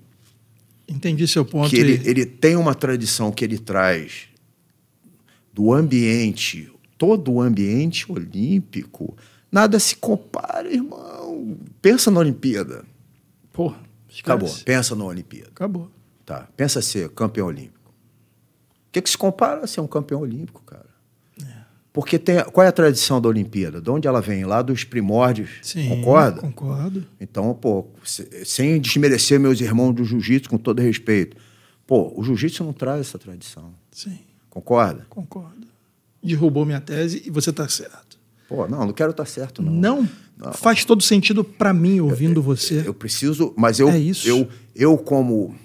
Entendi seu ponto. Que ele, ele tem uma tradição que ele traz do ambiente, todo o ambiente olímpico. Nada se compara, irmão. Pensa na Olimpíada. Porra, esquece. Acabou. Pensa na Olimpíada. Acabou. Tá. Pensa ser campeão olímpico. O que, que se compara a ser um campeão olímpico, cara? Porque tem, qual é a tradição da Olimpíada? De onde ela vem? Lá dos primórdios. Sim, concorda? Concordo. Então, pô, sem desmerecer meus irmãos do jiu-jitsu, com todo respeito. Pô, o jiu-jitsu não traz essa tradição. Sim. Concorda? Concordo. Derrubou minha tese e você está certo. Pô, não, não quero estar tá certo, não. não. não. faz todo sentido para mim ouvindo eu, você. Eu, eu preciso, mas eu, é isso. eu, eu como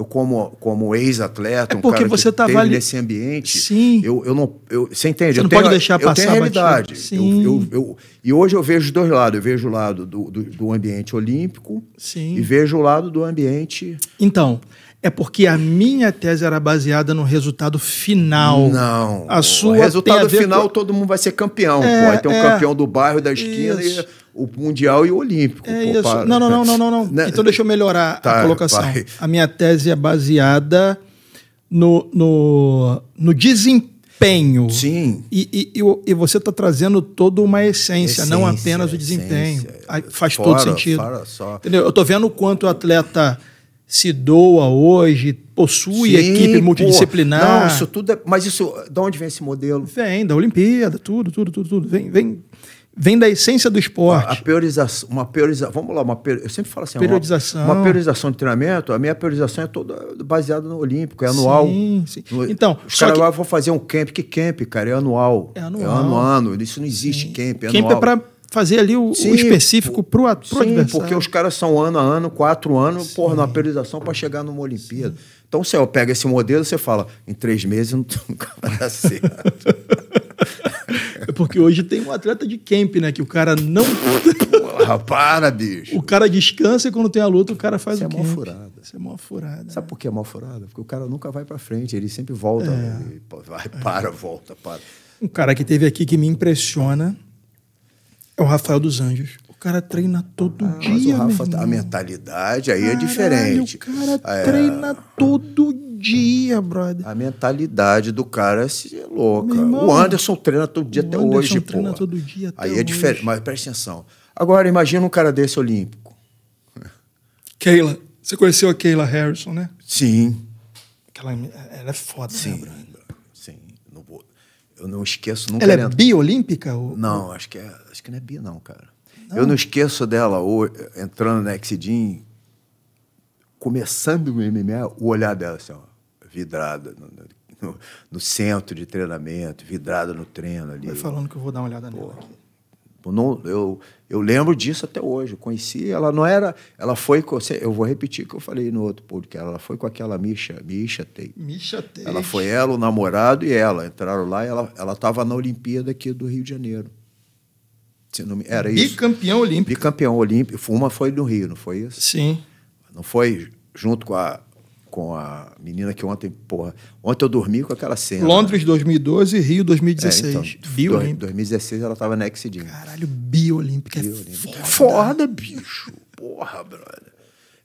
eu como, como ex-atleta, é um porque você que tá tava ali... nesse ambiente, Sim. Eu, eu não, eu, você entende? Você eu não tenho, pode deixar eu passar tenho a realidade. Sim. Eu, eu, e hoje eu vejo dois lados, eu vejo o lado do, do, do ambiente olímpico Sim. e vejo o lado do ambiente... Então, é porque a minha tese era baseada no resultado final. Não. A sua o resultado é final, com... todo mundo vai ser campeão. É, pô. Aí tem um é, campeão do bairro, da esquina. Isso o Mundial e o Olímpico. É isso. Para... Não, não, não, não, não, Então deixa eu melhorar tá, a colocação. Vai. A minha tese é baseada no, no, no desempenho. Sim. E, e, e você está trazendo toda uma essência, essência não apenas o desempenho. Faz fora, todo sentido. Fora só. Entendeu? Eu estou vendo o quanto o atleta se doa hoje, possui Sim, equipe multidisciplinar. Pô, não, isso tudo é, Mas isso, de onde vem esse modelo? Vem, da Olimpíada, tudo, tudo, tudo, tudo. Vem, vem vem da essência do esporte. A, a priorização, uma priorização, vamos lá, uma eu sempre falo assim, periodização. Uma, uma periodização de treinamento, a minha periodização é toda baseada no olímpico, é anual. Sim, sim. No, então, os caras que... vão fazer um camp, que camp, cara, é anual. É, é anual. É ano a ano, isso não existe sim. camp, é anual. Camp é para fazer ali o, sim, o específico para o adversário. porque os caras são ano a ano, quatro anos, sim. porra, numa periodização para chegar numa Olimpíada. Sim. Então, você pega esse modelo, você fala, em três meses não vai dar certo. É porque hoje tem um atleta de camp, né? Que o cara não. Porra, para, bicho. O cara descansa e quando tem a luta, o cara faz Isso é o é camp. Mó furada. Isso é mó furada. Sabe por que é mó furada? Porque o cara nunca vai para frente, ele sempre volta. É. vai, para, é. volta, para. Um cara que teve aqui que me impressiona é o Rafael dos Anjos. O cara treina todo ah, dia. Mas o Rafa, tá, a mentalidade aí é Caralho, é diferente. O cara é... treina todo dia dia, uhum. brother. A mentalidade do cara é louca. Irmão, o Anderson treina todo dia até Anderson hoje, pô. treina todo dia até Aí é hoje. é diferente, mas presta atenção. Agora, imagina um cara desse olímpico. Keila. Você conheceu a Keila Harrison, né? Sim. É ela é foda, né, Sim. né, brother? Sim. Não vou, eu não esqueço nunca. Ela é biolímpica? Ou... Não, acho que, é, acho que não é bi, não, cara. Não. Eu não esqueço dela ou, entrando na Exidim, começando o MMA, o olhar dela assim, ó vidrada no, no, no, centro de treinamento, vidrada no treino ali. Vai falando que eu vou dar uma olhada Pô, nela aqui. Não, eu, eu lembro disso até hoje. Eu conheci, ela não era. Ela foi. Com, eu vou repetir o que eu falei no outro podcast. Ela foi com aquela Misha, Misha Tate. Misha Tate. Ela foi ela, o namorado e ela. Entraram lá e ela estava na Olimpíada aqui do Rio de Janeiro. Se não, era isso. Bicampeão olímpico. Bicampeão olímpico. Uma foi no Rio, não foi isso? Sim. Não foi junto com a com a menina que ontem, porra, ontem eu dormi com aquela cena. Londres 2012 Rio 2016. É, então, 2016 ela tava na Exidinho. Caralho, Biolímpica. é foda. É foda, bicho. Porra, brother.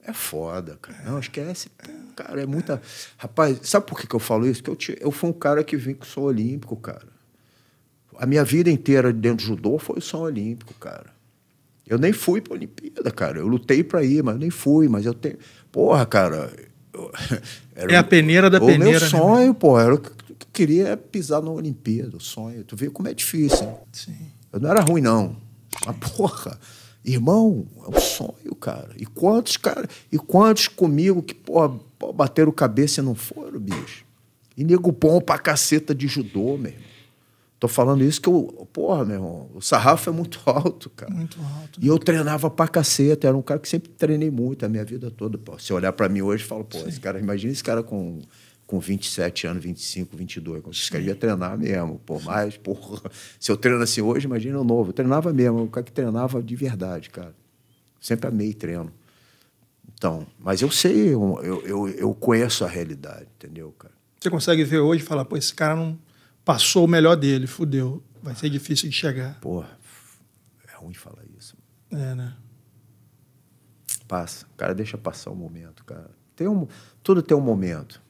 É foda, cara. Não, esquece. É cara, é muita. Rapaz, sabe por que, que eu falo isso? Que eu, te... eu fui um cara que vim com o som olímpico, cara. A minha vida inteira dentro do judô foi o som olímpico, cara. Eu nem fui pra Olimpíada, cara. Eu lutei pra ir, mas nem fui. Mas eu tenho. Porra, cara, Era, é a peneira da o peneira. O né, meu sonho, né? pô, era o que eu queria é pisar na Olimpíada, o sonho. Tu vê como é difícil. Sim. Eu não era ruim, não. Mas, porra, irmão, é um sonho, cara. E quantos, cara, e quantos comigo que, porra, bateram cabeça e não foram, bicho? E nego bom pra caceta de judô, meu irmão. Tô falando isso que eu, porra, meu irmão, o sarrafo é muito alto, cara. Muito alto. Né? E eu treinava pra caceta, era um cara que sempre treinei muito a minha vida toda. Pô. Se olhar para mim hoje, falo, pô, Sim. esse cara, imagina esse cara com com 27 anos, 25, 22. Quando os caras treinar mesmo. pô mais, porra. Se eu treino assim hoje, imagina o novo. Eu treinava mesmo, o cara que treinava de verdade, cara. Sempre amei treino. Então, mas eu sei, eu, eu, eu conheço a realidade, entendeu, cara? Você consegue ver hoje e falar, pô, esse cara não, passou o melhor dele, fudeu. Vai ser difícil de chegar. Porra, é ruim falar isso. É, né? Passa. Cara, deixa passar o momento, cara. Tem um, tudo tem um momento.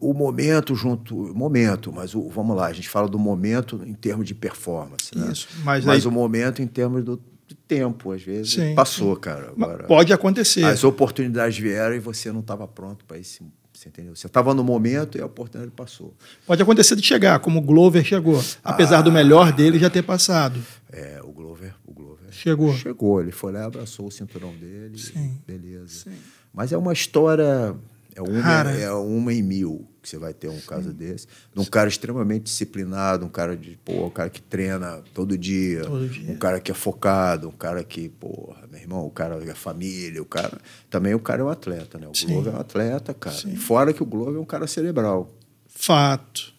O momento junto. Momento, mas o, vamos lá, a gente fala do momento em termos de performance. Né? Isso, mas, mas aí... o momento em termos do, de tempo, às vezes. Sim. Passou, cara. Agora, pode acontecer. As oportunidades vieram e você não estava pronto para esse você entendeu? Você estava no momento e a oportunidade passou. Pode acontecer de chegar, como o Glover chegou, apesar ah, do melhor dele já ter passado. É, o Glover, o Glover. Chegou. Chegou, ele foi lá, abraçou o cinturão dele. Sim. Beleza. Sim. Mas é uma história é uma, é uma em mil que você vai ter um caso Sim. desse. De um cara extremamente disciplinado, um cara de, pô, um cara que treina todo dia, todo dia, um cara que é focado, um cara que, porra, meu irmão, o cara é família, o cara. Também o cara é um atleta, né? O Globo é um atleta, cara. Sim. E fora que o Globo é um cara cerebral. Fato.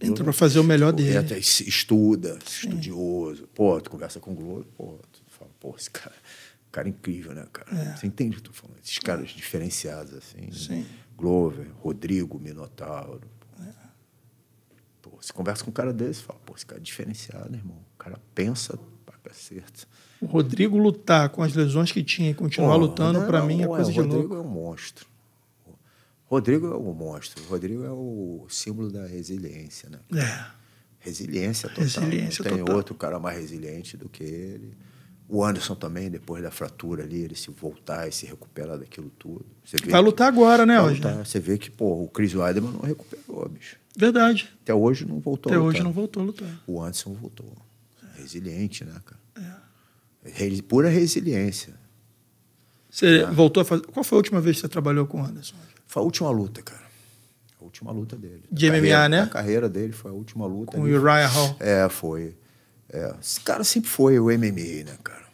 Entra para fazer o melhor pô, dele. Estuda, Sim. estudioso. Pô, tu conversa com o Globo, pô, tu fala, pô, esse cara cara incrível, né, cara? É. Você entende o que eu tô falando? Esses caras diferenciados, assim. É. Sim. Né? Glover, Rodrigo, Minotauro. É. Pô, você conversa com um cara desse e fala, pô, esse cara é diferenciado, irmão. O cara pensa pra cacete. O Rodrigo lutar com as lesões que tinha e continuar pô, lutando, para mim, é, é coisa de louco. O Rodrigo é um monstro. Rodrigo é um monstro. O Rodrigo é o símbolo da resiliência, né? É. Resiliência total. Resiliência Não tem total. outro cara mais resiliente do que ele. O Anderson também, depois da fratura ali, ele se voltar e se recuperar daquilo tudo. Você vai lutar agora, né, hoje? Lutar, né? Você vê que, pô, o Chris Weidman não recuperou, bicho. Verdade. Até hoje não voltou Até a lutar. hoje não voltou a lutar. O Anderson voltou. É. Resiliente, né, cara? É. Re, pura resiliência. Você né? voltou a fazer. Qual foi a última vez que você trabalhou com o Anderson? Foi a última luta, cara. A última luta dele. De MMA, carreira, né? A carreira dele foi a última luta. Com o Uriah Hall. É, foi. É, esse cara sempre foi o MMA, né, cara?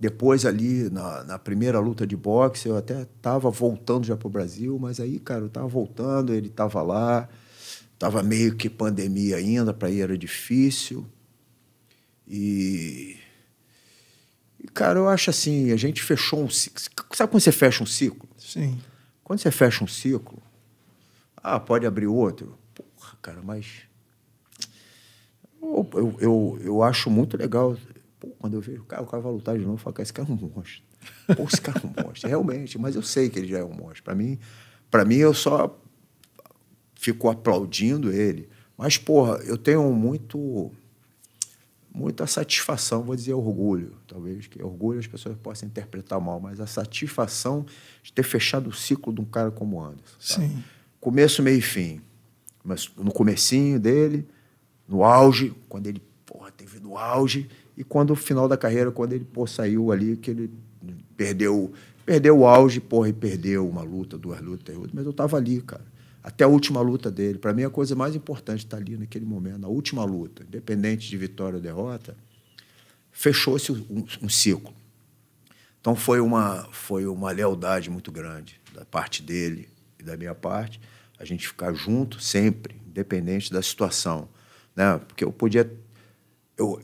Depois ali, na, na primeira luta de boxe, eu até tava voltando já pro Brasil, mas aí, cara, eu tava voltando, ele tava lá, tava meio que pandemia ainda, para ir era difícil. E... e, cara, eu acho assim, a gente fechou um ciclo. Sabe quando você fecha um ciclo? Sim. Quando você fecha um ciclo, ah, pode abrir outro. Porra, cara, mas eu, eu, eu acho muito legal. Pô, quando eu vejo o cara, o cara vai lutar de novo, eu falo, cara, esse cara é um monstro. Pô, esse cara é um monstro, realmente. Mas eu sei que ele já é um monstro. Para mim, para mim, eu só fico aplaudindo ele. Mas, porra, eu tenho muito muita satisfação, vou dizer orgulho, talvez, que orgulho as pessoas possam interpretar mal, mas a satisfação de ter fechado o ciclo de um cara como Anderson. Sabe? Sim. Começo, meio e fim. Mas no comecinho dele, no auge, quando ele porra, teve no auge, e quando o final da carreira, quando ele porra, saiu ali, que ele perdeu, perdeu o auge, porra, e perdeu uma luta, duas lutas, mas eu estava ali, cara. Até a última luta dele. Para mim, a coisa mais importante está ali naquele momento, na última luta, independente de vitória ou derrota, fechou-se um, um ciclo. Então foi uma, foi uma lealdade muito grande da parte dele e da minha parte, a gente ficar junto sempre, independente da situação né? Porque eu podia... Eu,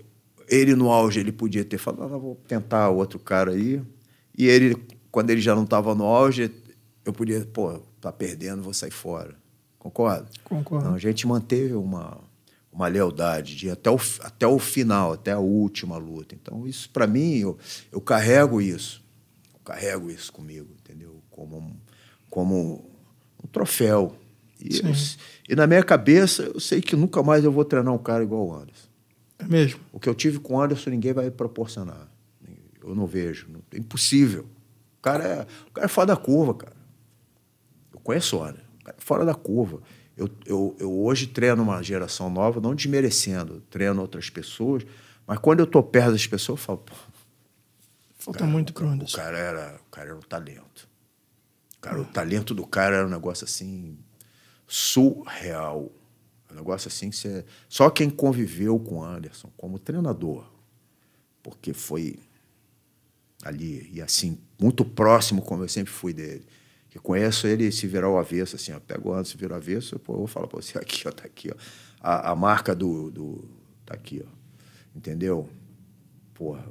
ele no auge, ele podia ter falado, ah, vou tentar outro cara aí. E ele, quando ele já não estava no auge, eu podia, pô, tá perdendo, vou sair fora. Concorda? Concordo. Então, a gente manteve uma, uma lealdade de até o, até o final, até a última luta. Então, isso para mim, eu, eu carrego isso. Eu carrego isso comigo, entendeu? Como um, como um troféu, e, eu, e, na minha cabeça, eu sei que nunca mais eu vou treinar um cara igual o Anderson. É mesmo? O que eu tive com o Anderson, ninguém vai proporcionar. Eu não vejo. Não, é impossível. O cara é, o cara é fora da curva, cara. Eu conheço o Anderson. É fora da curva. Eu, eu, eu hoje treino uma geração nova, não desmerecendo. Treino outras pessoas. Mas quando eu estou perto das pessoas, eu falo... Pô, Falta cara, muito pro Anderson. O cara, era, o cara era um talento. Cara, o é. talento do cara era um negócio assim surreal. É um negócio assim que você... Só quem conviveu com Anderson como treinador, porque foi ali, e assim, muito próximo, como eu sempre fui dele. Que conheço ele se virar o avesso, assim, ó, pego o Anderson, vira o avesso, pô, eu vou falar para você aqui, ó, tá aqui, ó. A, a marca do, do. tá aqui, ó. Entendeu? Porra,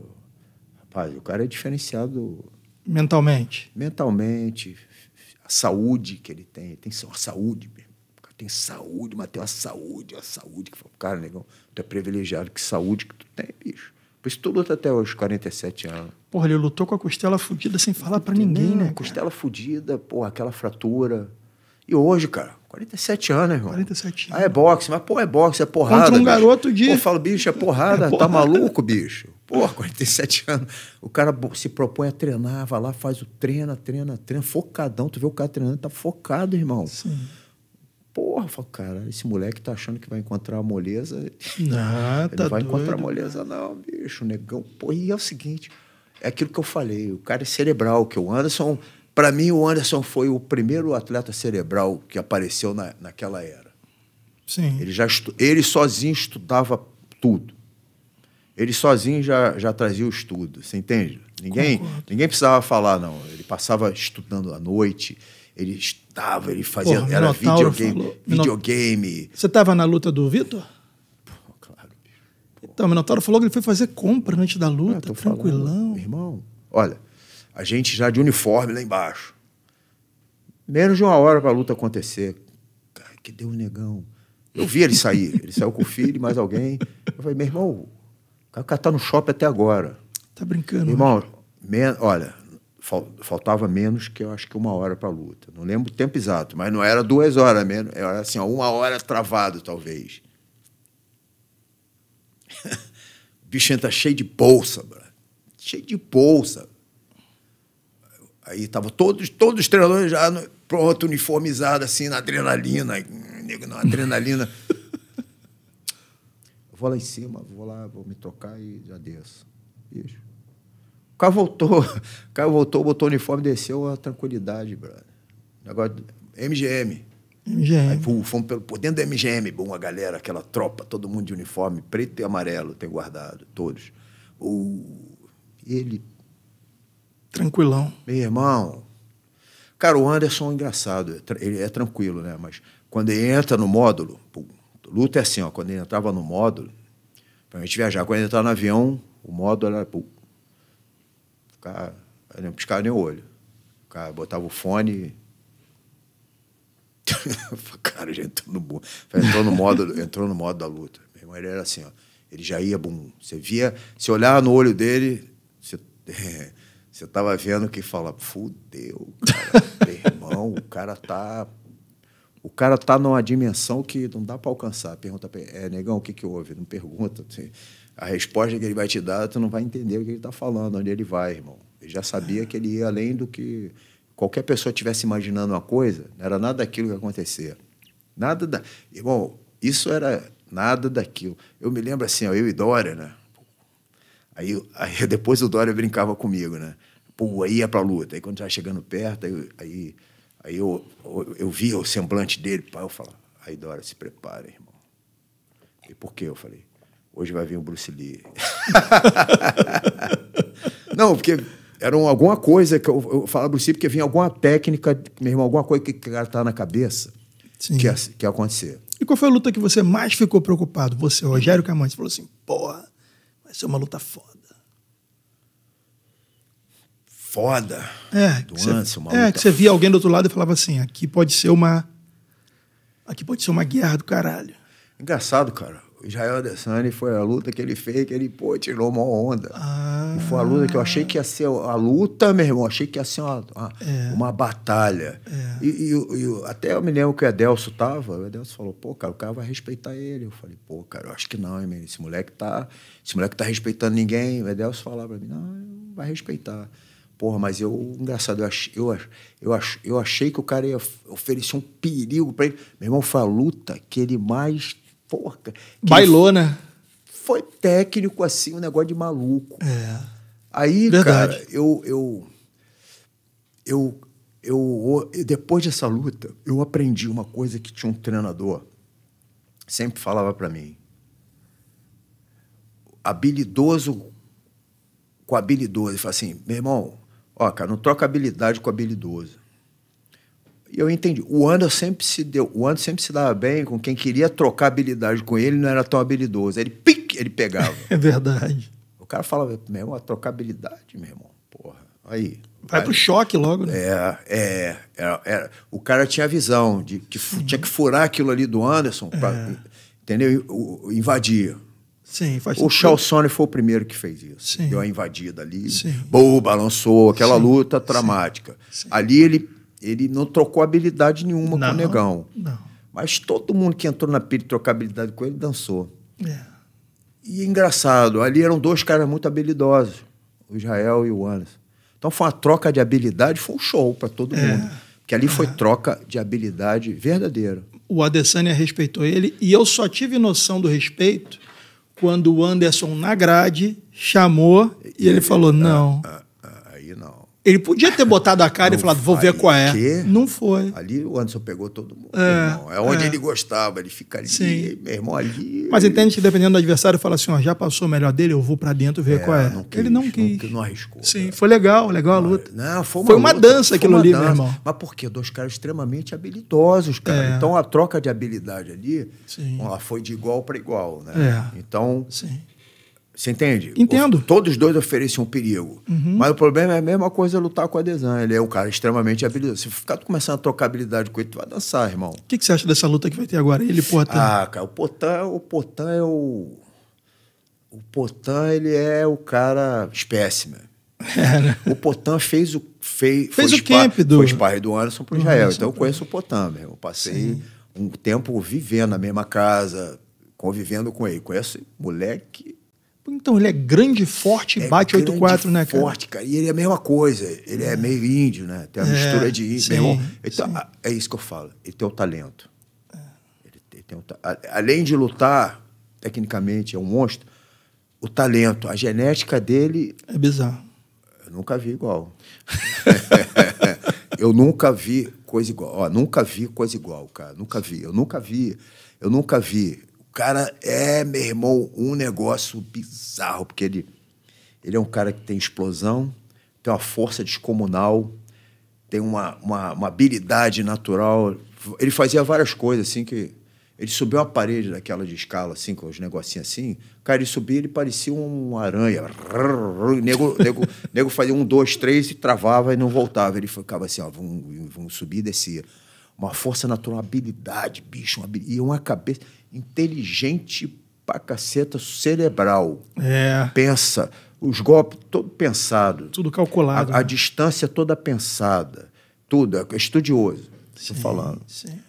rapaz, o cara é diferenciado. Mentalmente. Mentalmente, a saúde que ele tem. Ele tem uma saúde mesmo. O cara tem saúde, mas tem uma saúde, uma saúde. Que fala, cara, negão, tu é privilegiado. Que saúde que tu tem, bicho. Por isso tu luta até os 47 anos. Porra, ele lutou com a costela fudida sem falar para ninguém, né? Costela fudida, porra, aquela fratura. E hoje, cara, 47 anos, irmão. 47 anos. Ah, é boxe, mas pô, é boxe, é porrada. Contra um bicho. garoto de. Pô, eu falo, bicho, é porrada, é tá porrada. tá maluco, bicho? Pô, 47 anos. O cara se propõe a treinar, vai lá, faz o treino, treina, treina, focadão. Tu vê o cara treinando, tá focado, irmão. Sim. Porra, falo, cara, esse moleque tá achando que vai encontrar a moleza. Nada, ah, Ele tá não vai doido, encontrar a moleza, não, bicho, negão. Pô, e é o seguinte, é aquilo que eu falei, o cara é cerebral, que o Anderson, para mim, o Anderson foi o primeiro atleta cerebral que apareceu na, naquela era. Sim. Ele, já estu... ele sozinho estudava tudo ele sozinho já, já trazia o estudo, você entende? Ninguém, ninguém precisava falar, não. Ele passava estudando à noite, ele estava, ele fazia. Porra, era videogame. Falou, videogame. Você estava na luta do Vitor? Claro. bicho. Então, o Minotauro falou que ele foi fazer compra antes da ah, luta, ah, tranquilão. Falando, irmão, olha, a gente já de uniforme lá embaixo. Menos de uma hora para a luta acontecer. Cara, que deu um negão. Eu vi ele sair. ele saiu com o filho e mais alguém. Eu falei, meu irmão, o cara tá no shopping até agora. Tá brincando. Irmão, né? olha, fal faltava menos que eu acho que uma hora para a luta. Não lembro o tempo exato, mas não era duas horas menos. Era assim, ó, uma hora travado, talvez. o bicho entra cheio de bolsa, cheio de bolsa. Aí tava todos, todos os treinadores já no, pronto, uniformizado, assim, na adrenalina. Nego, na adrenalina. vou lá em cima, vou lá, vou me trocar e já desço. Bicho. O cara voltou, o cara voltou, botou o uniforme, desceu a tranquilidade, brother. Negócio MGM. MGM. Aí fomos, fomos pelo, por dentro do MGM, bom, a galera, aquela tropa, todo mundo de uniforme, preto e amarelo, tem guardado, todos. O, ele. Tranquilão. Meu irmão. Cara, o Anderson é engraçado, é ele é tranquilo, né? Mas quando ele entra no módulo, pum, Luta é assim, ó, quando ele entrava no módulo, para a gente viajar, quando ele entrava no avião, o módulo era. Pô, ficar, eu não piscava nem o olho. cara botava o fone. Cara, já entrou no, entrou no módulo, entrou no módulo da luta. Meu irmão, ele era assim, ó. Ele já ia, bum. Você via, se olhar no olho dele, você, você tava vendo que fala, fudeu, cara, meu irmão, o cara tá o cara está numa dimensão que não dá para alcançar. Pergunta, é, negão, o que, que houve? Não pergunta. Assim. A resposta que ele vai te dar, tu não vai entender o que ele está falando, onde ele vai, irmão. Ele já sabia que ele ia além do que qualquer pessoa tivesse imaginando uma coisa, não era nada daquilo que acontecia. Nada da. Irmão, isso era nada daquilo. Eu me lembro assim, ó, eu e Dória, né? Aí, aí depois o Dória brincava comigo, né? Pô, aí ia pra luta. Aí quando já chegando perto, aí, aí Aí eu, eu, eu via o semblante dele, pai, eu falo aí Dora, se prepara, irmão. E por quê? Eu falei, hoje vai vir o Bruce Lee. Não, porque era alguma coisa que eu, eu falava Bruce Lee, porque vinha alguma técnica, meu irmão, alguma coisa que o cara tá na cabeça Sim. que ia, que ia acontecer. E qual foi a luta que você mais ficou preocupado? Você, Rogério Camantes, falou assim, porra, vai ser uma luta foda foda é, do Anson, uma É, que você via alguém do outro lado e falava assim, aqui pode ser uma... Aqui pode ser uma guerra do caralho. Engraçado, cara. O Israel Adesanya foi a luta que ele fez, que ele, pô, tirou uma onda. Ah. Foi a ah. luta que eu achei que ia ser a luta, meu irmão, achei que ia ser uma, uma, é. uma batalha. É. E, e, e, até eu me lembro que o Edelso tava, o Edelso falou, pô, cara, o cara vai respeitar ele. Eu falei, pô, cara, eu acho que não, hein, menino? Esse moleque tá. Esse moleque tá respeitando ninguém. O Edelso falava pra mim, não, vai respeitar. Porra, mas eu, engraçado, eu, ach, eu, eu, ach, eu achei que o cara ia oferecer um perigo para ele. Meu irmão, foi a luta que ele mais. Porra. Bailou, né? Foi técnico, assim, um negócio de maluco. É. Aí, Verdade. cara, eu, eu, eu, eu. Depois dessa luta, eu aprendi uma coisa que tinha um treinador sempre falava para mim. Habilidoso com habilidoso. Ele fala assim: meu irmão, Ó, cara, não troca habilidade com habilidoso. E eu entendi. O Anderson sempre se deu. O Anderson sempre se dava bem com quem queria trocar habilidade com ele, não era tão habilidoso. Ele pique, ele pegava. é verdade. O cara falava, meu irmão, a trocar habilidade, meu irmão. Porra. Aí. Vai, vai pro choque logo, né? É, é. Era, é, era. É. O cara tinha a visão de que tinha que furar aquilo ali do Anderson pra, é. entendeu? O, invadir. Sim, faz o Chalsone foi o primeiro que fez isso. Sim. Deu a invadida ali, Sim. Boa, balançou, aquela Sim. luta dramática. Sim. Ali ele, ele não trocou habilidade nenhuma não, com o Negão. Não. Mas todo mundo que entrou na pista trocar habilidade com ele dançou. É. E é engraçado, ali eram dois caras muito habilidosos, o Israel e o Anderson. Então foi uma troca de habilidade, foi um show para todo é. mundo. Porque ali é. foi troca de habilidade verdadeira. O Adesanya respeitou ele e eu só tive noção do respeito quando o Anderson na grade chamou e ele falou: não. Ah, ah, ele podia ter botado a cara não e falado, vou ver qual é. Quê? Não foi. Ali o Anderson pegou todo mundo. É, é onde é. ele gostava, ele fica ali, Sim. meu irmão ali. Mas entende que dependendo do adversário, fala assim: ó, já passou o melhor dele, eu vou para dentro ver é, qual é. Não quis, ele não quis. Não, não arriscou. Sim, cara. foi legal, legal a luta. Não, foi uma, foi uma luta, dança aquilo ali, meu irmão. Mas por quê? Dois caras extremamente habilidosos, cara. É. Então a troca de habilidade ali, Sim. Lá, foi de igual para igual, né? É. Então. Sim. Você entende? Entendo. todos os dois ofereciam perigo. Uhum. Mas o problema é a mesma coisa lutar com a Desan. Ele é um cara extremamente habilidoso. Se ficar começando a trocar habilidade com ele, tu vai dançar, irmão. O que, que, você acha dessa luta que vai ter agora? Ele e Potan? Ah, cara, o Potan, o Potan é o. O Potan, ele é o cara espécime. É, O Potan fez o. Fez, fez o spa, camp do. Foi sparring do Anderson pro uhum, Israel. Anderson, então eu conheço o Potan, meu. Eu passei Sim. um tempo vivendo na mesma casa, convivendo com ele. Conheço moleque então, ele é grande, forte, é bate 4 né, cara? forte, cara. E ele é a mesma coisa. Ele é, meio índio, né? Tem a é, mistura de índio. Sim, então, É isso que eu falo. Ele tem o talento. Ele tem, tem o ta... Além de lutar, tecnicamente, é um monstro, o talento, a genética dele... É bizarro. Eu nunca vi igual. eu nunca vi coisa igual. Ó, nunca vi coisa igual, cara. Nunca vi. Eu nunca vi... Eu nunca vi cara é, meu irmão, um negócio bizarro, porque ele, ele é um cara que tem explosão, tem uma força descomunal, tem uma, uma, uma habilidade natural. Ele fazia várias coisas, assim, que ele subiu uma parede daquela de escala, assim, com os negocinhos assim. Cara, ele subia, ele parecia uma aranha. Nego, nego, nego fazia um, dois, três e travava e não voltava. Ele ficava assim, ó, vamos, vamos subir e descer. Uma força natural, uma habilidade, bicho, uma habilidade, e uma cabeça inteligente pra caceta, cerebral. É. Pensa. Os golpes todo pensado. Tudo calculado. A, a né? distância toda pensada. Tudo. É estudioso. Estou falando. Sim.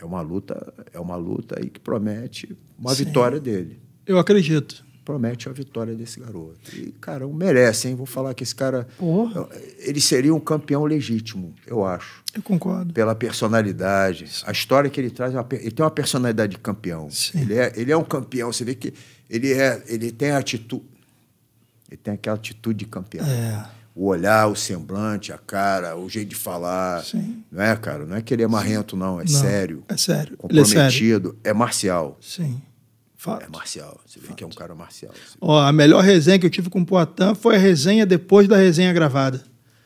É uma luta, é uma luta aí que promete uma sim. vitória dele. Eu acredito promete a vitória desse garoto. E, cara, um merece, hein? Vou falar que esse cara. Porra. Ele seria um campeão legítimo, eu acho. Eu concordo. Pela personalidade. Sim. A história que ele traz, é ele tem uma personalidade de campeão. Sim. Ele é, ele é um campeão. Você vê que ele, é, ele tem a atitude. Ele tem aquela atitude de campeão. É o olhar, o semblante, a cara, o jeito de falar. Sim. Não é, cara? Não é que ele é marrento, não. É não, sério. É sério. Comprometido. É, sério. é, marcial. Sim. Fato. É marcial. Você vê que é um cara marcial. Ó, a melhor resenha que eu tive com o Poitin foi a resenha depois da resenha gravada.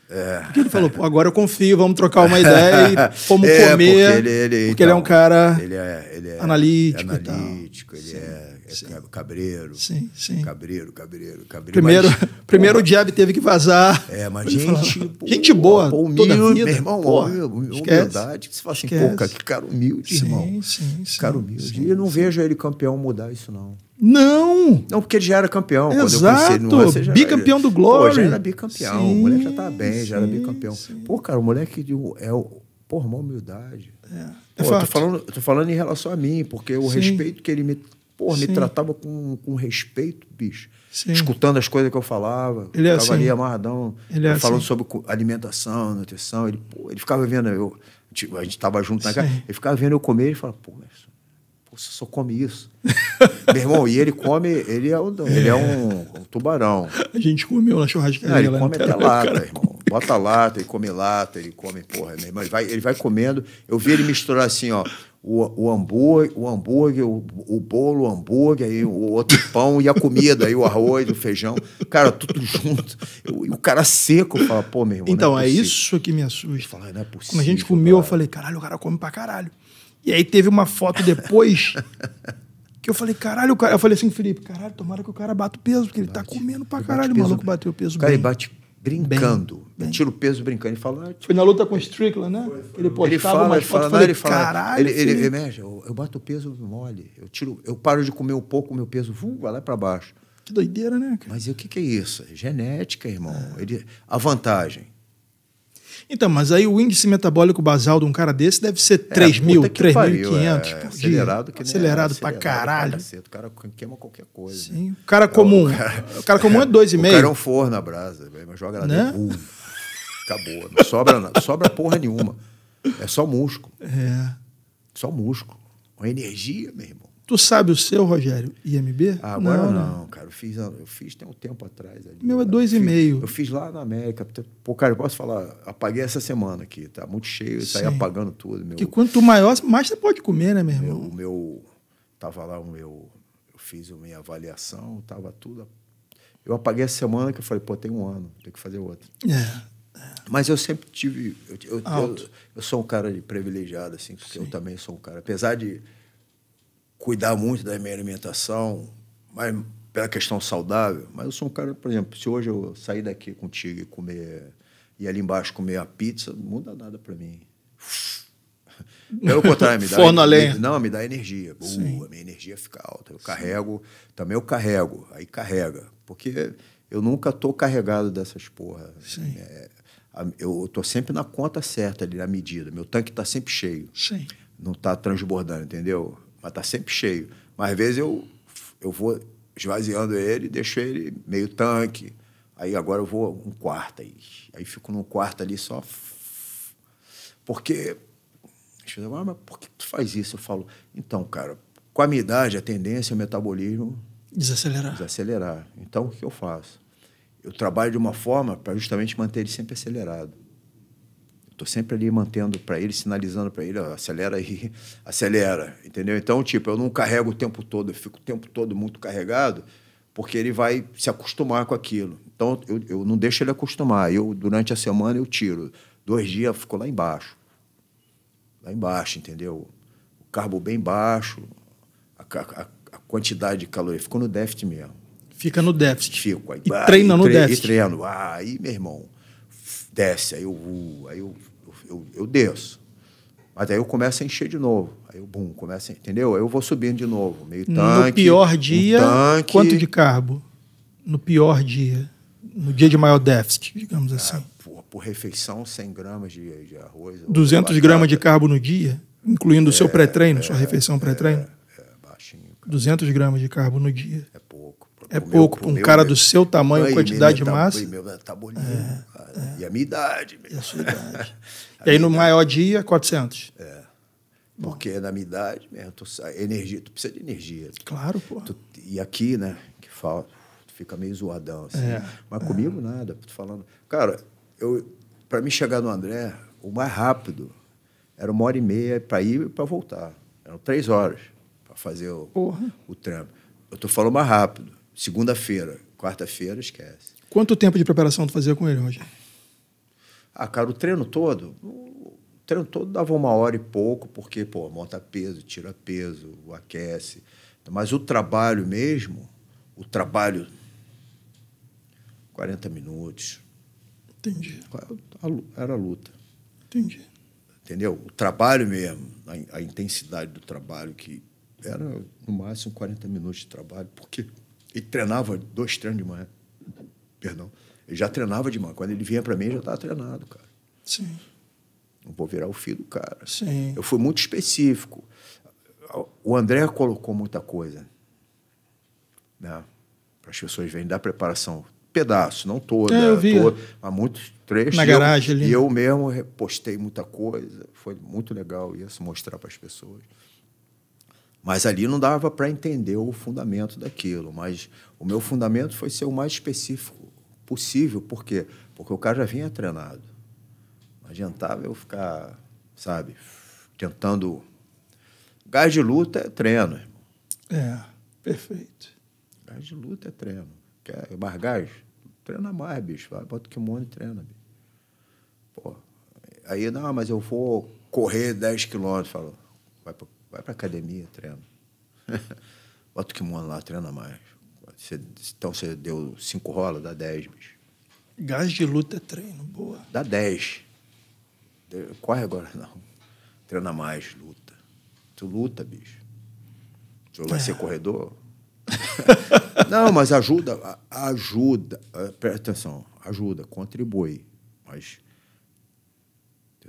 É. Porque ele falou, agora eu confio, vamos trocar uma ideia e como é, comer. Porque, ele, ele, porque então, ele, é um então, cara ele é, ele é analítico. Analítico, ele Sim. é é sim Cabreiro. Sim, sim. Cabreiro, Cabreiro, Cabreiro. Primeiro, mas, primeiro o Jeb teve que vazar. É, mas gente. Pô, gente boa. Pô, humilde, toda vida, meu irmão, pô, hum, humildade. que você fala assim, pô, que cara humilde, sim, irmão. Sim, sim. Cara humilde. Sim, e eu não vejo ele campeão mudar isso, não. Não! Não, porque ele já era campeão. Exato! Quando eu conheci, já, bicampeão do Glory. já era bicampeão. Sim, o moleque já tá bem, sim, já era bicampeão. Sim. Pô, cara, o moleque é o. Pô, uma humildade. É. Pô, eu tô é falando, eu tô falando em relação a mim, porque o respeito que ele me Pô, me tratava com, com respeito, bicho. Sim. Escutando as coisas que eu falava. Ele é assim. ali amarradão. Ele é falando assim. sobre alimentação, nutrição. Ele, ele ficava vendo eu. Tipo, a gente tava junto na casa. Ele ficava vendo eu comer. Ele falava, pô, mas você só come isso. Meu irmão, e ele come, ele é, um, é. ele é um, um tubarão. A gente comeu na churrascaria. Não, ele come até lata, cara... irmão. Bota lata, ele come lata, ele come, porra, meu irmão. Ele vai, ele vai comendo. Eu vi ele misturar assim, ó. O, o hambúrguer, o, hambúrguer o, o bolo, o hambúrguer, aí o outro pão e a comida, aí o arroz, o feijão. Cara, tudo junto. E o cara seco fala, pô, meu irmão. É então, é, é, isso que me assusta. Fala, não é possível. Quando a gente comeu, cara. eu falei, caralho, o cara come pra caralho. E aí teve uma foto depois que eu falei, caralho, cara. Eu falei assim, Felipe, caralho, tomara que o cara bata o peso, porque ele tá bate, tá comendo pra caralho. O maluco bem. bateu o peso cara, bem. Cara, ele bate brincando. Tira o peso brincando. Ele fala. Ah, tipo, foi na luta com o Strickland, né? Foi, foi. Ele postava ele fala, umas fotos, fala, ele fala, caralho. Ele, ele, emerge, né, eu, eu, bato o peso mole. Eu, tiro, eu paro de comer um pouco, o meu peso vum, vai lá pra baixo. Que doideira, né, cara? Mas e o que, que é isso? É genética, irmão. É. Ele, a vantagem. Então, mas aí o índice metabólico basal de um cara desse deve ser 3 é, mil, 3.500 é, por tipo, acelerado Que acelerado, é, acelerado pra caralho. o cara queima qualquer coisa. Sim, o cara é comum. O cara, o cara comum é 2,5. O meio. cara é um forno na brasa, mas joga lá né? dentro. Uh, acabou. Não sobra, não sobra porra nenhuma. É só músculo. É. Só músculo. Uma energia, meu irmão. Tu sabe o seu, Rogério? IMB? Ah, agora não, né? não né? cara. Eu fiz, eu fiz tem um tempo atrás. Ali, Meu é dois e fiz, meio. Eu fiz lá na América. Pô, cara, eu posso falar, apaguei essa semana aqui. Tá muito cheio, Sim. apagando tudo. Meu... Que quanto maior, mais você pode comer, né, meu irmão? O meu... Tava lá o meu... Eu fiz a minha avaliação, tava tudo... Eu apaguei essa semana que eu falei, pô, tem um ano, tem que fazer outro. É. é. Mas eu sempre tive... Eu, eu, eu, eu, sou um cara privilegiado, assim, porque Sim. eu também sou um cara... Apesar de cuidar muito da minha alimentação, mas pela questão saudável. Mas eu sou um cara, por exemplo, se hoje eu sair daqui contigo e comer e ali embaixo comer a pizza, não muda nada para mim. Pelo contrário, me dá. Forno além. Não, me dá energia. Boa, minha energia fica alta. Eu Sim. carrego, também eu carrego, aí carrega. Porque eu nunca tô carregado dessas porra. Sim. É, eu tô sempre na conta certa ali, na medida. Meu tanque tá sempre cheio. Sim. Não tá transbordando, entendeu? Mas está sempre cheio. Mas às vezes eu, eu vou esvaziando ele, deixo ele meio tanque. Aí agora eu vou um quarto aí. Aí fico num quarto ali só. Porque. Deixa eu dizer, mas por que tu faz isso? Eu falo, então, cara, com a minha idade, a tendência é o metabolismo. Desacelerar. Desacelerar. Então, o que eu faço? Eu trabalho de uma forma para justamente manter ele sempre acelerado. Estou sempre ali mantendo para ele, sinalizando para ele, ó, acelera aí, acelera, entendeu? Então, tipo, eu não carrego o tempo todo, eu fico o tempo todo muito carregado, porque ele vai se acostumar com aquilo. Então, eu, eu não deixo ele acostumar. Eu, durante a semana, eu tiro. Dois dias, ficou lá embaixo. Lá embaixo, entendeu? O carbo bem baixo, a, a, a quantidade de calor Ficou no déficit mesmo. Fica no déficit. Fico. Aí, e ah, no déficit. E treino. Ah, aí, meu irmão desce, aí eu, uh, aí eu, eu, eu, desço. Mas aí eu começo a encher de novo. Aí eu, bum, começa, entendeu? Aí eu vou subindo de novo, meio tanque. No pior dia, um tanque. quanto de carbo? No pior dia, no dia de maior déficit, digamos ah, assim. Por, por, refeição, 100 gramas de, de arroz. 200 gramas de carbo no dia, incluindo o seu é, pré-treino, é, sua refeição é, pré-treino? É, é, baixinho. Cara. 200 gramas de carbo no dia. É pouco. é pouco para um meu, cara do seu tamanho, quantidade de massa. Meu metabolismo. É. É. E a minha idade. Mesmo. E a sua idade. a e aí no idade. maior dia, 400. É. Bom. Porque na minha idade mesmo, tu, energia, tu precisa de energia. Claro, pô. Tu, e aqui, né, que falta, tu fica meio zoadão. Assim, é. Mas é. comigo nada, tu falando. Cara, eu, para mim chegar no André, o mais rápido era uma hora e meia para ir e para voltar. Eram três horas para fazer o, o trampo. Eu tô falando mais rápido. Segunda-feira, quarta-feira, esquece. Quanto tempo de preparação tu fazia com ele, hoje ah, cara, o treino todo, o treino todo dava uma hora e pouco, porque, pô, monta peso, tira peso, aquece. Mas o trabalho mesmo, o trabalho, 40 minutos. Entendi. Era a luta. Entendi. Entendeu? O trabalho mesmo, a, a intensidade do trabalho, que era no máximo 40 minutos de trabalho, porque e treinava dois treinos de manhã. Perdão. Ele já treinava de manhã. Quando ele vinha para mim, já estava treinado, cara. Sim. Não vou virar o filho do cara. Sim. Eu fui muito específico. O André colocou muita coisa. Né? Para as pessoas verem da preparação. Pedaço, não toda. É, eu vi. Toda, mas muitos trechos. Na e garagem eu, ali. E eu mesmo postei muita coisa. Foi muito legal isso, mostrar para as pessoas. Mas ali não dava para entender o fundamento daquilo. Mas o meu fundamento foi ser o mais específico possível. Por quê? Porque o cara já vinha treinado. Não adiantava eu ficar, sabe, tentando. Gás de luta é treino, irmão. É, perfeito. Gás de luta é treino. Quer mais gás? Treina mais, bicho. Vai, bota o kimono e treina, bicho. Pô. Aí, não, mas eu vou correr 10 quilômetros. Falou, vai pra, vai pra academia, treina. bota o kimono lá, treina mais. Cê, então você deu cinco rolas, dá dez, bicho. Gás de luta é treino, boa. Dá dez. Corre agora, não. Treina mais, luta. Tu luta, bicho. Tu vai é. ser corredor? não, mas ajuda, ajuda. É, presta atenção, ajuda, contribui. Mas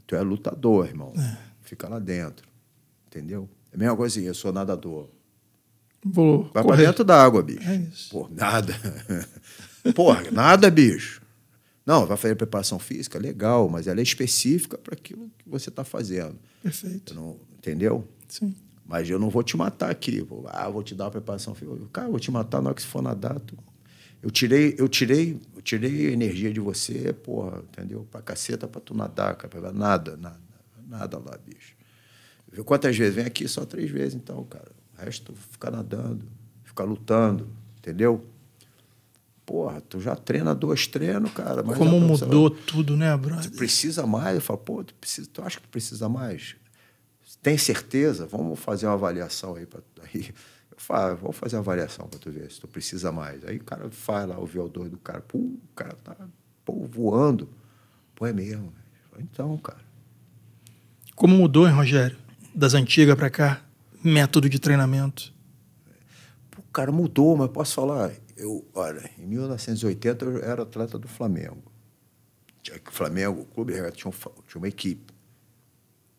tu é lutador, irmão. É. Fica lá dentro. Entendeu? É a mesma coisa assim, eu sou nadador. Vou Vai correr. pra dentro da água, bicho. É isso. Pô, nada. Porra, nada, bicho. Não, vai fazer preparação física, legal, mas ela é específica para aquilo que você está fazendo. Perfeito. Não, entendeu? Sim. Mas eu não vou te matar aqui. Vou, ah, vou te dar uma preparação física. Cara, eu vou te matar na hora que você for nadar. Tu... Eu tirei, eu tirei, eu tirei energia de você, porra, entendeu? Pra caceta pra tu nadar, cara. Nada, nada, nada lá, bicho. Viu quantas vezes? Vem aqui só três vezes, então, cara resto, ficar nadando, ficar lutando, entendeu? Porra, tu já treina dois treinos, cara. Como mudou tudo, né, brother? Tu precisa mais? Eu falo, pô, tu, precisa, tu acha que tu precisa mais? Tem certeza? Vamos fazer uma avaliação aí. Pra, aí eu falo, ah, vamos fazer uma avaliação para tu ver se tu precisa mais. Aí o cara faz lá o VO2 do cara. Pô, o cara tá pô, voando. Pô, é mesmo. Então, cara. Como mudou, hein, Rogério? Das antigas para cá? método de treinamento? Pô, cara, mudou, mas posso falar? Eu, olha, em 1980 eu era atleta do Flamengo. O Flamengo, o clube tinha, um, tinha uma equipe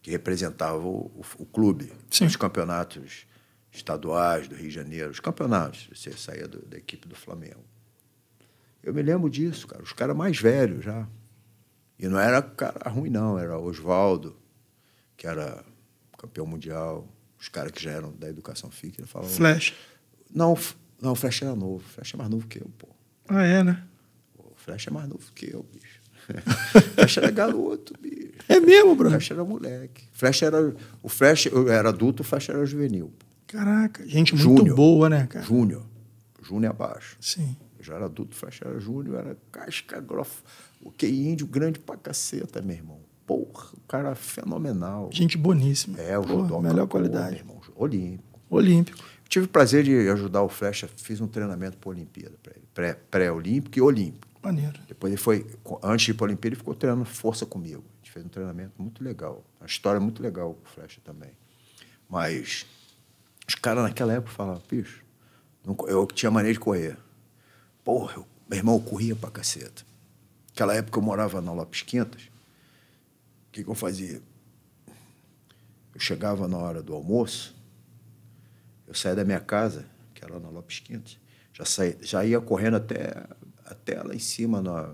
que representava o, o, o clube Sim. nos campeonatos estaduais do Rio de Janeiro, os campeonatos, você saía do, da equipe do Flamengo. Eu me lembro disso, cara, os caras mais velhos já. E não era cara ruim, não, era Oswaldo, que era campeão mundial, os caras que já eram da educação física falavam. Flash? Não, não, o Flash era novo. O Flash é mais novo que eu, pô. Ah, é, né? O Flash é mais novo que eu, bicho. Flash era garoto, bicho. É mesmo, bro? O Flash era moleque. Flash era. O Flash era adulto, o Flash era juvenil. Pô. Caraca, gente muito boa, né, cara? Júnior. Júnior abaixo. Sim. já era adulto, o Flash era júnior, era casca grossa. O que índio grande pra caceta, meu irmão. Porra, o cara é fenomenal. Gente boníssima. É, o Porra, judoca. Melhor qualidade. Pô, irmão, olímpico. Olímpico. Tive o prazer de ajudar o Flecha, fiz um treinamento para a Olimpíada, pré-olímpico pré e olímpico. Maneiro. Depois ele foi, antes de ir para a Olimpíada, ele ficou treinando força comigo. A gente fez um treinamento muito legal. Uma história muito legal com o Flecha também. Mas os caras naquela época falavam, bicho, eu tinha maneira de correr. Porra, eu, meu irmão, eu corria pra caceta. Naquela época eu morava na Lopes Quintas que, que eu fazia? Eu chegava na hora do almoço, eu saía da minha casa, que era na Lopes Quintas, já, saía, já ia correndo até, até lá em cima na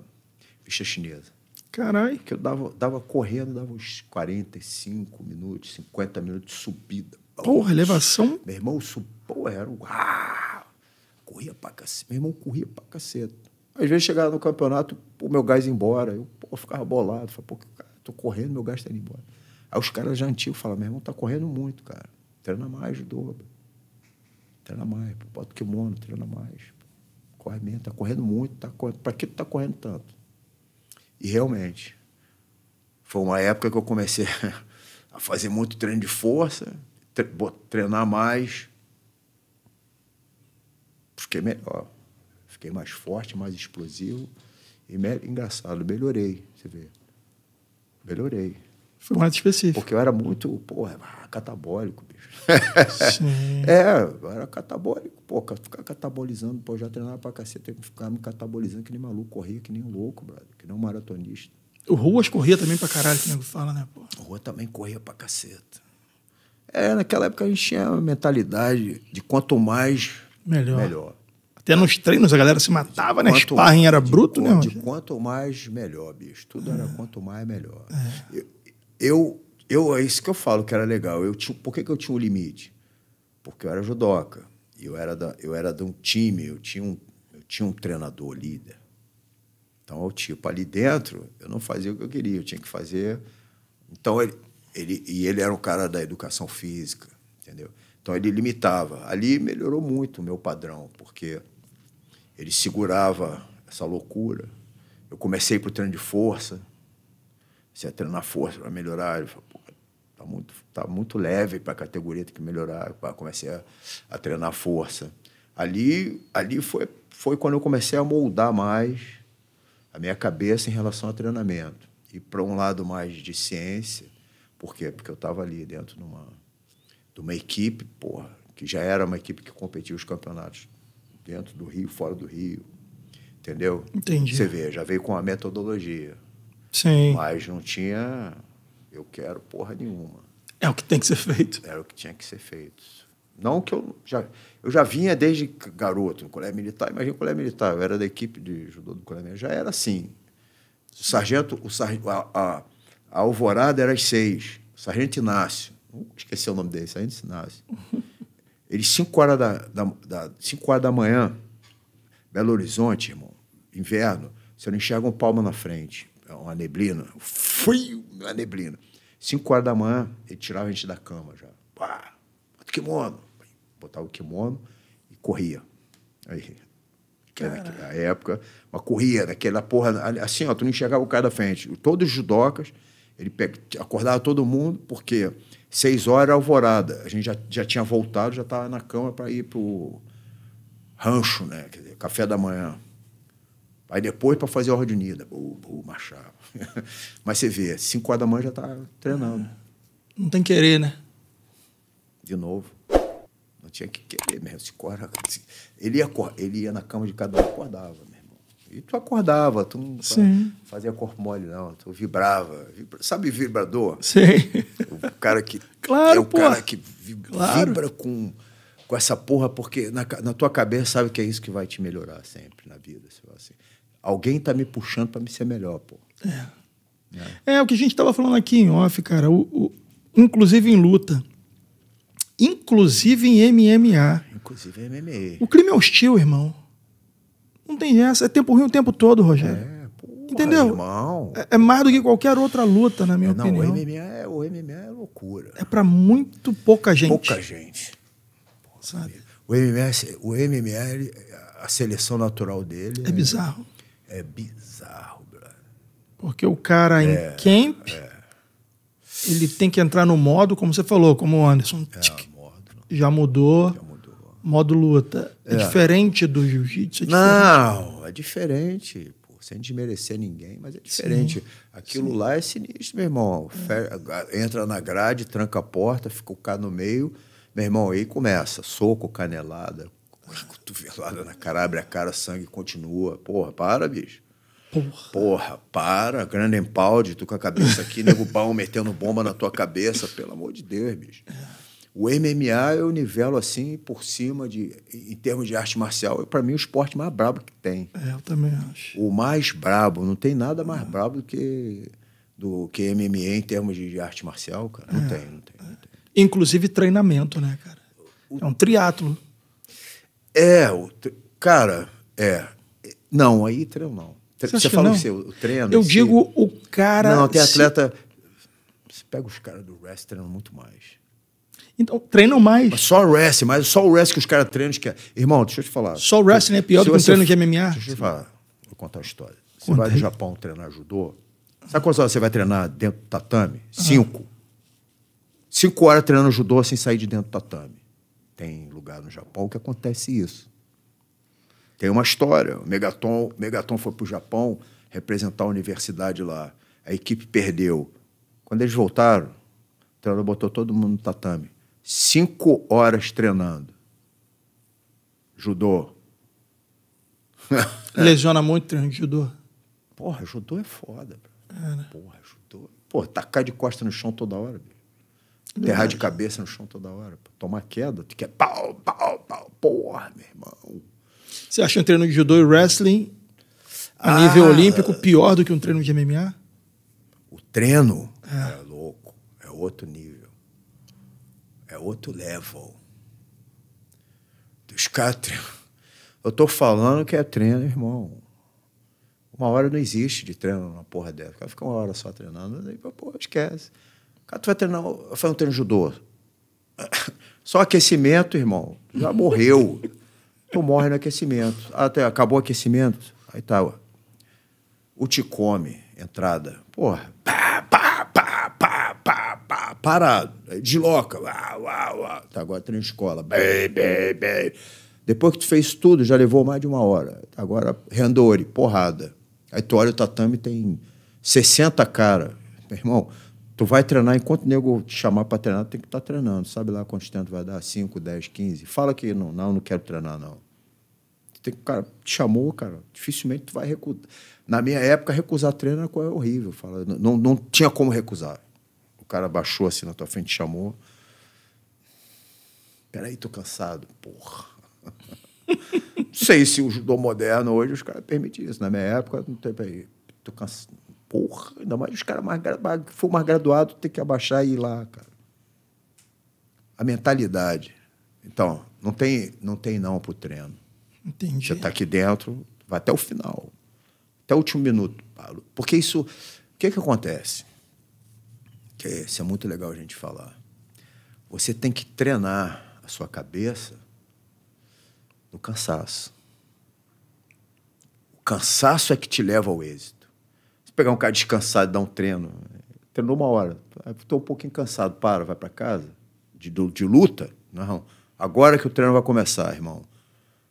vista chinesa. Caralho! Que eu dava, dava correndo, dava uns 45 minutos, 50 minutos de subida. Porra, elevação! Meu irmão, porra, era um... Ah, corria pra cacete. Meu irmão corria pra cacete. Às vezes chegava no campeonato, o meu gás ia embora. Eu, pô, ficava bolado. Falei, pô, que cara tô correndo, meu gasto tá indo embora. Aí os caras já antigos falam, meu irmão tá correndo muito, cara. Treina mais, dobra. Treina mais, pô. bota o kimono, treina mais. Pô. Corre mesmo, tá correndo muito, tá correndo. Pra que tu tá correndo tanto? E realmente, foi uma época que eu comecei a fazer muito treino de força, treinar mais. Fiquei melhor. Fiquei mais forte, mais explosivo. E engraçado, melhorei, você vê melhorei. Foi mais específico. Porque eu era muito, porra, catabólico, bicho. Sim. é, eu era catabólico, pô, ficar catabolizando, pô, já treinava pra cacete, ficar me catabolizando que nem maluco, corria que nem louco, brother, que nem um maratonista. O Ruas corria também pra caralho, que nego fala, né, pô? O Ruas também corria pra caceta. É, naquela época a gente tinha a mentalidade de quanto mais, melhor. melhor. Até nos treinos a galera se matava, né? Quanto, Sparring era bruto, de, né? De quanto mais, melhor, bicho. Tudo é. era quanto mais, melhor. É. Eu, eu, eu, é isso que eu falo que era legal. Eu tinha, por que, que eu tinha um limite? Porque eu era judoca. Eu era, da, eu era de um time, eu tinha um, eu tinha um treinador líder. Então, eu, tipo, ali dentro, eu não fazia o que eu queria, eu tinha que fazer. Então, ele, ele, e ele era um cara da educação física, entendeu? Então, ele limitava. Ali melhorou muito o meu padrão, porque ele segurava essa loucura. Eu comecei para o treino de força. a treinar força para melhorar. Eu falei, tá muito, tá muito leve para a categoria, tem que melhorar. Pá, comecei a, a treinar força. Ali, ali foi, foi quando eu comecei a moldar mais a minha cabeça em relação ao treinamento. E para um lado mais de ciência, por quê? Porque eu estava ali dentro de uma, de uma equipe, porra, que já era uma equipe que competia os campeonatos dentro do Rio, fora do Rio. Entendeu? Entendi. Você vê, já veio com a metodologia. Sim. Mas não tinha eu quero porra nenhuma. É o que tem que ser feito. Era o que tinha que ser feito. Não que eu já eu já vinha desde garoto no colégio militar, imagina o colégio militar, eu era da equipe de judô do colégio militar, já era assim. O sargento, o sar, a, a, a alvorada era às seis, o sargento Inácio, esqueci o nome dele, sargento Inácio. Ele, 5 horas da, da, da, cinco horas da manhã, Belo Horizonte, irmão, inverno, você não enxerga um palmo na frente. É uma neblina. Fui, uma neblina. 5 horas da manhã, ele tirava a gente da cama já. Pá, bota o kimono. Botava o kimono e corria. Aí, Na época, uma corria daquela porra, assim, ó, tu não enxergava o cara da frente. Todos os judocas, ele pega acordava todo mundo, porque quê? Seis horas, alvorada. A gente já, já tinha voltado, já estava na cama para ir para o rancho, né? Quer dizer, café da manhã. Aí depois para fazer a ordem unida. Pô, machado Mas você vê, cinco horas da manhã já está treinando. É. Não tem querer, né? De novo. Não tinha que querer mesmo. Cinco horas, ele, ia, ele ia na cama de cada um e acordava. Né? E tu acordava, tu não Sim. fazia corpo mole, não. Tu vibrava. Sabe vibrador? Sim. O cara que. claro, É o porra. cara que vibra, claro. com, com essa porra, porque na, na tua cabeça sabe que é isso que vai te melhorar sempre na vida. Assim. Alguém tá me puxando para me ser melhor, pô. É. é. é. o que a gente tava falando aqui em off, cara. o, o inclusive em luta inclusive em MMA. Inclusive em MMA. O crime é hostil, irmão. Não tem essa. É tempo ruim o tempo todo, Rogério. É, porra, Entendeu? Irmão. É, é, mais do que qualquer outra luta, na minha não, é, opinião. Não, o MMA, é, o MMA é loucura. É para muito pouca gente. Pouca gente. Sabe? O MMA, é o MMA, a seleção natural dele. É, é bizarro. É bizarro, brother. Porque o cara em é, camp, ele tem que entrar no modo, como você falou, como o Anderson. É, modo, já mudou. Já mudou modo luta. É, é. diferente do jiu-jitsu? É não, é diferente. Pô, sem desmerecer ninguém, mas é diferente. Sim, Aquilo sim. lá é sinistro, meu irmão. É. Entra na grade, tranca a porta, fica o cara no meio. Meu irmão, aí começa. Soco, canelada, cotovelada na cara, abre a cara, sangue continua. Porra, para, bicho. Porra. Porra, para, grande empalde, tu com a cabeça aqui, nego pau metendo bomba na tua cabeça, pelo amor de Deus, bicho. É. O MMA eu é nivelo assim por cima de, em termos de arte marcial, é para mim o esporte mais brabo que tem. É, eu também acho. O mais brabo, não tem nada mais é. brabo do que do que MMA em termos de, de arte marcial, cara. Não, é. tem, não, tem, não tem. Inclusive treinamento, né, cara? O... É um triatlo. É, o, cara, é. Não, aí treino não. Você, Você fala o seu, o treino. Eu se... digo o cara. Não, tem atleta. Se... Você pega os caras do wrestling muito mais. Então, treinam mais. Mas só wrestling, mas só o wrestling que os caras treinam. Que é... Irmão, deixa eu te falar. Só o wrestling é pior do que um treino de MMA? Deixa eu te falar. Vou contar uma história. Você Conta vai no Japão treinar judô. Sabe quantas horas você vai treinar dentro do tatame? Ah. Cinco. Cinco horas treinando judô sem sair de dentro do tatame. Tem lugar no Japão que acontece isso. Tem uma história. O Megaton, Megaton foi para o Japão representar a universidade lá. A equipe perdeu. Quando eles voltaram, o treinador botou todo mundo no tatame cinco horas treinando. Judô. Lesiona muito treinando judô? Porra, judô é foda. É, né? Porra, judô. porra tacar de costa no chão toda hora. derrar Terrar de cabeça no chão toda hora. Pô. Tomar queda, tu quer pau, pau, pau. Porra, meu irmão. Você acha um treino de judô e wrestling a ah, nível olímpico pior do que um treino de MMA? O treino é, é louco. É outro nível outro level. Dos caras. Eu tô falando que é treino, irmão. Uma hora não existe de treino numa porra dessa. O cara fica uma hora só treinando, aí pô, esquece. O cara, tu vai treinar, foi um treino judô. Só aquecimento, irmão. Já morreu. tu morre no aquecimento. Até ah, tá, acabou o aquecimento. Aí tá, ó. O te come, entrada. Porra, pá, parado. Aí desloca. Uau, uau, uau. Tá, agora escola. Bem, bem, bem. Depois que tu fez tudo, já levou mais de uma hora. Agora, rendore, porrada. Aí tu olha o tatame tem 60 cara. Meu irmão, tu vai treinar, enquanto o nego te chamar para treinar, tem que estar tá treinando. Sabe lá quanto tempo vai dar? 5, 10, 15? Fala que não, não, não quero treinar, não. Tem, cara, te chamou, cara, dificilmente tu vai recusar. Na minha época, recusar treino era horrível. Fala, não, não tinha como recusar cara baixou assim na tua frente e chamou. Peraí, tô cansado. Porra. não sei se o judô moderno hoje os caras permitem isso. Na minha época, não tem ir Tô cansado. Porra, ainda mais os caras mais, que for mais graduado tem que abaixar e ir lá, cara. A mentalidade. Então, não tem não, tem não pro treino. Entendi. Você tá aqui dentro, vai até o final. Até o último minuto. Porque isso. O que que acontece? que isso é muito legal a gente falar. Você tem que treinar a sua cabeça no cansaço. O cansaço é que te leva ao êxito. Se pegar um cara descansado e dar um treino, treinou uma hora, estou um pouquinho cansado, para, vai para casa, de, de luta, não. Agora que o treino vai começar, irmão.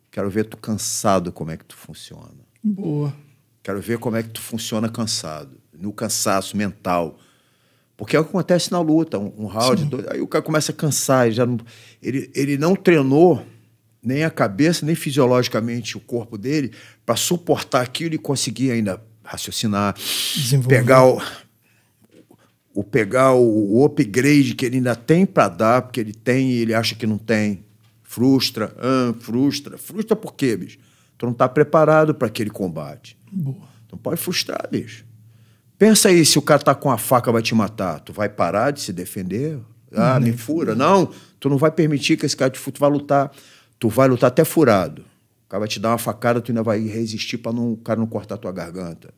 Quero ver tu cansado como é que tu funciona. Boa. Quero ver como é que tu funciona cansado, no cansaço mental porque é o que acontece na luta, um, um round, dois, aí o cara começa a cansar, ele, já não, ele, ele não treinou nem a cabeça, nem fisiologicamente o corpo dele para suportar aquilo e conseguir ainda raciocinar, pegar o, o pegar o, o upgrade que ele ainda tem para dar, porque ele tem e ele acha que não tem. Frustra, ah, frustra. Frustra por quê, bicho? Tu não tá preparado para aquele combate. Boa. Então pode frustrar, bicho. Pensa aí, se o cara tá com a faca vai te matar, tu vai parar de se defender? Ah, uhum. me fura. Não, tu não vai permitir que esse cara te futebol tu vai lutar. Tu vai lutar até furado. O cara vai te dar uma facada, tu ainda vai resistir para o cara não cortar tua garganta.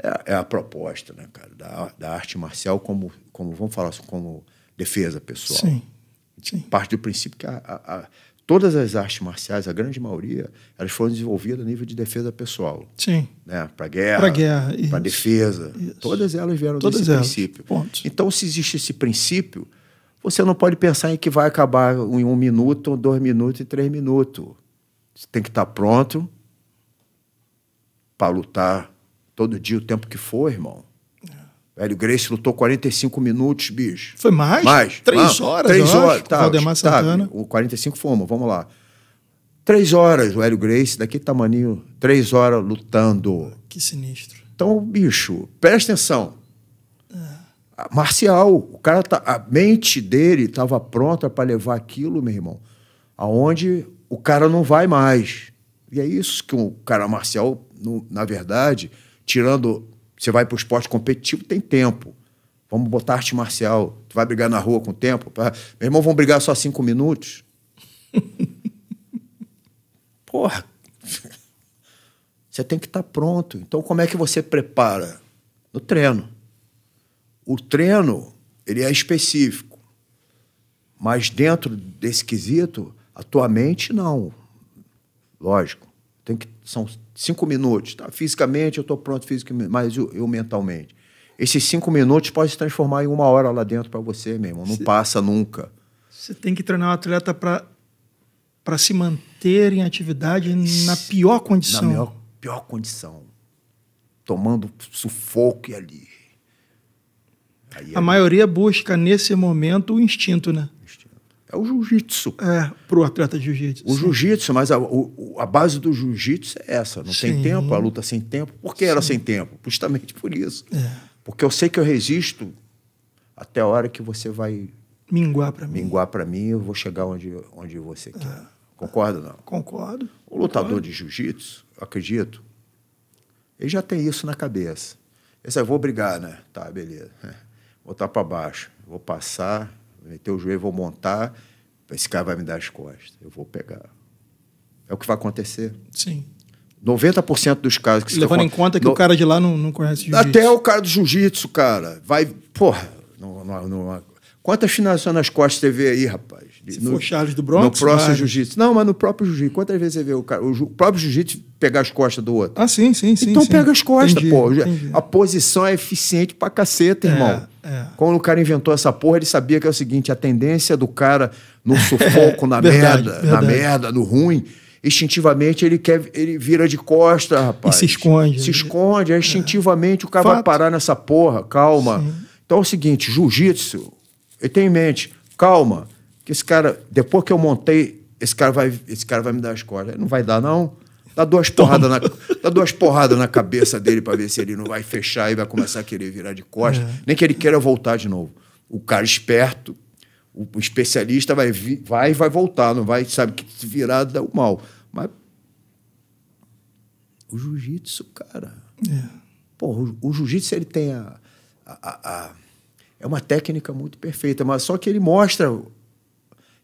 É, é, a proposta, né, cara, da, da arte marcial como, como, vamos falar assim, como defesa pessoal. Sim, sim. Parte do princípio que a, a todas as artes marciais, a grande maioria, elas foram desenvolvidas a nível de defesa pessoal. Sim. Né? Para guerra, para guerra, para defesa. Isso. Todas elas vieram todas desse elas. princípio. Ponto. Então, se existe esse princípio, você não pode pensar em que vai acabar em um minuto, dois minutos e três minutos. Você tem que estar pronto para lutar todo dia, o tempo que for, irmão. Hélio Grace lutou 45 minutos, bicho. Foi mais? Mais. Três ah, horas, Três horas. Tá, tá, Santana. Tá, o 45 fomos, vamos lá. Três horas, o Hélio Grace, daquele tamaninho, três horas lutando. Que sinistro. Então, bicho, presta atenção. É. Marcial, o cara tá, a mente dele estava pronta para levar aquilo, meu irmão, aonde o cara não vai mais. E é isso que o um cara marcial, no, na verdade, tirando você vai para o esporte competitivo, tem tempo. Vamos botar arte marcial. Tu vai brigar na rua com o tempo? Pra... Meu irmão, vão brigar só cinco minutos? Porra. Você tem que estar tá pronto. Então, como é que você prepara? No treino. O treino, ele é específico. Mas dentro desse quesito, a tua mente, não. Lógico. Tem que, são cinco minutos. Tá? Fisicamente eu estou pronto, fisicamente, mas eu, eu, mentalmente. Esses cinco minutos pode se transformar em uma hora lá dentro para você, meu irmão. Não cê, passa nunca. Você tem que treinar um atleta para se manter em atividade na pior condição. Na melhor, pior condição. Tomando sufoco e ali. Aí, a é maioria busca nesse momento o instinto, né? É o jiu-jitsu. É, para o atleta jiu-jitsu. O jiu-jitsu, mas a, o, a, base do jiu-jitsu é essa. Não Sim. tem tempo, a luta sem tempo. Por que Sim. era sem tempo? Justamente por isso. É. Porque eu sei que eu resisto até a hora que você vai... Minguar para mim. Minguar para mim, eu vou chegar onde, onde você quer. É. Concorda não? Concordo. O lutador concordo. de jiu-jitsu, acredito, ele já tem isso na cabeça. Esse aí, vou brigar, né? Tá, beleza. É. Vou botar para baixo. Vou passar meter o joelho, vou montar, esse cara vai me dar as costas, eu vou pegar. É o que vai acontecer. Sim. 90% dos casos que se Levando em conta que no... o cara de lá não, não conhece jiu-jitsu. Até o cara do jiu-jitsu, cara. Vai. Porra. Não, não, não... Quantas finalizações nas costas você vê aí, rapaz? Se no, for Charles do Bronx? No próximo vai. jiu-jitsu. Não, mas no próprio jiu-jitsu. Quantas vezes você vê o, cara, o, o próprio jiu-jitsu pegar as costas do outro? Ah, sim, sim, sim. Então sim. pega as costas, entendi, pô. Entendi. A posição é eficiente pra caceta, é, irmão. É, é. Quando o cara inventou essa porra, ele sabia que é o seguinte: a tendência do cara no sufoco, na verdade, merda, verdade. na merda, no ruim instintivamente ele quer ele vira de costa, rapaz. E se esconde. Se né? esconde, é. instintivamente o cara Fato. vai parar nessa porra, calma. Sim. Então é o seguinte, jiu-jitsu, ele tem em mente, calma que esse cara, depois que eu montei, esse cara vai, esse cara vai me dar as cordas. Não vai dar, não. Dá duas porradas na, dá duas porrada na cabeça dele para ver se ele não vai fechar e vai começar a querer virar de costas. É. Nem que ele queira voltar de novo. O cara esperto, o, especialista vai vir, vai vai voltar, não vai, sabe que virar dá o mal. Mas o jiu-jitsu, cara. É. Pô, o, o jiu-jitsu ele tem a, a, a, a é uma técnica muito perfeita, mas só que ele mostra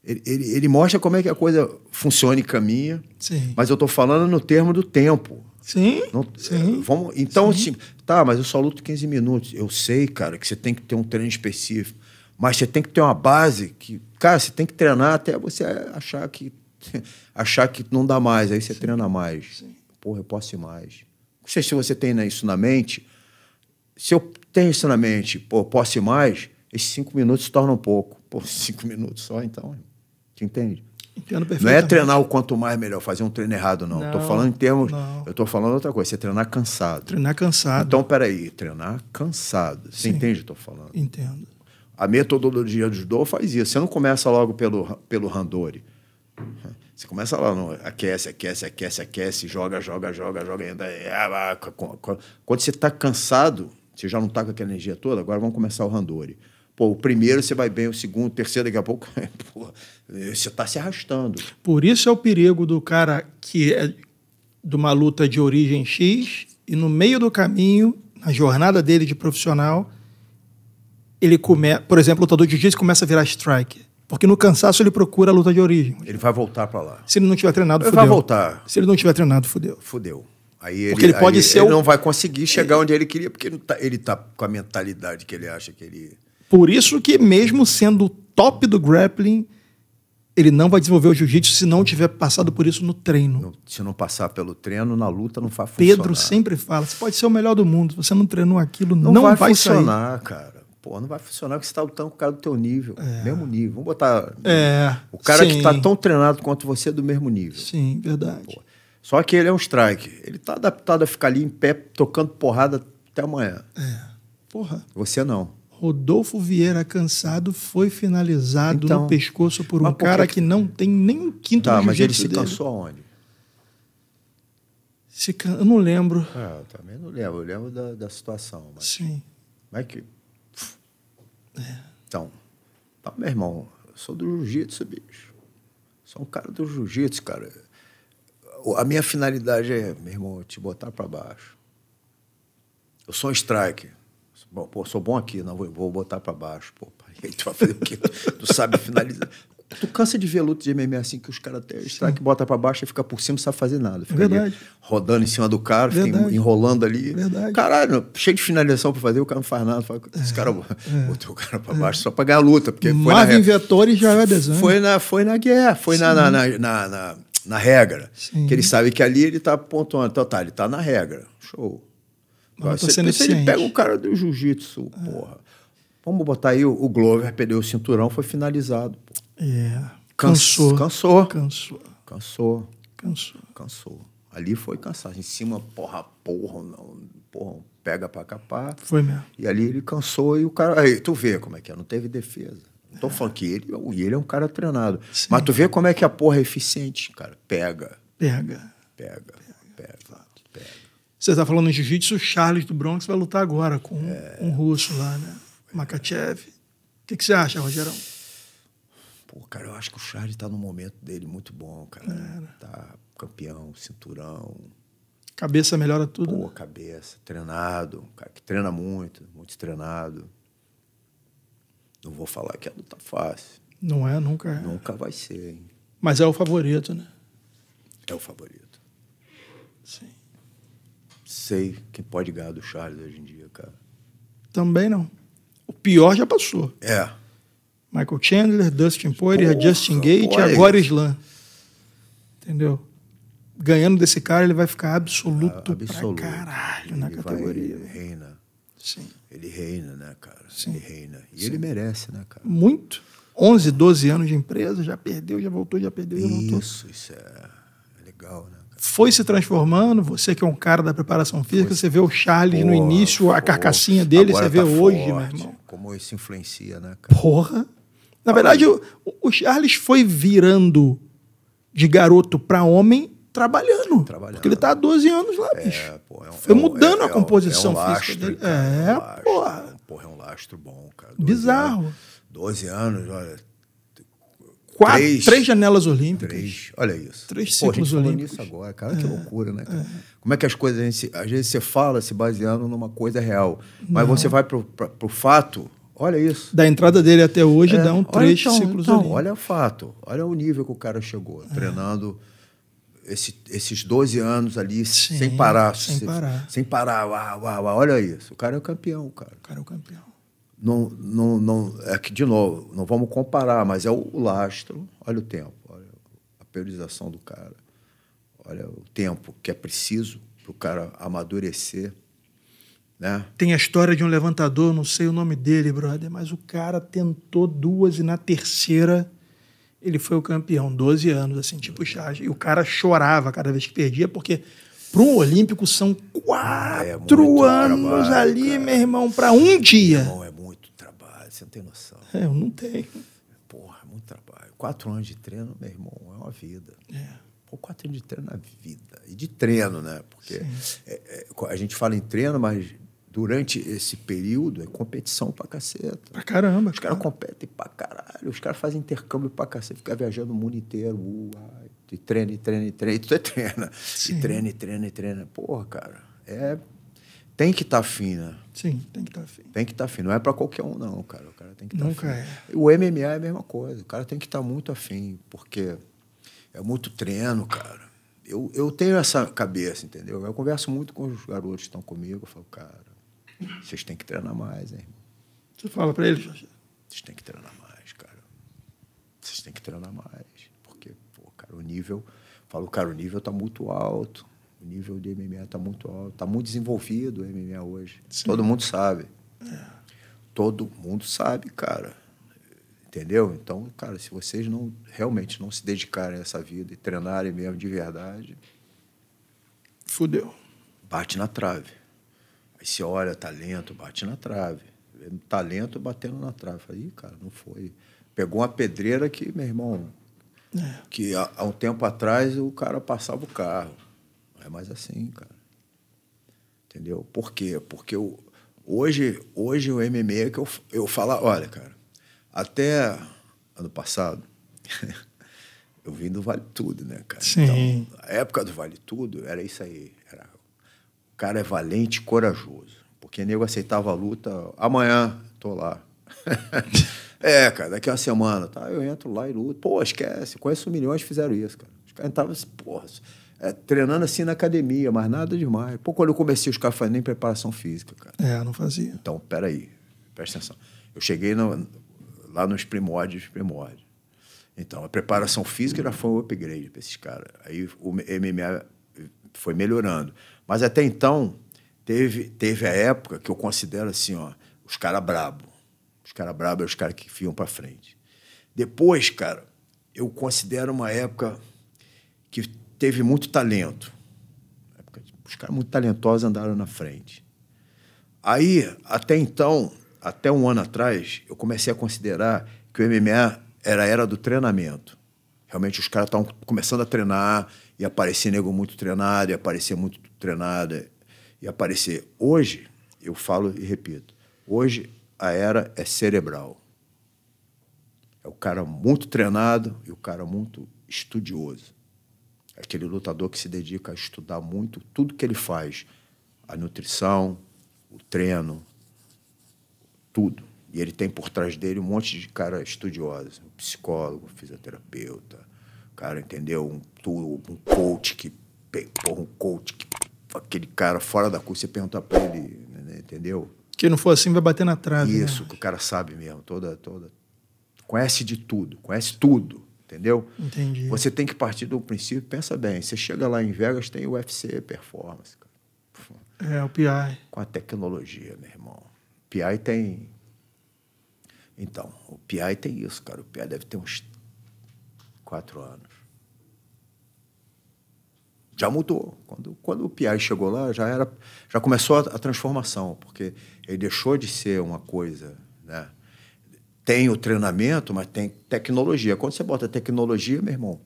ele, ele, ele, mostra como é que a coisa funciona e caminha. Sim. Mas eu estou falando no termo do tempo. Sim. Não, é, sim. Vamos, então, sim. Assim, tá, mas eu só luto 15 minutos. Eu sei, cara, que você tem que ter um treino específico. Mas você tem que ter uma base que, cara, você tem que treinar até você achar que achar que não dá mais. Aí você sim. treina mais. Sim. Porra, eu posso ir mais. Não sei se você tem né, isso na mente. Se eu tenho isso na mente, pô, posso ir mais, esses cinco minutos se tornam pouco. Pô, cinco minutos só então. Você entende? Entendo perfeitamente. Não é treinar o quanto mais melhor, fazer um treino errado, não. Estou falando em termos. Não. Eu estou falando outra coisa, você treinar cansado. Treinar cansado. Então, peraí, treinar cansado. Você Sim. entende o que eu estou falando? Entendo. A metodologia do judô faz isso. Você não começa logo pelo, pelo Randori. Você começa lá, no, aquece, aquece, aquece, aquece, joga, joga, joga, joga. Ainda, é, ah, ah, quando você está cansado, você já não está com aquela energia toda, agora vamos começar o Randori. Pô, o primeiro você vai bem, o segundo, o terceiro, daqui a pouco, pô, você está se arrastando. Por isso é o perigo do cara que é de uma luta de origem X e no meio do caminho, na jornada dele de profissional, ele começa, por exemplo, o lutador de jiu-jitsu começa a virar strike Porque no cansaço ele procura a luta de origem. Ele vai voltar para lá. Se ele não tiver treinado, fodeu. Ele vai voltar. Se ele não tiver treinado, fudeu. Fudeu. Aí ele, porque ele pode ser ele o... não vai conseguir chegar ele... onde ele queria, porque ele está tá com a mentalidade que ele acha que ele por isso que mesmo sendo top do grappling, ele não vai desenvolver o jiu-jitsu se não tiver passado por isso no treino. se não passar pelo treino, na luta não faz funcionar. Pedro sempre fala, você pode ser o melhor do mundo, você não treinou aquilo, não, não vai, vai funcionar, sair. cara. Pô, não vai funcionar porque você está lutando com o cara do teu nível, é. mesmo nível. Vamos botar é, o cara tá sim. que está tão treinado quanto você é do mesmo nível. Sim, verdade. Pô. Só que ele é um strike. Ele está adaptado a ficar ali em pé, tocando porrada até amanhã. É. Porra. Você não. Rodolfo Vieira Cansado foi finalizado então, no pescoço por um cara que... não tem nem um quinto tá, mas ele se cansou aonde? Se can... Eu não lembro. Ah, eu também não lembro. Eu lembro da, da situação. Mas... Sim. Mas que... É. Então, então, meu irmão, eu sou do jiu-jitsu, bicho. Sou um cara do jiu-jitsu, cara. A minha finalidade é, meu irmão, te botar para baixo. Eu sou um striker. Bom, pô, sou bom aqui, não, vou, vou botar para baixo. Pô, pai, aí tu vai fazer o quê? tu sabe finalizar. Tu cansa de ver luta de MMA assim que os caras até estraga que bota para baixo e fica por cima, não sabe fazer nada. Fica Verdade. rodando em cima do cara, enrolando ali. Verdade. Caralho, cheio de finalização para fazer, o cara não faz nada. Fala, esse é, cara é. o cara para é. baixo é. só para ganhar a luta. Porque Marvin na, Vettori já é desenho. Foi na, foi na guerra, foi na, na, na, na, regra. Sim. Que ele sabe que ali ele tá pontuando. Então tá, ele tá na regra. Show você ele pega o cara do jiu-jitsu, é. porra. Vamos botar aí o, o, Glover, perdeu o cinturão, foi finalizado. Pô. É. Cansou. Cansou. Cansou. Cansou. Cansou. Cansou. Ali foi cansado. Em cima, porra, porra, não, porra, pega pra capar. Foi mesmo. E ali ele cansou e o cara. Aí, tu vê como é que é, não teve defesa. Não tô é. falando que ele, ele é um cara treinado. Sim. Mas tu vê como é que a porra é eficiente, cara. Pega. Pega. Pega. Você está falando em jiu-jitsu, o Charles do Bronx vai lutar agora com é... um russo lá, né? Makachev. O que, que você acha, Rogerão? Pô, cara, eu acho que o Charles está num momento dele muito bom, cara. É. Tá campeão, cinturão. Cabeça melhora tudo. Boa né? cabeça, treinado, cara que treina muito, muito treinado. Não vou falar que a luta fácil. Não é, nunca é. Nunca vai ser, hein? Mas é o favorito, né? É o favorito sei quem pode ganhar do Charles hoje em dia, cara. Também não. O pior já passou. É. Michael Chandler, Dustin Poirier, Justin Gate, e agora Islam. Entendeu? Ganhando desse cara, ele vai ficar absoluto, absoluto. pra caralho na ele categoria. Vai, reina. Sim. Ele reina, né, cara? Sim. Ele reina. E Sim. ele merece, né, cara? Muito. 11, 12 anos de empresa, já perdeu, já voltou, já perdeu, já voltou. Isso, isso é legal, né? foi se transformando. Você que é um cara da preparação física, foi. você vê o Charles porra, no início, a carcassinha dele, Agora você tá vê forte, hoje, meu irmão. Como isso influencia, né, cara? Porra! Na verdade, o, o Charles foi virando de garoto para homem trabalhando, trabalhando. Porque ele tá há 12 anos lá, é, bicho. Pô, é um, foi é mudando é, a composição é um lastro, física dele. Cara, é, um é, lastro, porra. Porra, é um lastro bom, cara. Bizarro. Anos, 12 anos, olha quatro, três, três janelas olímpicas. Três, olha isso. Três ciclos Pô, olímpicos. Isso agora, cara, que é, loucura, né? Cara? É. Como é que as coisas às vezes você fala se baseando numa coisa real, mas Não. você vai pro, pra, pro fato. Olha isso. Da entrada dele até hoje é, dá um três então, ciclos então, olímpicos. Olha o fato, olha o nível que o cara chegou é. treinando. Esse, esses 12 anos ali Sim, sem parar. Sem, parar. Sem parar. Uau, uau, uau. Olha isso. O cara é o campeão, cara. O cara é o campeão não, não, não, é que, de novo, não vamos comparar, mas é o, lastro, olha o tempo, olha a priorização do cara, olha o tempo que é preciso para o cara amadurecer. Né? Tem a história de um levantador, não sei o nome dele, brother, mas o cara tentou duas e na terceira ele foi o campeão, 12 anos, assim, tipo charge. E o cara chorava cada vez que perdia, porque para um olímpico são ah, é quatro é anos trabalho, ali, cara. meu irmão, para um dia. Meu irmão, é você não tem noção. É, eu não tenho. Porra, é muito trabalho. Quatro anos de treino, meu irmão, é uma vida. É. Pô, quatro anos de treino na vida. E de treino, né? Porque é, é, a gente fala em treino, mas durante esse período é competição pra caceta. Pra caramba. Os caras cara. competem pra caralho. Os caras fazem intercâmbio pra caceta. Fica viajando o mundo inteiro. Uai. Uh, e treina, e treina, e treina. E tu treina. Sim. E treina, e treina, e treina. Porra, cara. É tem que estar tá fina. Sim, tem que estar tá fina. Tem que estar tá fina. Não é para qualquer um, não, cara. O cara tem que estar tá é. O MMA é a mesma coisa. O cara tem que estar tá muito afim, porque é muito treino, cara. Eu, eu tenho essa cabeça, entendeu? Eu converso muito com os garotos que estão comigo. Eu falo, cara, vocês têm que treinar mais, hein? Você fala para eles? Vocês têm que treinar mais, cara. Vocês têm que treinar mais. Porque, pô, cara, o nível... Falo, cara, o nível tá muito alto. O nível de MMA está muito alto, está muito desenvolvido o MMA hoje. Sim. Todo mundo sabe. É. Todo mundo sabe, cara. Entendeu? Então, cara, se vocês não realmente não se dedicarem a essa vida e treinarem mesmo de verdade. Fudeu. Bate na trave. Aí você olha, talento, bate na trave. Talento batendo na trave. Aí, cara, não foi. Pegou uma pedreira que, meu irmão, é. que há, há um tempo atrás o cara passava o carro é mais assim, cara. Entendeu? Por quê? Porque eu, hoje, hoje o MMA é que eu, eu falo, olha, cara, até ano passado, eu vim do Vale Tudo, né, cara? Sim. Então, a época do Vale Tudo era isso aí. Era, o cara é valente e corajoso. Porque nego aceitava a luta, amanhã tô lá. é, cara, daqui a uma semana, tá? Eu entro lá e luto. Pô, esquece, conheço milhões que fizeram isso, cara. Os caras entravam assim, porra é, treinando assim na academia, mas nada demais. Pô, quando eu comecei, os caras faziam nem preparação física, cara. É, não fazia. Então, peraí, presta atenção. Eu cheguei no, lá nos primórdios, primórdios. Então, a preparação física já foi um upgrade para esses caras. Aí o MMA foi melhorando. Mas até então, teve, teve a época que eu considero assim, ó, os caras brabo. Os caras brabo é os caras que fiam para frente. Depois, cara, eu considero uma época que teve muito talento. Os caras muito talentosos andaram na frente. Aí, até então, até um ano atrás, eu comecei a considerar que o MMA era a era do treinamento. Realmente os caras estavam começando a treinar, e aparecer nego muito treinado, e aparecer muito treinado, e aparecer. Hoje, eu falo e repito, hoje a era é cerebral. É o cara muito treinado e o cara muito estudioso. Aquele lutador que se dedica a estudar muito tudo que ele faz, a nutrição, o treino, tudo. E ele tem por trás dele um monte de cara estudioso, psicólogo, fisioterapeuta, cara, entendeu? Um, um coach que um coach que aquele cara fora da curva, você pergunta para ele, né, entendeu? Que não for assim vai bater na trave. Né? Isso, né? que o cara sabe mesmo, toda toda conhece de tudo, conhece tudo. Entendeu? Entendi. Você tem que partir do princípio, pensa bem, você chega lá em Vegas, tem o UFC Performance. Cara. É, o PI. Com a tecnologia, meu irmão. O PI tem. Então, o PI tem isso, cara. O PI deve ter uns quatro anos. Já mudou. Quando, quando o PI chegou lá, já era, já começou a, a transformação, porque ele deixou de ser uma coisa, né? tem o treinamento, mas tem tecnologia. Quando você bota tecnologia, meu irmão,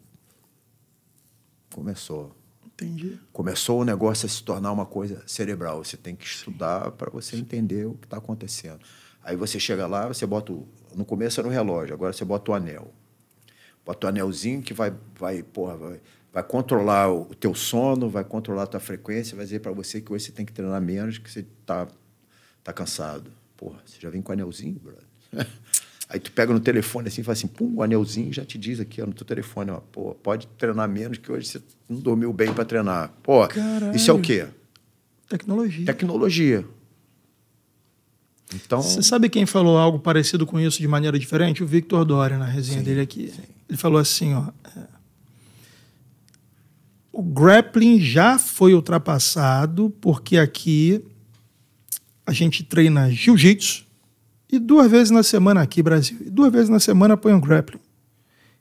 começou. Entendi. Começou o negócio a se tornar uma coisa cerebral. Você tem que estudar para você entender o que está acontecendo. Aí você chega lá, você bota. O... No começo era o relógio, agora você bota o anel. Bota o anelzinho que vai, vai, porra, vai, vai controlar o teu sono, vai controlar a tua frequência, vai dizer para você que hoje você tem que treinar menos, que você tá, tá cansado. Porra, você já vem com o anelzinho, brother. Aí tu pega no telefone assim e fala assim, pum, o anelzinho já te diz aqui ó, no teu telefone, ó, pô, pode treinar menos que hoje você não dormiu bem para treinar. Pô, Caralho. isso é o quê? Tecnologia. Tecnologia. Então. Você sabe quem falou algo parecido com isso de maneira diferente? O Victor Doria, na resenha sim, dele aqui. Sim. Ele falou assim: ó. É, o grappling já foi ultrapassado, porque aqui a gente treina jiu-jitsu, e duas vezes na semana aqui, Brasil. E duas vezes na semana põe um grappling.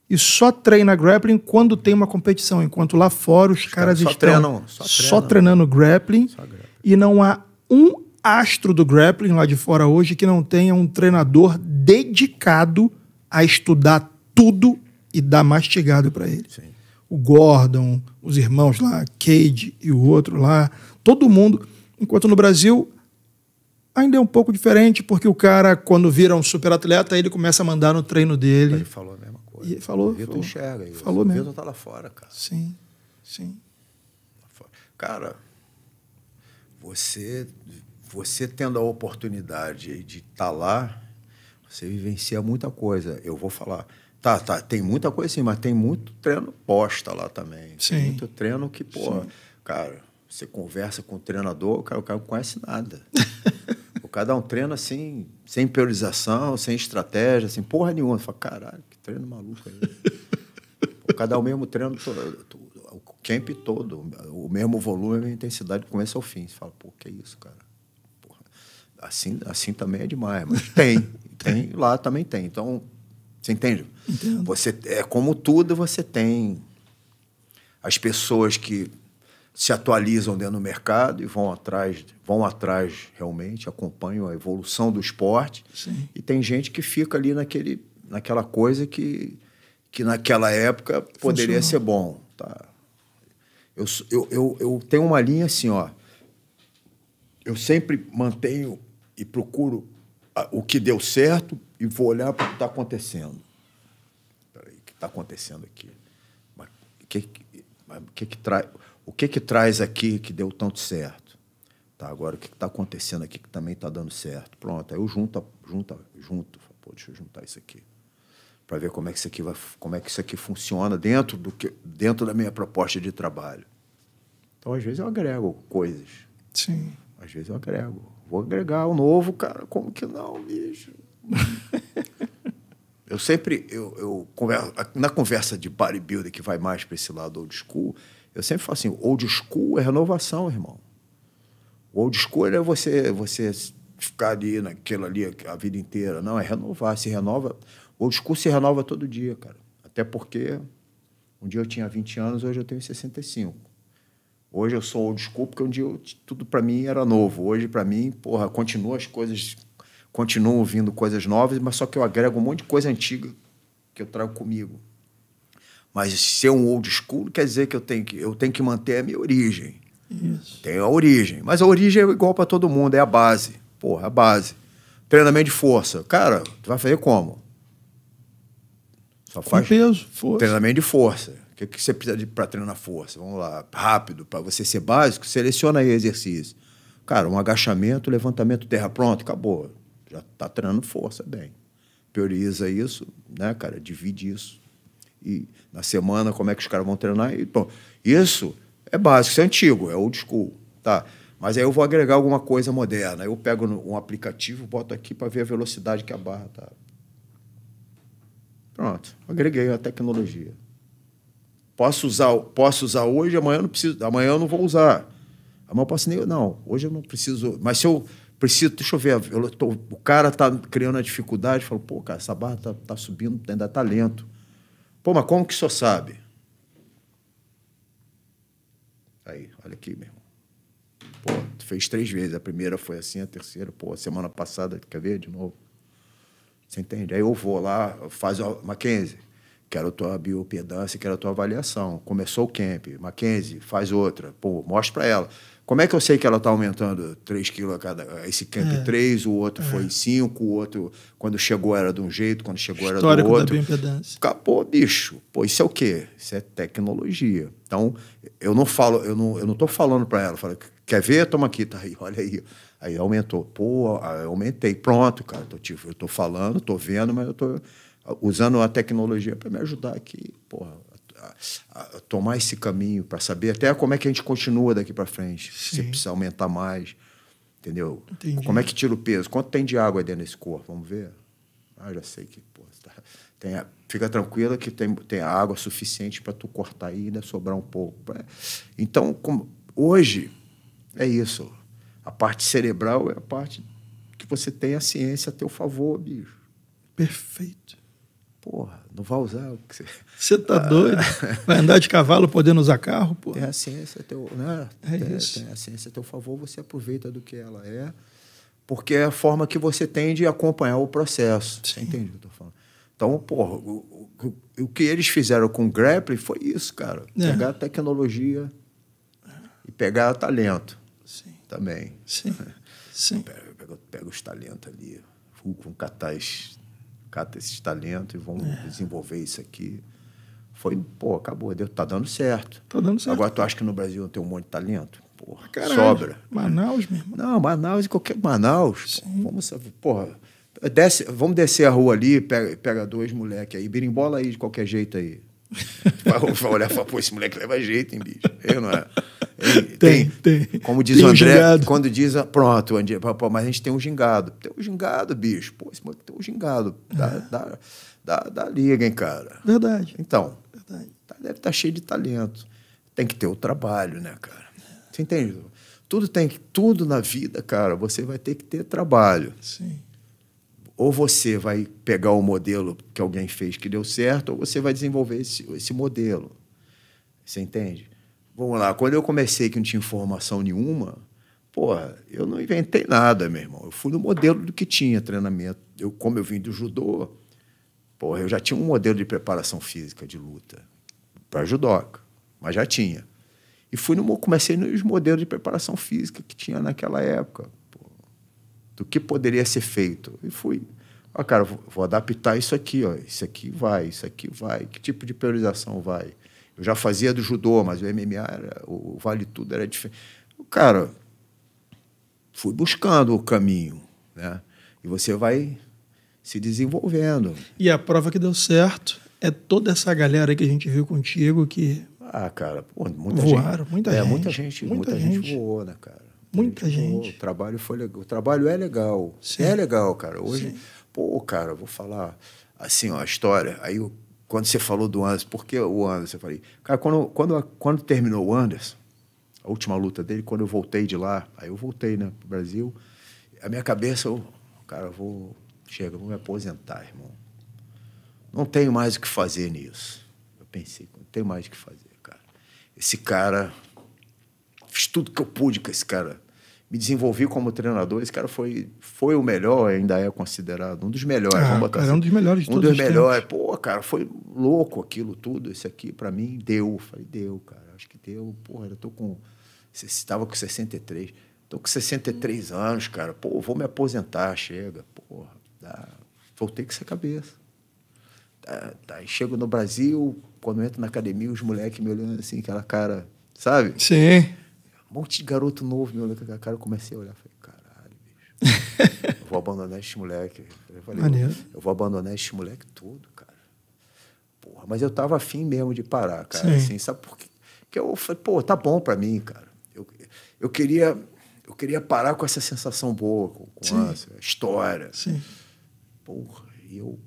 E só treina grappling quando tem uma competição. Enquanto lá fora os, caras só estão treinam, só, só treinando grappling, só grappling. E não há um astro do grappling lá de fora hoje que não tenha um treinador dedicado a estudar tudo e dar mastigado para ele. Sim. O Gordon, os irmãos lá, Cade e o outro lá, todo mundo. Enquanto no Brasil, Ainda é um pouco diferente, porque o cara, quando vira um superatleta, ele começa a mandar no treino dele. Ele falou a mesma coisa. E falou. O Vitor falou. enxerga isso. Falou o mesmo. Vitor tá lá fora, cara. Sim, sim. Cara, você, você tendo a oportunidade de estar tá lá, você vivencia muita coisa. Eu vou falar. Tá, tá, tem muita coisa sim, mas tem muito treino posta lá também. Sim. Tem muito treino que, pô, cara, você conversa com o treinador, cara, o cara não conhece nada. cada um treino assim, sem priorização, sem estratégia, sem porra nenhuma. fala caralho, que treino maluco aí. É cada um mesmo treino, o camp todo, o mesmo volume, a mesma intensidade, do começo ao fim. Você fala, pô, que isso, cara? Porra, assim, assim também é demais, mas tem, tem, lá também tem. Então, você entende? Entendo. Você, é como tudo, você tem as pessoas que se atualizam dentro do mercado e vão atrás, vão atrás realmente, acompanham a evolução do esporte. Sim. E tem gente que fica ali naquele, naquela coisa que, que naquela época poderia Funcionou. ser bom. Tá? Eu, eu, eu, eu tenho uma linha assim, ó. Eu sempre mantenho e procuro o que deu certo e vou olhar para o que está acontecendo. Peraí, o que está acontecendo aqui? o que, que, que, que traz o que que traz aqui que deu tanto certo? Tá, agora o que está acontecendo aqui que também está dando certo? Pronto, aí eu junto, junto, junto, pô, deixa eu juntar isso aqui para ver como é que isso aqui vai, como é que isso aqui funciona dentro do que, dentro da minha proposta de trabalho. Então às vezes eu agrego coisas. Sim. Às vezes eu agrego. Vou agregar o um novo, cara, como que não, bicho? eu sempre eu, eu converso, na conversa de bodybuilder que vai mais para esse lado old school, eu sempre falo assim, old school é renovação, irmão. Old school é você, você ficar ali naquilo ali a vida inteira. Não, é renovar, se renova. Old school se renova todo dia, cara. Até porque um dia eu tinha 20 anos, hoje eu tenho 65. Hoje eu sou old school porque um dia eu, tudo para mim era novo. Hoje para mim, porra, continuam as coisas, continuam vindo coisas novas, mas só que eu agrego um monte de coisa antiga que eu trago comigo. Mas ser um old school quer dizer que eu tenho que, eu tenho que manter a minha origem. Isso. Tenho a origem. Mas a origem é igual para todo mundo, é a base. Porra, é a base. Treinamento de força. Cara, tu vai fazer como? Só Com faz peso, força. Treinamento de força. O que, que você precisa para treinar força? Vamos lá, rápido, para você ser básico, seleciona aí exercício. Cara, um agachamento, levantamento, terra pronto, acabou. Já tá treinando força bem. Prioriza isso, né, cara? Divide isso e na semana como é que os caras vão treinar e Isso é básico, isso é antigo, é old school, tá? Mas aí eu vou agregar alguma coisa moderna. Eu pego um aplicativo, boto aqui para ver a velocidade que a barra tá. Pronto, agreguei a tecnologia. Posso usar, posso usar hoje, amanhã eu não preciso, amanhã eu não vou usar. Amanhã eu posso nem, não, hoje eu não preciso, mas se eu preciso, deixa eu ver, eu tô, o cara tá criando a dificuldade, falo, pô, cara, essa barra está tá subindo, ainda tá lento. Pô, mas como que o senhor sabe? Aí, olha aqui, meu irmão. Pô, tu fez três vezes. A primeira foi assim, a terceira, pô, semana passada, quer ver de novo? Você entende? Aí eu vou lá, faz o Mackenzie, quero tua biopedância, quero tua avaliação. Começou o camp. Mackenzie, faz outra. Pô, mostra pra ela. Como é que eu sei que ela está aumentando 3 quilos a cada. Esse camp é. 3, o outro é. foi 5, o outro, quando chegou era de um jeito, quando chegou Histórico era do outro. Bioimpedância. Acabou, bicho. Pô, isso é o quê? Isso é tecnologia. Então, eu não falo, eu não, eu não tô falando para ela, eu falo, quer ver? Toma aqui, tá aí, olha aí. Aí aumentou. Pô, aumentei. Pronto, cara. Tô, tipo, eu estou falando, estou vendo, mas eu estou usando a tecnologia para me ajudar aqui. Porra, a, tomar esse caminho para saber até como é que a gente continua daqui para frente. Sim. Se precisa aumentar mais, entendeu? Entendi. Como é que tira o peso? Quanto tem de água aí dentro desse corpo? Vamos ver? Ah, já sei que, pô, tá, tem, fica tranquila que tem, tem água suficiente para tu cortar aí e ainda sobrar um pouco. Então, como, hoje, é isso. A parte cerebral é a parte que você tem a ciência a teu favor, bicho. Perfeito. Porra, não vai usar o que você. Você tá doido? Vai andar de cavalo podendo usar carro, pô? É a ciência teu, né? É isso. Tem a ciência a teu favor, você aproveita do que ela é, porque é a forma que você tem de acompanhar o processo. Sim. Entende o que eu tô falando? Então, porra, o, o, o que eles fizeram com o Grapple foi isso, cara. É. Pegar a tecnologia e pegar o talento. Sim. Também. Sim. Sim. Pega, pega, pega os talentos ali, com catais cata esses talentos e vamos é. desenvolver isso aqui. Foi, pô, acabou, deu, tá dando certo. Tá dando certo. Agora tu acha que no Brasil tem um monte de talento? Porra, Caralho, sobra. Manaus mesmo. Não, Manaus e qualquer Manaus. Sim. Vamos, porra, desce, vamos descer a rua ali, pega, pega dois moleques aí, birimbola aí de qualquer jeito aí. vai, vai olhar e falar, pô, esse moleque leva jeito, hein, bicho? Eu não é. Tem, tem, tem. Como diz tem o André, quando diz. Pronto, André, pô, mas a gente tem um gingado. Tem um gingado, bicho. Pô, esse moleque tem um gingado. Dá, é. dá, dá, dá liga, hein, cara. Verdade. Então, Verdade. Tá, deve estar tá cheio de talento. Tem que ter o trabalho, né, cara? Você entende? Tudo tem que. Tudo na vida, cara, você vai ter que ter trabalho. Sim ou você vai pegar o modelo que alguém fez que deu certo, ou você vai desenvolver esse, esse modelo. Você entende? vamos lá, quando eu comecei que não tinha informação nenhuma, porra, eu não inventei nada, meu irmão. Eu fui no modelo do que tinha treinamento. Eu, como eu vim do judô, porra, eu já tinha um modelo de preparação física de luta para judoca, mas já tinha. E fui no, comecei nos modelos de preparação física que tinha naquela época, porra, do que poderia ser feito. E fui, ó, cara, vou, vou adaptar isso aqui, ó, isso aqui vai, isso aqui vai, que tipo de priorização vai eu já fazia do judô, mas o MMA, era, o vale tudo era diferente. Cara, fui buscando o caminho, né? E você vai se desenvolvendo. E a prova que deu certo é toda essa galera aí que a gente viu contigo que ah, cara, pô, muita voaram, gente, muita, é, gente, muita gente, muita, muita gente, voou, né, cara? Muita gente. gente. Voou, o trabalho foi legal, o trabalho é legal, Sim. é legal, cara. Hoje, Sim. pô, cara, vou falar assim, ó, a história. Aí quando você falou do Anderson, por que o Anderson? Eu falei, cara, quando, quando, quando terminou o Anderson, a última luta dele, quando eu voltei de lá, aí eu voltei, né, o Brasil, a minha cabeça, eu, cara, eu vou, chega, eu vou me aposentar, irmão. Não tenho mais o que fazer nisso. Eu pensei, não tenho mais o que fazer, cara. Esse cara, fiz tudo que eu pude com esse cara me desenvolvi como treinador. Esse cara foi, foi o melhor, ainda é considerado um dos melhores. Ah, vamos botar cara, assim. um dos melhores de Um dos melhores. Pô, cara, foi louco aquilo tudo. Esse aqui, para mim, deu. Falei, deu, cara. Acho que deu. Porra, eu tô com. Você estava com 63. Tô com 63 hum. anos, cara. Pô, vou me aposentar. Chega. Porra, dá. Voltei com essa cabeça. Tá, tá, aí chego no Brasil, quando entro na academia, os moleques me olhando assim, aquela cara, sabe? Sim. Um monte de garoto novo me olhando com a cara. Eu comecei a olhar. Falei, caralho, bicho. eu vou abandonar este moleque. Eu falei, Maneiro. eu vou abandonar este moleque todo, cara. Porra, mas eu tava afim mesmo de parar, cara. Sim. Assim, sabe por quê? Porque eu falei, pô, tá bom pra mim, cara. Eu, eu queria eu queria parar com essa sensação boa, com, com essa história. Sim. Porra, e eu,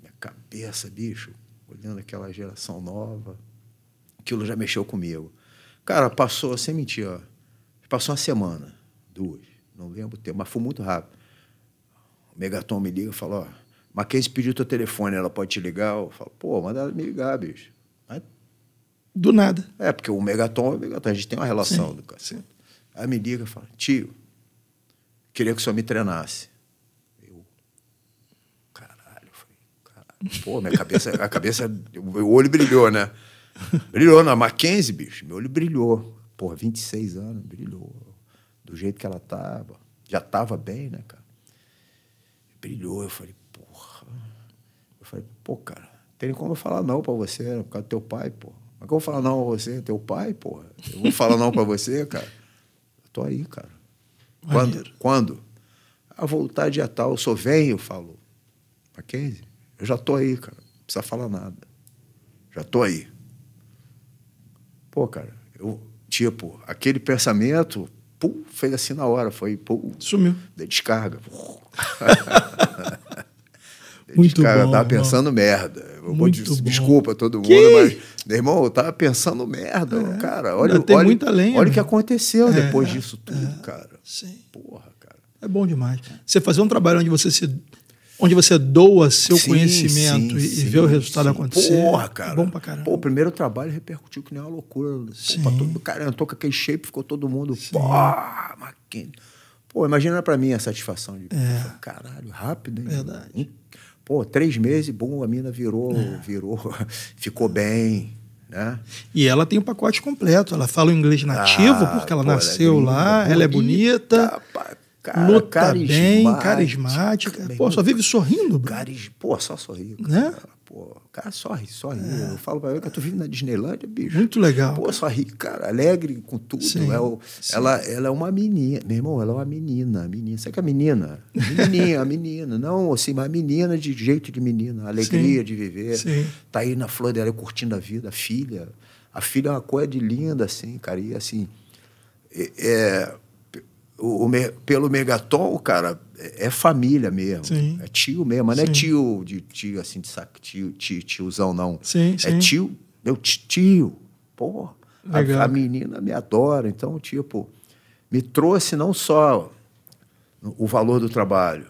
minha cabeça, bicho, olhando aquela geração nova, aquilo já mexeu comigo. Cara, passou, sem mentir, ó, passou uma semana, duas, não lembro o tempo, mas foi muito rápido. O Megaton me liga e fala, ó, Mackenzie pediu teu telefone, ela pode te ligar? Eu falo, pô, manda ela me ligar, bicho. do nada. É, porque o Megaton, o Megaton, a gente tem uma relação sim, do cara. Aí me liga e fala, tio, queria que o senhor me treinasse. Eu, caralho, eu falei, caralho. Pô, minha cabeça, a cabeça, o olho brilhou, né? brilhou na Mackenzie, bicho. Meu olho brilhou. Porra, 26 anos, brilhou. Do jeito que ela tava. Já tava bem, né, cara? Brilhou. Eu falei, porra. Eu falei, pô, cara, tem como eu falar não pra você, né, por causa do teu pai, porra. Mas como eu vou falar não pra você, teu pai, porra? Eu vou falar não pra você, cara. Eu tô aí, cara. Quando? Maneiro. Quando? A vontade dia é tal, eu só venho, falou. Mackenzie, eu já tô aí, cara. Não precisa falar nada. Já tô aí. Pô, cara, eu, tipo, aquele pensamento, pum, fez assim na hora, foi, pum. Sumiu. Dei descarga. Muito descarga, bom. Tava pensando irmão. merda. Eu Muito desculpa todo mundo, que? mas, meu irmão, eu tava pensando merda. É. Cara, olha, olha, lenha, olha o que né? aconteceu é. depois é, disso tudo, é. cara. Sim. Porra, cara. É bom demais. Você fazer um trabalho onde você se onde você doa seu sim, conhecimento sim, e, sim, vê o resultado acontecer. Porra, é cara. Bom pra caramba. Pô, o primeiro trabalho repercutiu que nem uma loucura. Sim. Pô, todo, cara, entrou com aquele shape, ficou todo mundo. Sim. Pô, maquina. Pô, imagina pra mim a satisfação de. É. Caralho, rápido, hein? Verdade. Pô, três meses, bom, a mina virou, é. virou, ficou bem. Né? E ela tem o um pacote completo. Ela fala o inglês nativo, ah, porque ela pô, nasceu ela é lá, bonita, ela é bonita. Cara, Luta carismática, bem, carismática. Bem, pô, só vive sorrindo. Bro. Caris, pô, só sorri Né? Cara, pô, cara, sorri, sorri. É. Eu falo pra ela que eu tô na Disneylândia, bicho. Muito legal. Pô, sorri, cara, alegre com tudo. Sim, é o, ela, ela é uma menina. Meu irmão, ela é uma menina. menina. Sabe que é menina? Menina, menina. Não, assim, mas menina de jeito de menina. Alegria sim, de viver. Sim. Tá aí na flor dela, curtindo a vida. A filha. A filha é uma coisa de linda, assim, cara. E, assim... é, é o, o pelo Megaton, cara, é, é família mesmo. Sim. É tio mesmo. Mas não é sim. é tio de tio, assim, de saco, tio, tio, tiozão, não. Sim, é tio, meu tio. Porra. A, a, menina me adora. Então, tipo, me trouxe não só o valor do trabalho,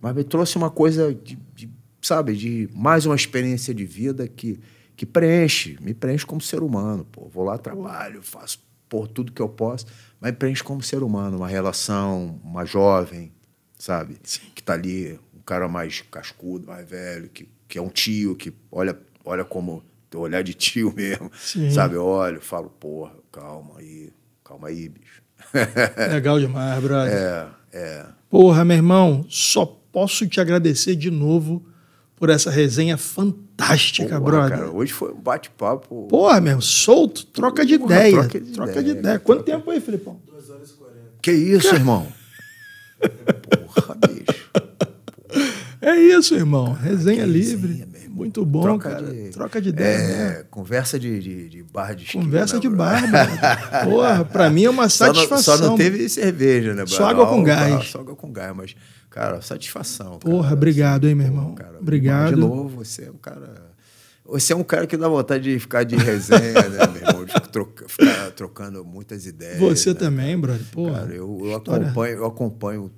mas me trouxe uma coisa de, de sabe, de mais uma experiência de vida que, que preenche, me preenche como ser humano. Pô, vou lá, trabalho, faço por tudo que eu posso, mas preenche como ser humano, uma relação, uma jovem, sabe? Sim. Que tá ali, um cara mais cascudo, mais velho, que, que é um tio, que olha, olha como teu olhar de tio mesmo, Sim. sabe? Eu olho, falo, porra, calma aí, calma aí, bicho. Legal demais, brother. É, é. Porra, meu irmão, só posso te agradecer de novo por essa resenha fantástica, brother. Cara, hoje foi um bate-papo. Porra, mesmo, solto, troca de ideia. Troca de, troca ideia, ideia. Né? Quanto troca... tempo aí, Filipão? 2 horas e 40. Que isso, cara... irmão? Porra, bicho. É isso, irmão. Cara, resenha livre. Resenha, muito bom, troca cara. De, troca de ideia. É, né? Conversa de, de, de barra de esquina. Conversa de bar. mano. Porra, pra mim é uma satisfação. Só não, só não teve cerveja, né, brother? Só água com gás. Só água com gás, mas Cara, satisfação. Cara. Porra, obrigado, hein, meu irmão. Pô, cara, obrigado. De novo, você é um cara. Você é um cara que dá vontade de ficar de resenha, né, meu irmão? De troca, ficar trocando muitas ideias. Você né? também, brother. Pô, cara, eu, eu acompanho, eu acompanho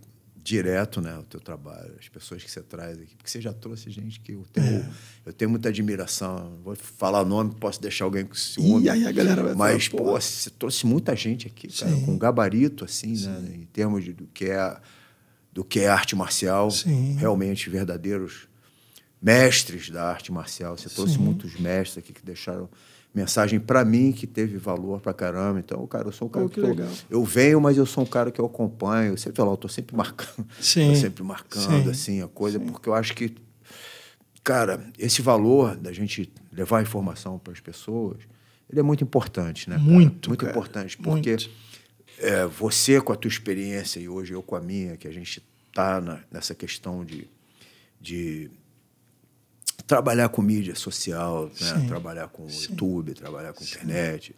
direto né, o teu trabalho, as pessoas que você traz aqui, porque você já trouxe gente que eu tenho, é. eu tenho muita admiração. Vou falar nome, posso deixar alguém com ciúme. E aí a galera vai Mas, falar, pô, você trouxe muita gente aqui, cara, com gabarito, assim, né, Sim. né, em termos de, do que é do que é arte marcial, Sim. realmente verdadeiros mestres da arte marcial. Você trouxe Sim. muitos mestres aqui que deixaram mensagem para mim que teve valor para caramba. Então, cara, eu sou um cara oh, que, que tô, eu venho, mas eu sou um cara que eu acompanho. Você lá, eu tô sempre marcando, Sim. tô sempre marcando Sim. assim a coisa, Sim. porque eu acho que cara, esse valor da gente levar informação para as pessoas, ele é muito importante, né? Cara? Muito, muito cara. importante, porque muito. É, você com a tua experiência e hoje eu com a minha, que a gente está nessa questão de, de trabalhar com mídia social, né? trabalhar com Sim. YouTube, trabalhar com Sim. internet.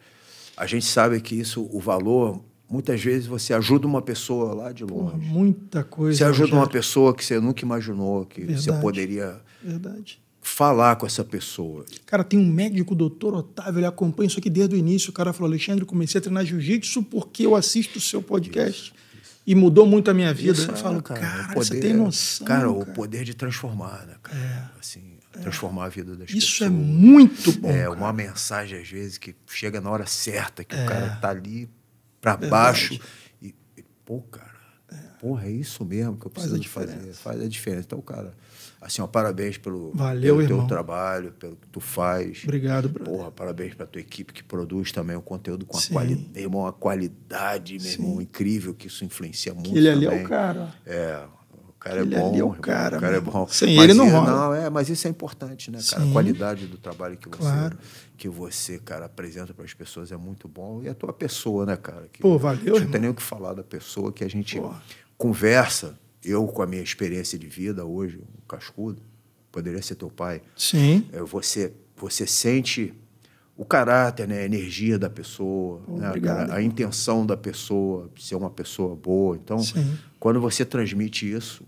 A gente sabe que isso, o valor, muitas vezes você ajuda uma pessoa lá de longe. Porra, muita coisa. Você ajuda né, uma pessoa que você nunca imaginou que Verdade. você poderia Verdade falar com essa pessoa. Cara, tem um médico, o doutor Otávio, ele acompanha isso aqui desde o início. O cara falou: Alexandre, comecei a treinar jiu-jitsu porque eu assisto o seu podcast. Isso. E mudou muito a minha vida. Isso, eu é, falo, cara, cara poder, você tem noção. Cara, cara, o poder de transformar, né, cara? É. Assim, é. transformar a vida das Isso é pessoas. Isso é muito bom. É cara. uma mensagem, às vezes, que chega na hora certa, que é. o cara tá ali para baixo. E, e, pô, cara, é. porra, é isso mesmo que eu preciso Faz fazer. Faz a diferença. Então, cara, Assim, ó, parabéns pelo, Valeu, pelo teu trabalho, pelo que tu faz. Obrigado, brother. Porra, parabéns pra tua equipe que produz também o conteúdo com a qualidade. Irmão, uma qualidade, meu Sim. irmão, incrível que isso influencia muito. Que ele é também. ali é o cara. É, cara é bom. Ali é o cara, o cara mesmo. é bom. Sem mas ele não é rola. Não, é, mas isso é importante, né, cara? Sim. A qualidade do trabalho que você, claro. que você, cara, apresenta para as pessoas é muito bom. E a tua pessoa, né, cara? Que, Pô, valeu. Não tem nem o que falar da pessoa que a gente Pô. conversa eu, com a minha experiência de vida hoje, um cascudo, poderia ser teu pai. Sim. É, você, você sente o caráter, né? a energia da pessoa, né? a, a, intenção da pessoa, ser uma pessoa boa. Então, Sim. quando você transmite isso,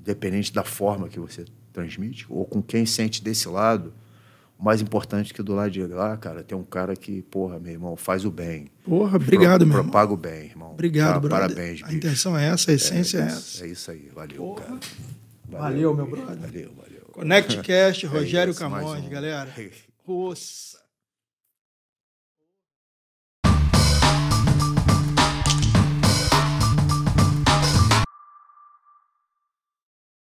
independente da forma que você transmite, ou com quem sente desse lado, mais importante que do lado de lá, cara, tem um cara que, porra, meu irmão, faz o bem. Porra, obrigado, meu irmão. Propaga o bem, irmão. Obrigado, brother. Parabéns, bicho. A intenção é essa, a é, essência é, é essa. É isso aí. Valeu, porra. cara. Valeu, valeu meu brother. Valeu, valeu. ConnectCast, é Rogério é isso, Camões, um. galera. Ossa. É